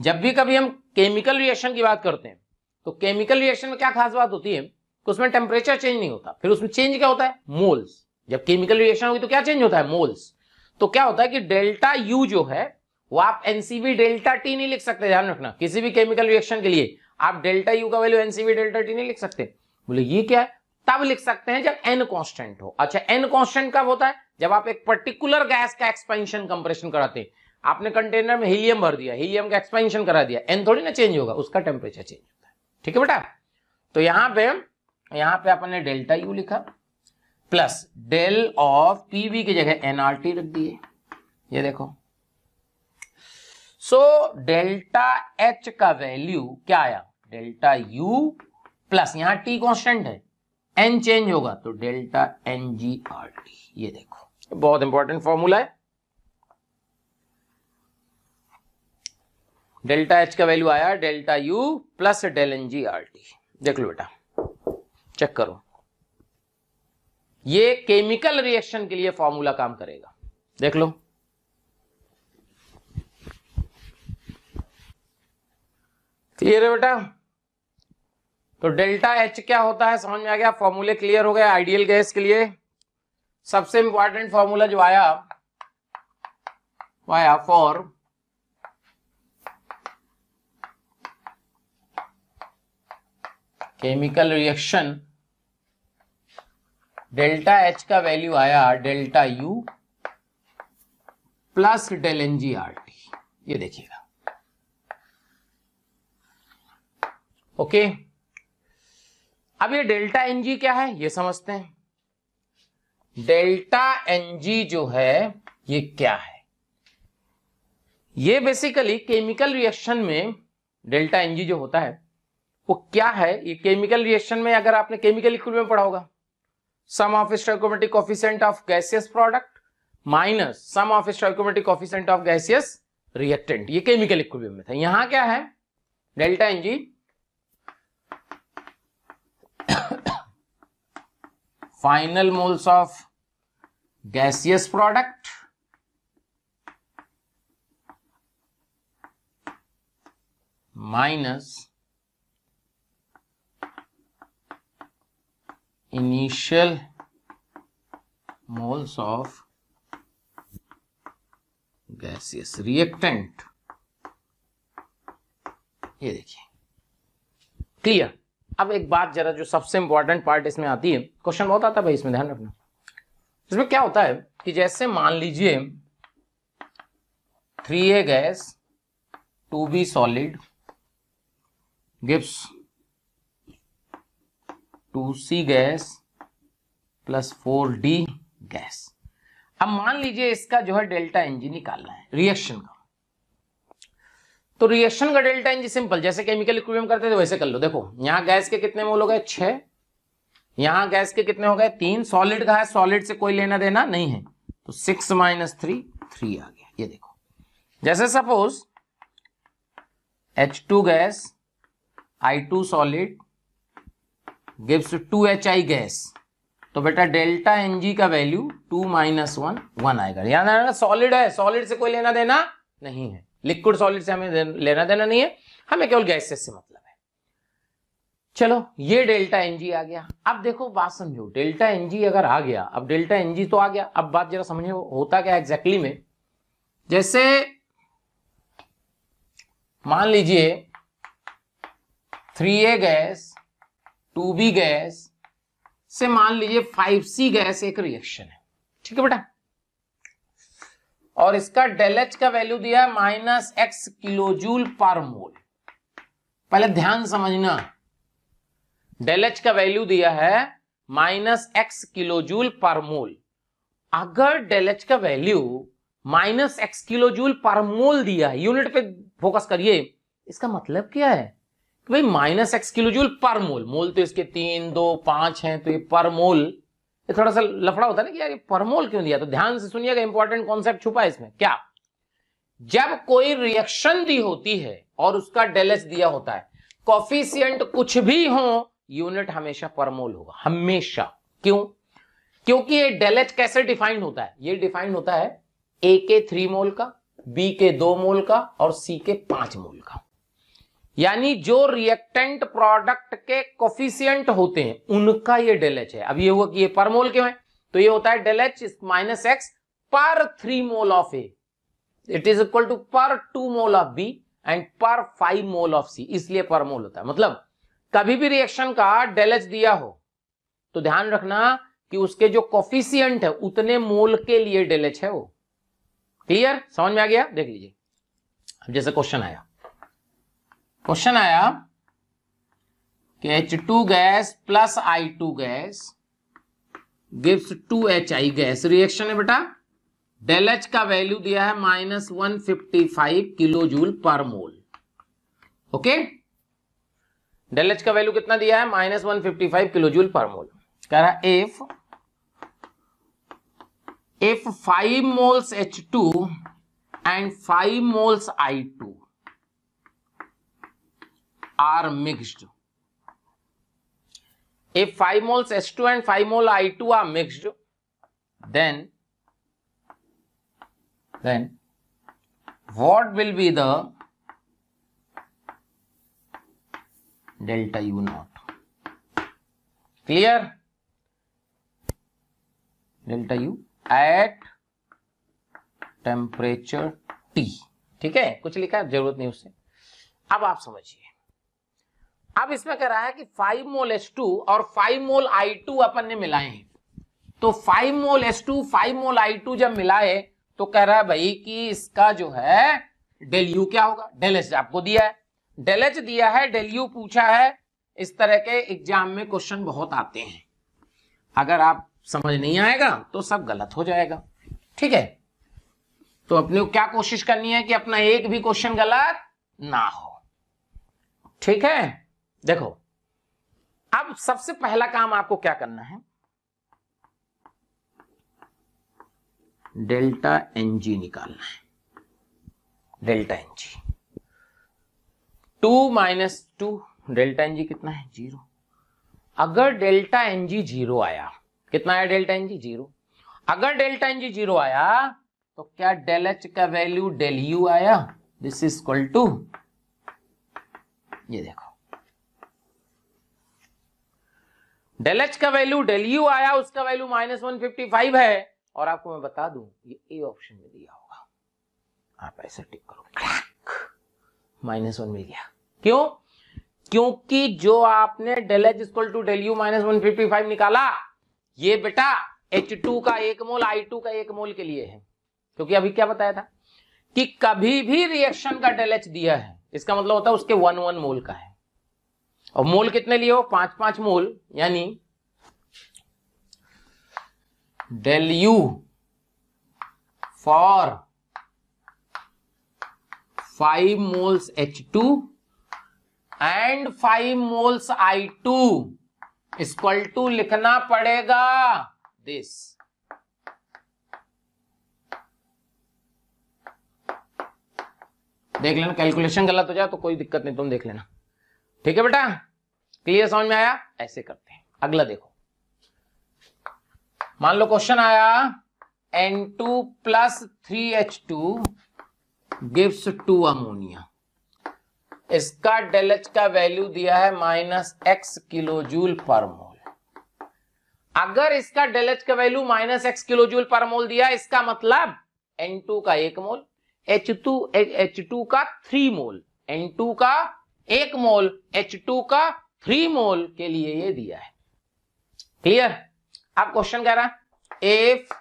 जब भी कभी हम केमिकल रिएक्शन की बात करते हैं तो केमिकल रिएक्शन में क्या खास बात होती है कि उसमें टेम्परेचर चेंज नहीं होता फिर उसमें चेंज क्या होता है मोल्स जब केमिकल रिएक्शन होगी तो क्या चेंज होता है मोल्स तो क्या होता है कि डेल्टा यू जो है वो आप एनसीबी डेल्टा टी नहीं लिख सकते ध्यान रखना किसी भी केमिकल रिएक्शन के लिए आप डेल्टा यू का वैल्यू एनसीबी डेल्टा टी नहीं लिख सकते बोले ये क्या है तब लिख सकते हैं जब एन कॉन्स्टेंट हो अच्छा एन कॉन्स्टेंट कब होता है जब आप एक पर्टिकुलर गैस का एक्सपेंशन कंप्रेशन कराते हैं आपने कंटेनर में हीलियम भर दिया हीलियम का एक्सपेंशन करा दिया एन थोड़ी ना चेंज होगा उसका टेम्परेचर चेंज होता है ठीक है बेटा तो यहाँ पे यहाँ पे आपने डेल्टा यू लिखा प्लस डेल ऑफ पीवी की जगह एनआरटी रख दिए ये देखो सो डेल्टा एच का वैल्यू क्या आया डेल्टा यू प्लस यहां टी कॉन्स्टेंट है एन चेंज होगा तो डेल्टा एन जी आर टी ये देखो बहुत इंपॉर्टेंट फॉर्मूला है डेल्टा एच का वैल्यू आया delta U plus del N G R T देख लो बेटा चेक करो ये केमिकल रिएक्शन के लिए फॉर्मूला काम करेगा देख लो क्लियर है बेटा तो डेल्टा एच क्या होता है समझ में आ गया फॉर्मूले क्लियर हो गए आइडियल गैस के लिए सबसे इंपॉर्टेंट फॉर्मूला जो आया आया for chemical reaction delta H का वैल्यू आया delta U plus del N G R T ये देखिएगा ओके अब ये डेल्टा एन जी क्या है ये समझते हैं डेल्टा एन जी जो है ये क्या है ये बेसिकली केमिकल रिएक्शन में डेल्टा एनजी जो होता है वो क्या है ये केमिकल रिएक्शन में अगर आपने केमिकल इक्वल में पढ़ा होगा sum of stoichiometric coefficient of gaseous product minus sum of stoichiometric coefficient of gaseous reactant ये केमिकल इक्विलिब्रियम में था यहां क्या है delta ng final moles of gaseous product minus initial moles of gaseous reactant ये देखिए क्लियर अब एक बात जरा जो सबसे इंपॉर्टेंट पार्ट इसमें आती है क्वेश्चन बहुत आता है भाई इसमें ध्यान रखना इसमें क्या होता है कि जैसे मान लीजिए three A gas two B solid gives two C gas plus four D gas अब मान लीजिए इसका जो है डेल्टा एनजी निकालना है रिएक्शन का तो रिएक्शन का डेल्टा एनजी सिंपल जैसे केमिकल इक्विलिब्रियम करते थे वैसे कर लो देखो यहां गैस के कितने मोल हो गए छह यहां गैस के कितने हो गए तीन सॉलिड का है सॉलिड से कोई लेना देना नहीं है तो सिक्स माइनस थ्री थ्री आ गया ये देखो जैसे suppose H2 gas I2 solid gives two H I gas तो बेटा डेल्टा एन जी का value two minus one one आएगा याद आना सॉलिड है सॉलिड से कोई लेना देना नहीं है लिक्विड सॉलिड से हमें देन, लेना देना नहीं है हमें केवल गैसेस से मतलब है चलो ये डेल्टा एनजी आ गया अब देखो बात समझो डेल्टा एनजी अगर आ गया अब डेल्टा एनजी तो आ गया अब बात जरा समझो होता क्या एग्जैक्टली में जैसे मान लीजिए three A gas two B gas से मान लीजिए फाइव सी गैस एक रिएक्शन है ठीक है बेटा और इसका डेल एच का वैल्यू दिया है माइनस एक्स किलोजूल पर मोल पहले ध्यान समझना डेल एच का वैल्यू दिया है minus X kilojoule per mole अगर डेल एच का value minus X kilojoule per mole दिया है यूनिट पे फोकस करिए इसका मतलब क्या है कि भाई माइनस एक्स किलो जूल पर मोल मोल तो इसके तीन दो पांच हैं तो ये पर मोल ये थोड़ा सा लफड़ा होता है ना कि यार ये पर मोल क्यों दिया तो ध्यान से सुनिएगा इंपॉर्टेंट कॉन्सेप्ट छुपा है इसमें क्या जब कोई रिएक्शन दी होती है और उसका डेलेस दिया होता है कॉफिशियंट कुछ भी हो यूनिट हमेशा पर मोल होगा हमेशा क्यों क्योंकि ये डेलेच कैसे डिफाइंड होता है ये डिफाइंड होता है ए के थ्री मोल का बी के दो मोल का और सी के पांच मोल का यानी जो रिएक्टेंट प्रोडक्ट के कोफिशियंट होते हैं उनका ये डेल है अब ये हुआ कि ये पर मोल क्यों है तो ये होता है del H minus X per three mole of A it is equal to per two mole of B and per five mole of C इसलिए पर मोल होता है मतलब कभी भी रिएक्शन का डेल एच दिया हो तो ध्यान रखना कि उसके जो कोफिशियंट है उतने मोल के लिए डेल एच है वो क्लियर समझ में आ गया देख लीजिए अब जैसे क्वेश्चन आया क्वेश्चन आया कि H two gas plus I two gas gives two H I gas reaction है बेटा डेल एच का वैल्यू दिया है minus one fifty five kilo joule पर मोल ओके डेल एच का वैल्यू कितना दिया है minus one fifty five kilo joule पर मोल कह रहा if if five moles H two and five moles I two are mixed. If 5 moles H2 and 5 mole I2 are mixed, then, then what will be the delta U naught? Clear? Delta U at temperature T ठीक है कुछ लिखा है जरूरत नहीं उससे अब आप समझिए अब इसमें कह रहा है कि 5 मोल H2 और 5 मोल I2 अपन ने मिलाए हैं तो 5 मोल H2 5 मोल I2 जब मिलाए तो कह रहा है भाई कि इसका जो है डेल यू क्या होगा डेल एच आपको दिया है डेल एच दिया है डेल यू पूछा है इस तरह के एग्जाम में क्वेश्चन बहुत आते हैं अगर आप समझ नहीं आएगा तो सब गलत हो जाएगा ठीक है तो अपने क्या कोशिश करनी है कि अपना एक भी क्वेश्चन गलत ना हो ठीक है देखो अब सबसे पहला काम आपको क्या करना है डेल्टा एनजी निकालना है delta ng two minus two delta ng कितना है जीरो अगर डेल्टा एनजी जीरो आया कितना आया डेल्टा एनजी जीरो अगर डेल्टा एनजी जीरो आया तो क्या डेल एच का वैल्यू डेल यू आया दिस इज इक्वल टू ये देखो डेल एच का वैल्यू डेल यू आया उसका value minus one fifty five है और आपको मैं बता दूं ये ए ऑप्शन में दिया होगा आप ऐसे टिक करो माइनस वन मिल गया क्यों क्योंकि जो आपने del H equal to del U minus one fifty five निकाला ये बेटा एच टू का एक मोल आई टू का एक मोल के लिए है क्योंकि अभी क्या बताया था कि कभी भी रिएक्शन का डेल एच दिया है इसका मतलब होता है उसके वन वन मोल का है और मोल कितने लिए हो पांच पांच मोल यानी del U for five moles H two and five moles I two equal to लिखना पड़ेगा दिस देख लेना कैलकुलेशन गलत हो जाए तो कोई दिक्कत नहीं तुम देख लेना ठीक है बेटा क्लियर समझ में आया ऐसे करते हैं अगला देखो मान लो क्वेश्चन आया N2 two plus three H two gives two ammonia इसका डेल एच का वैल्यू दिया है माइनस एक्स किलो जूल पर मोल अगर इसका डेल एच का value minus X kilo joule पर मोल दिया इसका मतलब N2 का एक मोल H2 H2 का थ्री मोल N2 का एक मोल H2 का थ्री मोल के लिए ये दिया है क्लियर अब क्वेश्चन कह रहा if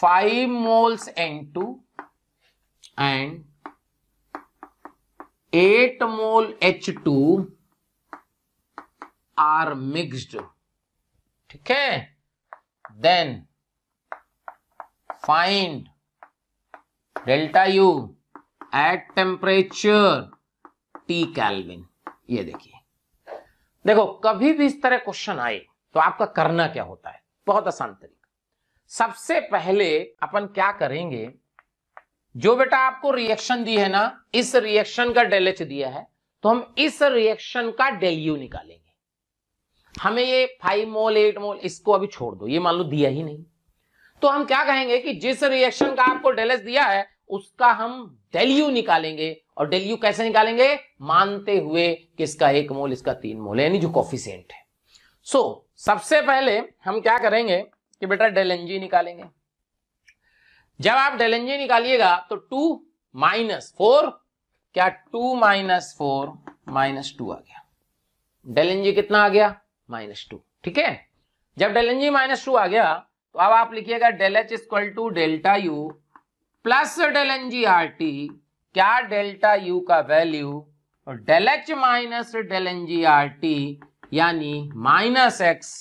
five moles N two and eight mole H two are mixed ठीक है then find delta U at temperature T kelvin ये देखिए देखो कभी भी इस तरह क्वेश्चन आए तो आपका करना क्या होता है बहुत आसान तरीका सबसे पहले अपन क्या करेंगे जो बेटा आपको रिएक्शन दी है ना इस रिएक्शन का डेलेच दिया है तो हम इस रिएक्शन का डेल्यू निकालेंगे हमें ये फाइव मोल एट मोल इसको अभी छोड़ दो ये मान लो दिया ही नहीं तो हम क्या कहेंगे कि जिस रिएक्शन का आपको डेलेस दिया है उसका हम डेल्यू निकालेंगे और डेल्यू कैसे निकालेंगे मानते हुए कि इसका एक मोल इसका तीन मोल यानी जो कॉफिशेंट है सो so, सबसे पहले हम क्या करेंगे कि बेटा डेलेंजी निकालेंगे जब आप डेलेंजी निकालिएगा तो टू माइनस फोर क्या two minus four minus two आ गया डेलेंजी कितना आ गया माइनस टू ठीक है जब डेलेंजी माइनस टू आ गया तो अब आप लिखिएगा del H equal to delta U plus del N G R T क्या डेल्टा यू का वैल्यू और del H minus del N G R T यानी minus X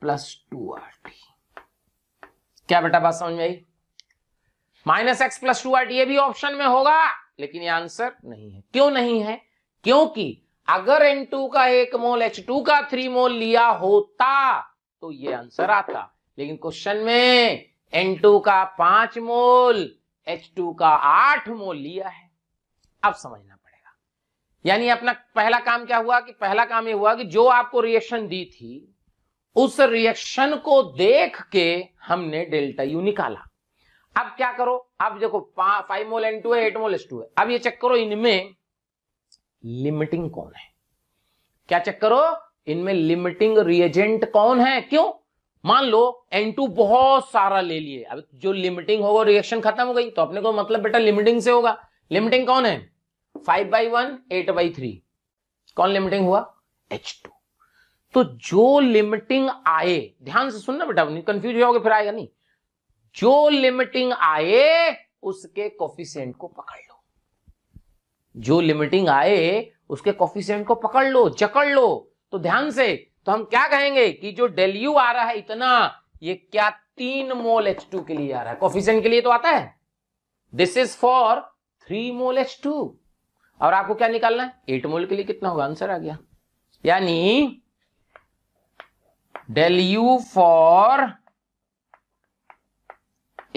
plus two R T क्या बेटा बात समझ में आई minus X plus two R T ये भी ऑप्शन में होगा लेकिन ये आंसर नहीं है क्यों नहीं है क्योंकि अगर एन टू का एक मोल एच टू का थ्री मोल लिया होता तो ये आंसर आता लेकिन क्वेश्चन में N2 का पांच मोल H2 का आठ मोल लिया है अब समझना पड़ेगा यानी अपना पहला काम क्या हुआ कि पहला काम यह हुआ कि जो आपको रिएक्शन दी थी उस रिएक्शन को देख के हमने डेल्टा यू निकाला अब क्या करो अब देखो फाइव मोल एन टू है एट मोल एस टू है अब ये चेक करो इनमें लिमिटिंग कौन है क्या चेक करो इनमें लिमिटिंग रिएजेंट कौन है क्यों मान लो N2 बहुत सारा ले लिए अब जो लिमिटिंग होगा रिएक्शन खत्म हो गई तो अपने को मतलब बेटा लिमिटिंग से होगा लिमिटिंग कौन है five by one eight by three कौन लिमिटिंग हुआ H2 तो जो लिमिटिंग आए ध्यान से सुनना बेटा कंफ्यूज हो फिर आएगा नहीं जो लिमिटिंग आए उसके कॉफिशियंट को पकड़ लो जो लिमिटिंग आए उसके कॉफिशियंट को पकड़ लो जकड़ लो तो ध्यान से तो हम क्या कहेंगे कि जो डेल यू आ रहा है इतना ये क्या तीन मोल एच टू के लिए आ रहा है कॉफिशियंट के लिए तो आता है this is for three mole H two और आपको क्या निकालना है एट मोल के लिए कितना होगा आंसर आ गया यानी del U for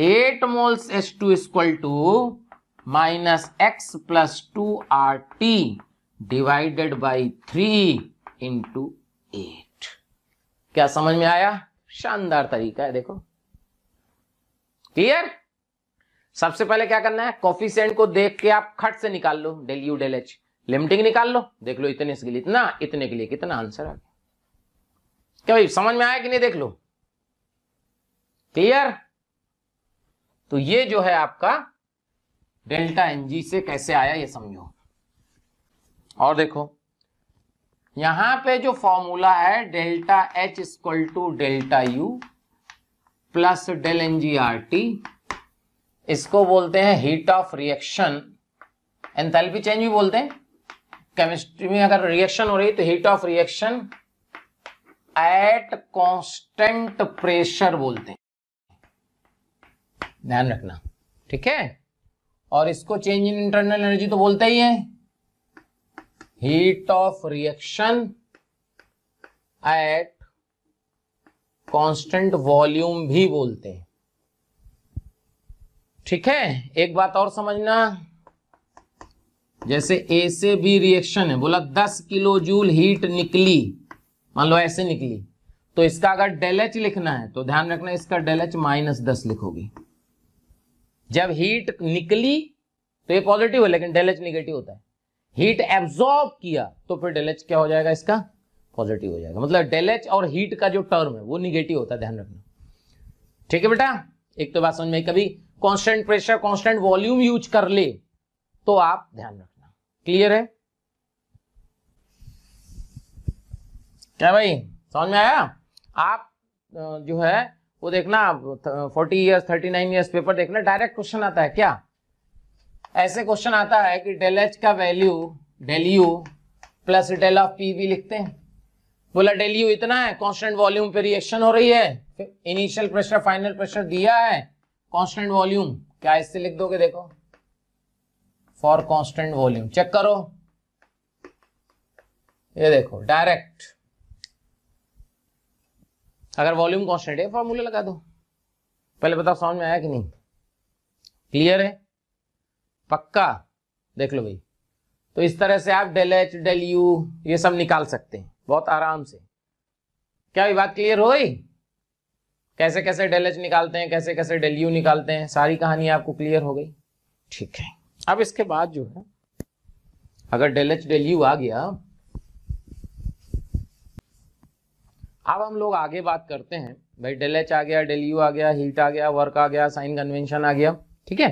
eight moles H two equal to minus X plus two R T divided by three into eight क्या समझ में आया शानदार तरीका है देखो क्लियर सबसे पहले क्या करना है कॉफिशेंट को देख के आप खट से निकाल लो del U del H limiting निकाल लो देख लो इतने के लिए इतना इतने के लिए कितना आंसर आ गया क्या भाई समझ में आया कि नहीं देख लो क्लियर तो ये जो है आपका डेल्टा एनजी से कैसे आया ये समझो और देखो यहां पे जो फॉर्मूला है delta H equal to delta U plus del N G R T इसको बोलते हैं heat of reaction enthalpy change भी बोलते हैं केमिस्ट्री में अगर रिएक्शन हो रही तो heat of reaction at constant pressure बोलते हैं ध्यान रखना ठीक है और इसको चेंज इन इंटरनल एनर्जी तो बोलते ही है heat of reaction at constant volume भी बोलते हैं ठीक है एक बात और समझना जैसे ए से बी रिएक्शन है बोला 10 किलो जूल हीट निकली मान लो ऐसे निकली तो इसका अगर डेल एच लिखना है तो ध्यान रखना इसका डेल एच माइनस दस लिखोगे जब हीट निकली तो ये पॉजिटिव है लेकिन डेल एच निगेटिव होता है हीट एब्जॉर्ब किया तो फिर डेल एच क्या हो जाएगा इसका पॉजिटिव हो जाएगा मतलब डेल एच और हीट का जो टर्म है वो निगेटिव होता है ध्यान रखना ठीक है बेटा एक तो बात समझ में कभी constant pressure constant volume use कर ले तो आप ध्यान रखना क्लियर है क्या भाई समझ में आया आप जो है वो देखना forty years thirty nine years paper देखना डायरेक्ट क्वेश्चन आता है क्या ऐसे क्वेश्चन आता है कि डेल एच का value del U plus del of P भी लिखते हैं बोला डेल यू इतना है कांस्टेंट वॉल्यूम पे रिएक्शन हो रही है इनिशियल प्रेशर फाइनल प्रेशर दिया है कांस्टेंट वॉल्यूम क्या इससे लिख दोगे देखो फॉर कांस्टेंट वॉल्यूम चेक करो ये देखो डायरेक्ट अगर वॉल्यूम कांस्टेंट है फॉर्मूला लगा दो पहले बताओ समझ में आया कि नहीं क्लियर है पक्का देख लो भाई तो इस तरह से आप डेल एच डेल यू ये सब निकाल सकते हैं बहुत आराम से क्या ये बात क्लियर हो गई कैसे कैसे डेल एच निकालते हैं कैसे कैसे डेल यू निकालते हैं सारी कहानी आपको क्लियर हो गई ठीक है अब इसके बाद जो है अगर डेल एच डेल यू आ गया अब हम लोग आगे बात करते हैं भाई डेल एच आ गया डेल यू आ गया हीट आ गया वर्क आ गया साइन कन्वेंशन आ गया ठीक है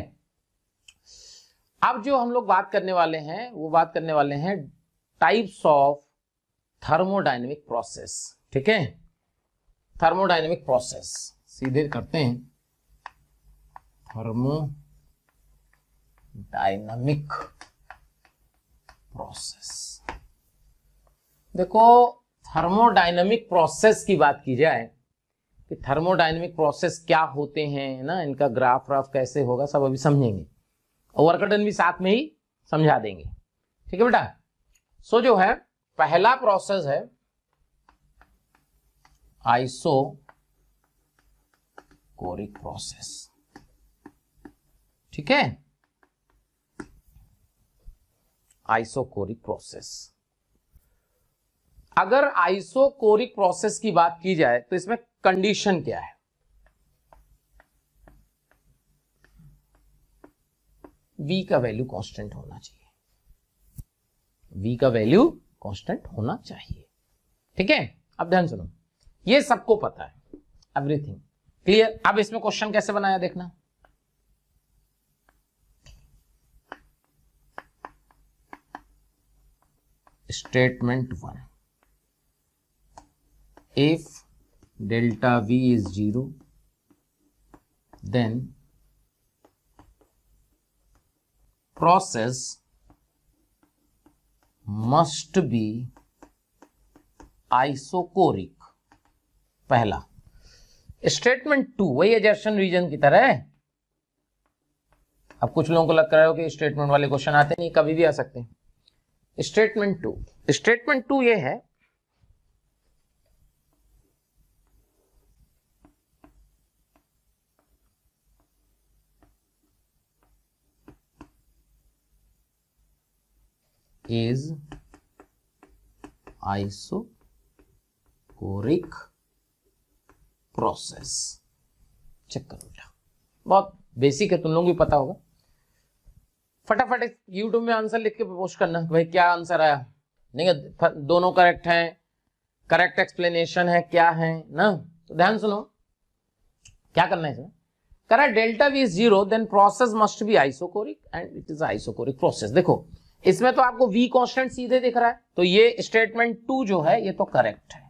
अब जो हम लोग बात करने वाले हैं वो बात करने वाले हैं टाइप्स ऑफ थर्मोडाइनमिक प्रोसेस ठीक है थर्मोडाइनमिक प्रोसेस सीधे करते हैं थर्मो डायनामिक प्रोसेस देखो थर्मोडाइनमिक प्रोसेस की बात की जाए कि थर्मोडाइनमिक प्रोसेस क्या होते हैं ना इनका ग्राफ व्राफ कैसे होगा सब अभी समझेंगे और वर्कडन भी साथ में ही समझा देंगे ठीक है बेटा सो जो है पहला प्रोसेस है आइसो कोरिक प्रोसेस ठीक है आइसोकोरिक प्रोसेस अगर आइसोकोरिक प्रोसेस की बात की जाए तो इसमें कंडीशन क्या है v का वैल्यू कांस्टेंट होना चाहिए v का वैल्यू कांस्टेंट होना चाहिए ठीक है अब ध्यान सुनो ये सबको पता है एवरीथिंग क्लियर अब इसमें क्वेश्चन कैसे बनाया देखना statement one if delta v is zero then process must be isochoric पहला स्टेटमेंट टू वही एजर्शन रीजन की तरह है अब कुछ लोगों को लग रहा हो कि स्टेटमेंट वाले क्वेश्चन आते नहीं कभी भी आ सकते स्टेटमेंट टू स्टेटमेंट टू ये है is isochoric process चेक करो बेटा बहुत बेसिक है तुम लोग भी पता होगा फटाफट यूट्यूब में आंसर लिख के पोस्ट करना भाई क्या आंसर आया नहीं दोनों करेक्ट हैं करेक्ट एक्सप्लेनेशन है क्या है ना तो ध्यान सुनो क्या करना है इसमें करा delta V is zero then process must be isochoric and it is isochoric process देखो इसमें तो आपको वी कांस्टेंट सीधे दिख रहा है तो ये स्टेटमेंट टू जो है ये तो करेक्ट है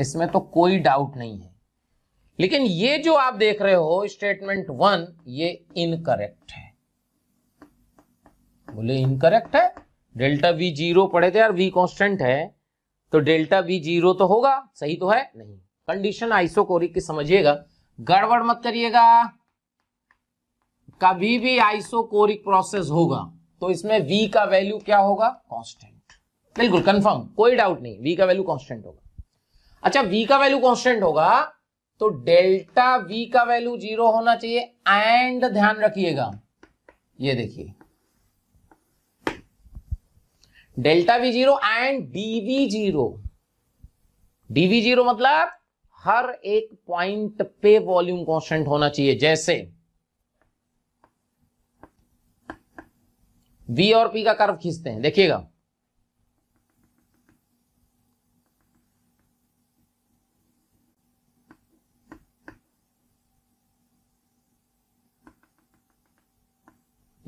इसमें तो कोई डाउट नहीं है लेकिन ये जो आप देख रहे हो स्टेटमेंट वन ये इनकरेक्ट है बोले इनकरेक्ट है डेल्टा वी जीरो पड़े थे यार वी कांस्टेंट है तो डेल्टा वी जीरो तो होगा सही तो है नहीं कंडीशन आइसोकोरिक की समझिएगा गड़बड़ मत करिएगा कभी भी आइसोकोरिक प्रोसेस होगा तो इसमें v का वैल्यू क्या होगा कांस्टेंट बिल्कुल कंफर्म कोई डाउट नहीं v का वैल्यू कांस्टेंट होगा अच्छा v का वैल्यू कांस्टेंट होगा तो डेल्टा v का वैल्यू जीरो होना चाहिए एंड ध्यान रखिएगा ये देखिए delta V zero and DV zero DV zero मतलब हर एक पॉइंट पे वॉल्यूम कांस्टेंट होना चाहिए जैसे बी और पी का कर्व खींचते हैं देखिएगा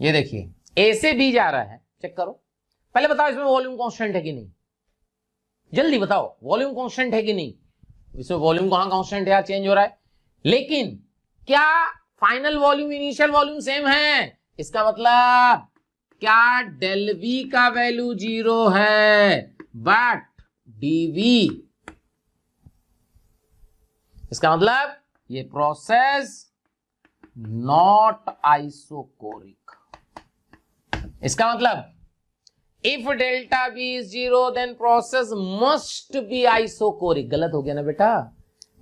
ये देखिए ए से बी जा रहा है चेक करो पहले बताओ इसमें वॉल्यूम कांस्टेंट है कि नहीं जल्दी बताओ वॉल्यूम कांस्टेंट है कि नहीं इसमें वॉल्यूम कहां कांस्टेंट है चेंज हो रहा है लेकिन क्या final volume initial volume same है इसका मतलब क्या डेल वी का वैल्यू जीरो है बट डीवी इसका मतलब ये प्रोसेस नॉट आइसोकोरिक इसका मतलब if delta B is zero then process must be isochoric गलत हो गया ना बेटा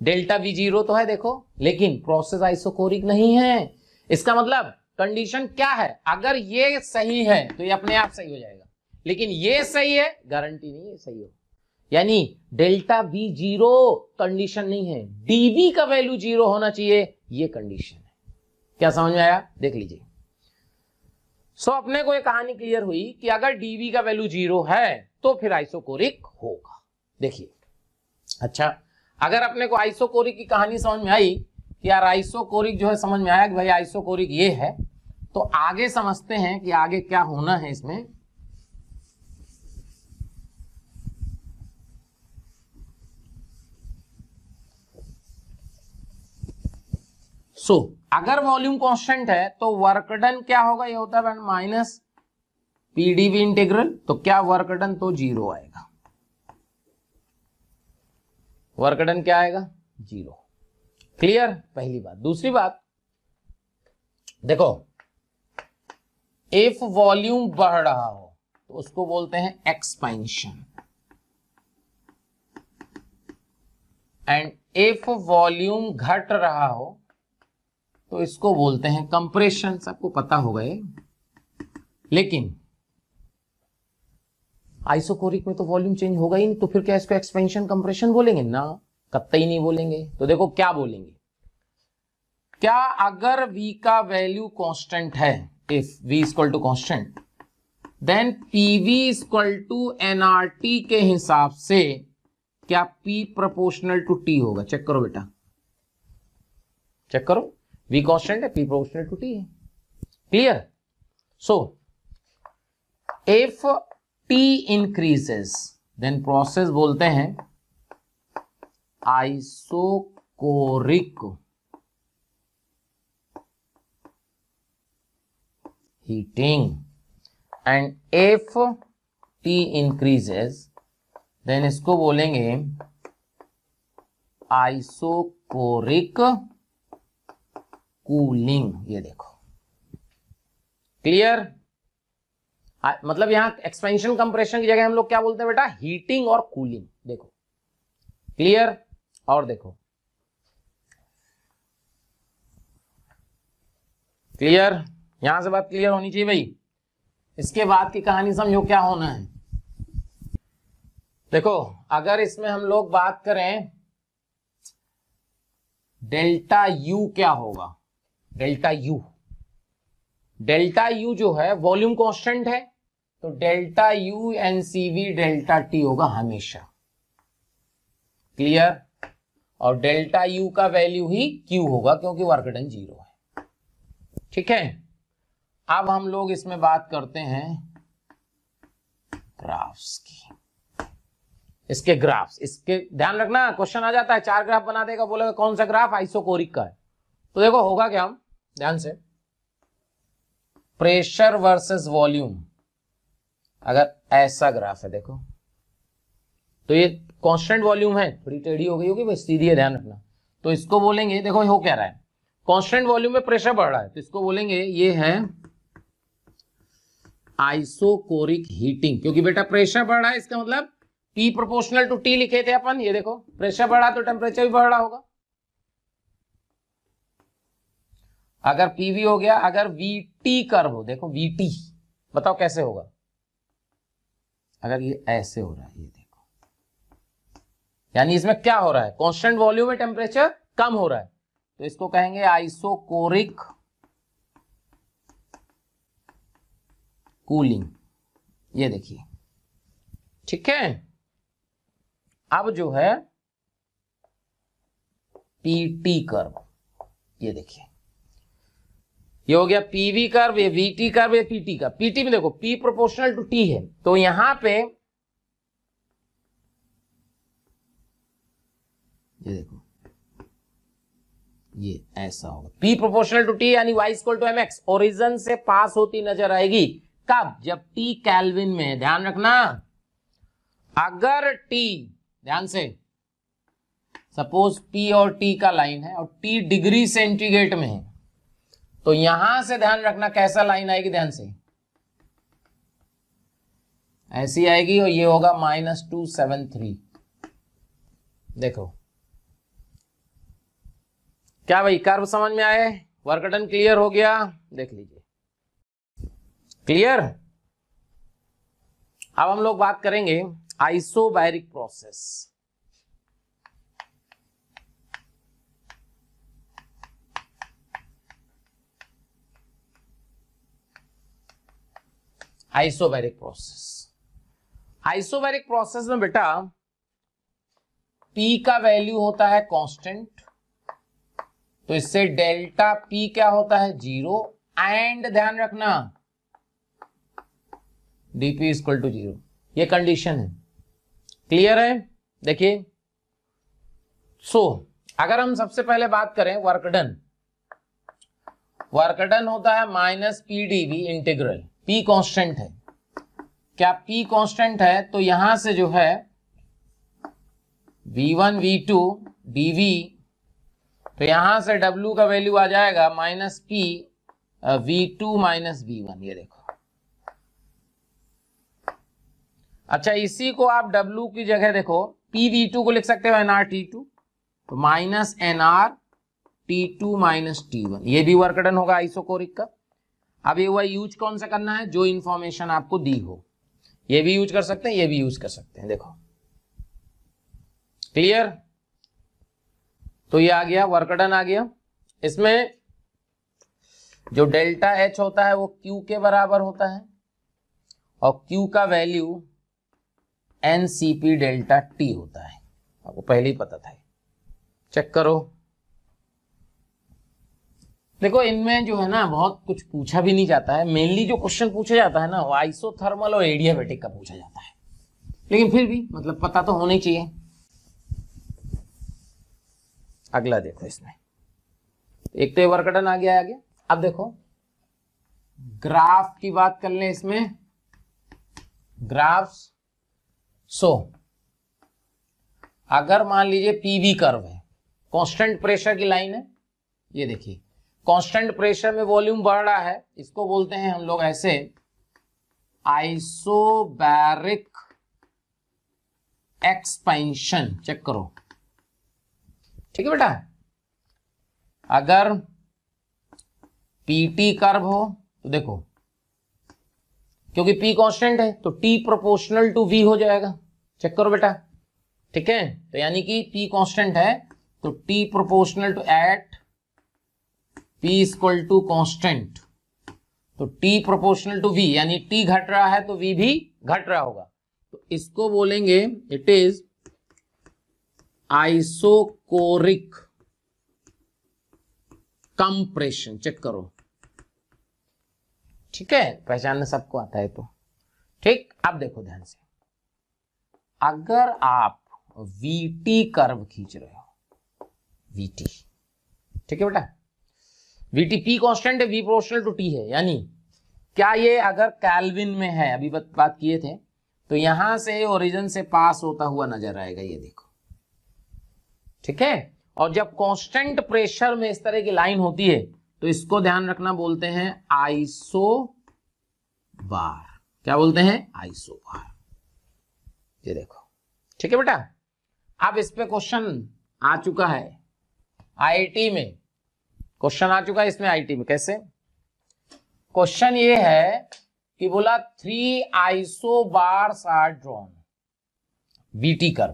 डेल्टा बी जीरो तो है देखो लेकिन प्रोसेस आइसोकोरिक नहीं है इसका मतलब कंडीशन क्या है अगर ये सही है तो ये अपने आप सही हो जाएगा लेकिन ये सही है गारंटी नहीं है सही हो यानी डेल्टा बी जीरो कंडीशन नहीं है डीबी का वैल्यू जीरो होना चाहिए ये कंडीशन है क्या समझ में आया देख लीजिए सो अपने को ये कहानी क्लियर हुई कि अगर डीबी का वैल्यू जीरो है तो फिर आइसोकोरिक होगा देखिए अच्छा अगर अपने को आइसोकोरिक की कहानी समझ में आई कि यार आइसोकोरिक जो है समझ में आया कि भाई आइसोकोरिक ये है तो आगे समझते हैं कि आगे क्या होना है इसमें सो so, अगर वॉल्यूम कांस्टेंट है तो वर्क डन क्या होगा ये होता है माइनस पीडीवी इंटीग्रल तो क्या वर्क डन तो जीरो आएगा वर्क डन क्या आएगा जीरो क्लियर पहली बात दूसरी बात देखो इफ वॉल्यूम बढ़ रहा हो तो उसको बोलते हैं एक्सपेंशन एंड इफ वॉल्यूम घट रहा हो तो इसको बोलते हैं कंप्रेशन सबको पता हो गए लेकिन आइसोकोरिक में तो वॉल्यूम चेंज होगा ही नहीं तो फिर क्या इसको एक्सपेंशन कंप्रेशन बोलेंगे ना कतई नहीं बोलेंगे तो देखो क्या बोलेंगे क्या अगर वी का वैल्यू कांस्टेंट है if v is equal to constant then PV is equal to NRT के हिसाब से क्या पी प्रोपोर्शनल टू टी होगा चेक करो बेटा चेक करो वी कॉन्स्टेंट है पी प्रोपोर्शनल टू टी है clear so if T increases then process बोलते हैं isochoric heating and if t increases then इसको बोलेंगे आइसोकोरिक कूलिंग ये देखो क्लियर मतलब यहां एक्सपेंशन कंप्रेशन की जगह हम लोग क्या बोलते हैं बेटा हीटिंग और कूलिंग देखो क्लियर और देखो क्लियर यहां से बात क्लियर होनी चाहिए भाई इसके बाद की कहानी समझो क्या होना है देखो अगर इसमें हम लोग बात करें डेल्टा यू क्या होगा डेल्टा यू डेल्टा यू जो है वॉल्यूम कांस्टेंट है तो delta U N C V delta T होगा हमेशा क्लियर और डेल्टा यू का वैल्यू ही क्यू होगा क्योंकि वर्क डन जीरो है ठीक है अब हम लोग इसमें बात करते हैं ग्राफ्स की इसके ग्राफ्स इसके ध्यान रखना क्वेश्चन आ जाता है चार ग्राफ बना देगा बोलेगा कौन सा ग्राफ आइसोकोरिक का है तो देखो होगा क्या हम ध्यान से प्रेशर वर्सेस वॉल्यूम अगर ऐसा ग्राफ है देखो तो ये कांस्टेंट वॉल्यूम है थोड़ी टेढ़ी हो गई होगी बस सीधी ध्यान रखना तो इसको बोलेंगे देखो हो क्या रहा है कांस्टेंट वॉल्यूम में प्रेशर बढ़ रहा है तो इसको बोलेंगे ये है आइसोकोरिक हीटिंग क्योंकि बेटा प्रेशर बढ़ रहा है इसका मतलब टी प्रोपोर्शनल टू टी लिखे थे अपन ये देखो प्रेशर बढ़ा तो टेम्परेचर भी बढ़ रहा होगा अगर पीवी हो गया अगर वी टी कर हो देखो वीटी बताओ कैसे होगा अगर ये ऐसे हो रहा है ये देखो यानी इसमें क्या हो रहा है कॉन्स्टेंट वॉल्यूम में टेम्परेचर कम हो रहा है तो इसको कहेंगे आइसोकोरिक कूलिंग ये देखिए ठीक है अब जो है पी टी कर्व ये देखिए ये हो गया पीवी कर्व ये वीटी कर्व ये पीटी का पीटी में देखो पी प्रोपोर्शनल टू टी है तो यहां पे ये देखो ये ऐसा होगा पी प्रोपोर्शनल टू टी यानी Y equal to M X origin से पास होती नजर आएगी कब जब टी कैलविन में है ध्यान रखना अगर टी ध्यान से सपोज पी और टी का लाइन है और टी डिग्री सेंटीग्रेड में है तो यहां से ध्यान रखना कैसा लाइन आएगी ध्यान से ऐसी आएगी और ये होगा माइनस टू सेवन थ्री देखो क्या भाई कर्व समझ में आए वर्कटन क्लियर हो गया देख लीजिए क्लियर अब हम लोग बात करेंगे isobaric process isobaric process isobaric process में बेटा पी का वैल्यू होता है कांस्टेंट तो इससे डेल्टा पी क्या होता है जीरो एंड ध्यान रखना D P equal to zero ये कंडीशन है क्लियर है देखिए सो so, अगर हम सबसे पहले बात करें वर्क डन वर्क डन होता है minus P D V integral P constant है क्या पी कांस्टेंट है तो यहां से जो है V one V two D V तो यहां से डब्ल्यू का वैल्यू आ जाएगा minus P V two minus V one ये देखो अच्छा इसी को आप W की जगह देखो पी वी टू को लिख सकते हो एन आर टी टू तो minus N R T two minus T one ये भी वर्क डन होगा आइसोकोरिक का अब ये हुआ यूज कौन सा करना है जो इन्फॉर्मेशन आपको दी हो ये भी यूज कर सकते हैं ये भी यूज कर सकते हैं देखो क्लियर तो ये आ गया वर्कडन आ गया इसमें जो डेल्टा एच होता है वो क्यू के बराबर होता है और क्यू का value N C P delta T होता है आपको पहले ही पता था चेक करो देखो इनमें जो है ना बहुत कुछ पूछा भी नहीं जाता है मेनली जो क्वेश्चन पूछा जाता है ना वो आइसोथर्मल और एडियाबेटिक का पूछा जाता है लेकिन फिर भी मतलब पता तो होना ही चाहिए अगला देखो इसमें एक तो वर्कटन आ गया आगे अब देखो ग्राफ की बात कर ले इसमें ग्राफ्स सो so, अगर मान लीजिए पीवी कर्व है कांस्टेंट प्रेशर की लाइन है ये देखिए कांस्टेंट प्रेशर में वॉल्यूम बढ़ रहा है इसको बोलते हैं हम लोग ऐसे आइसोबैरिक एक्सपेंशन चेक करो ठीक है बेटा अगर पीटी कर्व हो तो देखो क्योंकि पी कांस्टेंट है तो टी प्रोपोर्शनल टू वी हो जाएगा चेक करो बेटा ठीक है तो यानी कि पी कांस्टेंट है तो T proportional to at P equal to constant तो टी प्रोपोर्शनल टू वी यानी टी घट रहा है तो वी भी घट रहा होगा तो इसको बोलेंगे it is isochoric compression check करो ठीक है पहचानना सबको आता है तो ठीक अब देखो ध्यान से अगर आप वीटी कर्व खींच रहे हो वीटी ठीक है बेटा टी पी कॉन्स्टेंट है वी प्रोपोर्शनल टू टी है यानी क्या ये अगर कैलविन में है अभी बात बात किए थे तो यहां से ओरिजिन से पास होता हुआ नजर आएगा ये देखो ठीक है और जब कांस्टेंट प्रेशर में इस तरह की लाइन होती है तो इसको ध्यान रखना बोलते हैं आइसो बार क्या बोलते हैं आइसो बार ये देखो ठीक है बेटा अब इस पे क्वेश्चन आ चुका है आईटी में क्वेश्चन आ चुका है इसमें आईटी में कैसे क्वेश्चन ये है कि बोला three isobars are drawn BT कर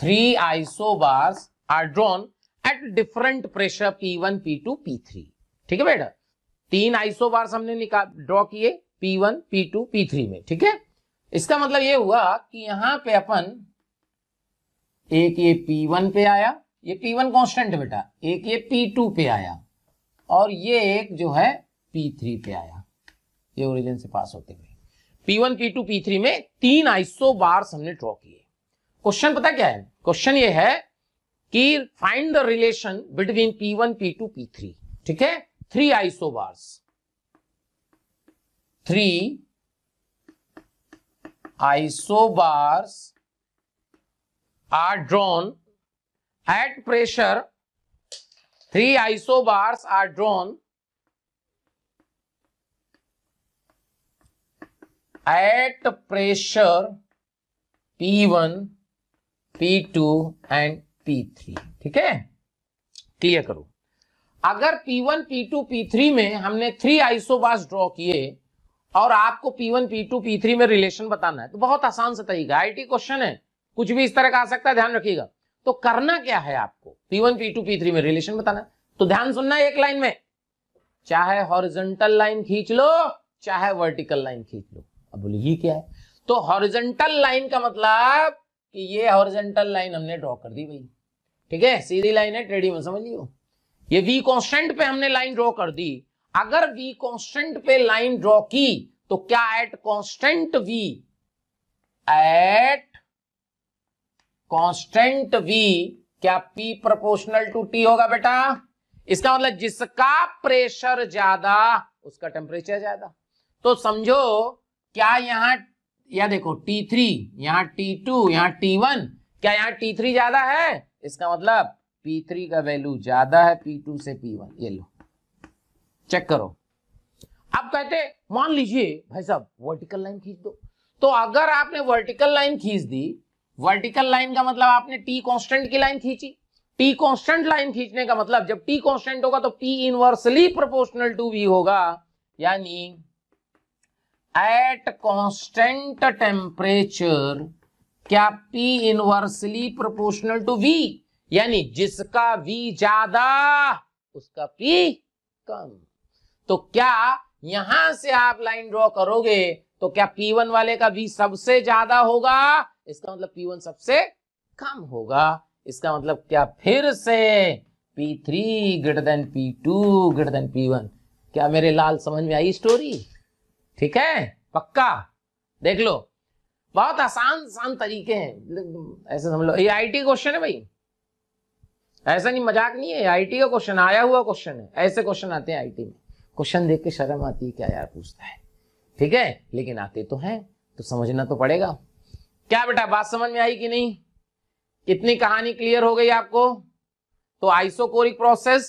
three isobars are drawn at different pressure P1, P2, P3, ठीक है बेटा तीन आइसो आइसोबार्स हमने निकाल ड्रॉ किए P1, P2, P3 में ठीक है इसका मतलब ये हुआ कि यहां पे अपन एक ये P1 पे आया ये P1 वन कॉन्स्टेंट बेटा एक ये P2 पे आया और ये एक जो है P3 पे आया ये ओरिजिन से पास होते हुए P1, P2, P3 में तीन आइसो बार्स हमने ड्रॉ किए क्वेश्चन पता क्या है क्वेश्चन ये है कि find the relation between P one P two P three ठीक है three isobars three isobars are drawn at pressure are drawn at pressure P one P1, P2 and P3 ठीक है क्लियर करो अगर P1, P2, P3 में हमने three isobars draw किए और आपको P1, P2, P3 में रिलेशन बताना है तो बहुत आसान सा तरीका आईटी क्वेश्चन है कुछ भी इस तरह का आ सकता है ध्यान रखिएगा तो करना क्या है आपको P1, P2, P3 में रिलेशन बताना है तो ध्यान सुनना एक लाइन में चाहे हॉरिजेंटल लाइन खींच लो चाहे वर्टिकल लाइन खींच लो अब बोले ये क्या है तो हॉरिजेंटल लाइन का मतलब कि ये हॉरिजेंटल लाइन हमने ड्रॉ कर दी भाई ठीक है सीधी लाइन है ट्रेडी में समझ लियो ये वी कॉन्स्टेंट पे हमने लाइन ड्रॉ कर दी अगर वी कॉन्स्टेंट पे लाइन ड्रॉ की तो क्या at constant V at constant V क्या पी प्रोपोर्शनल टू टी होगा बेटा इसका मतलब जिसका प्रेशर ज्यादा उसका टेम्परेचर ज्यादा तो समझो क्या यहां या देखो T3 थ्री यहां टी टू यहां टी क्या टी T3 ज्यादा है इसका मतलब P3 का वैल्यू ज्यादा है P2 से P1 ये लो चेक करो अब कहते मान लीजिए भाई साहब वर्टिकल लाइन खींच दो तो अगर आपने वर्टिकल लाइन खींच दी वर्टिकल लाइन का मतलब आपने टी कांस्टेंट की लाइन खींची टी कांस्टेंट लाइन खींचने का मतलब जब टी कांस्टेंट होगा तो P inversely proportional to V होगा यानी एट कॉन्स्टेंट टेम्परेचर क्या P inversely proportional to V यानी जिसका V ज्यादा उसका P कम तो क्या यहां से आप लाइन ड्रॉ करोगे तो क्या P1 वाले का V सबसे ज्यादा होगा इसका मतलब P1 सबसे कम होगा इसका मतलब क्या फिर से P3 greater than two greater than one क्या मेरे लाल समझ में आई स्टोरी ठीक है पक्का देख लो बहुत आसान आसान तरीके हैं ऐसे समझ लो ये आईटी क्वेश्चन है भाई ऐसा नहीं मजाक नहीं है आईटी का क्वेश्चन आया हुआ क्वेश्चन है ऐसे क्वेश्चन आते हैं आईटी में क्वेश्चन देख के शर्म आती है क्या यार पूछता है ठीक है लेकिन आते तो हैं तो समझना तो पड़ेगा क्या बेटा बात समझ में आई कि नहीं कितनी कहानी क्लियर हो गई आपको तो isochoric process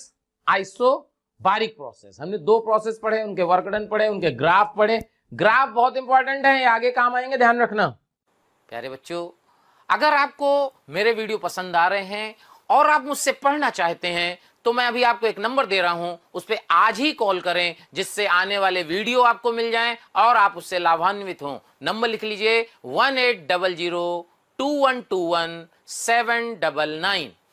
isobaric process हमने दो प्रोसेस पढ़े उनके वर्कडन पढ़े उनके ग्राफ पढ़े ग्राफ बहुत इंपॉर्टेंट है आगे काम आएंगे ध्यान रखना प्यारे बच्चों अगर आपको मेरे वीडियो पसंद आ रहे हैं और आप मुझसे पढ़ना चाहते हैं तो मैं अभी आपको एक नंबर दे रहा हूं उस पर आज ही कॉल करें जिससे आने वाले वीडियो आपको मिल जाएं और आप उससे लाभान्वित हो नंबर लिख लीजिए one eight double zero two one two one seven double nine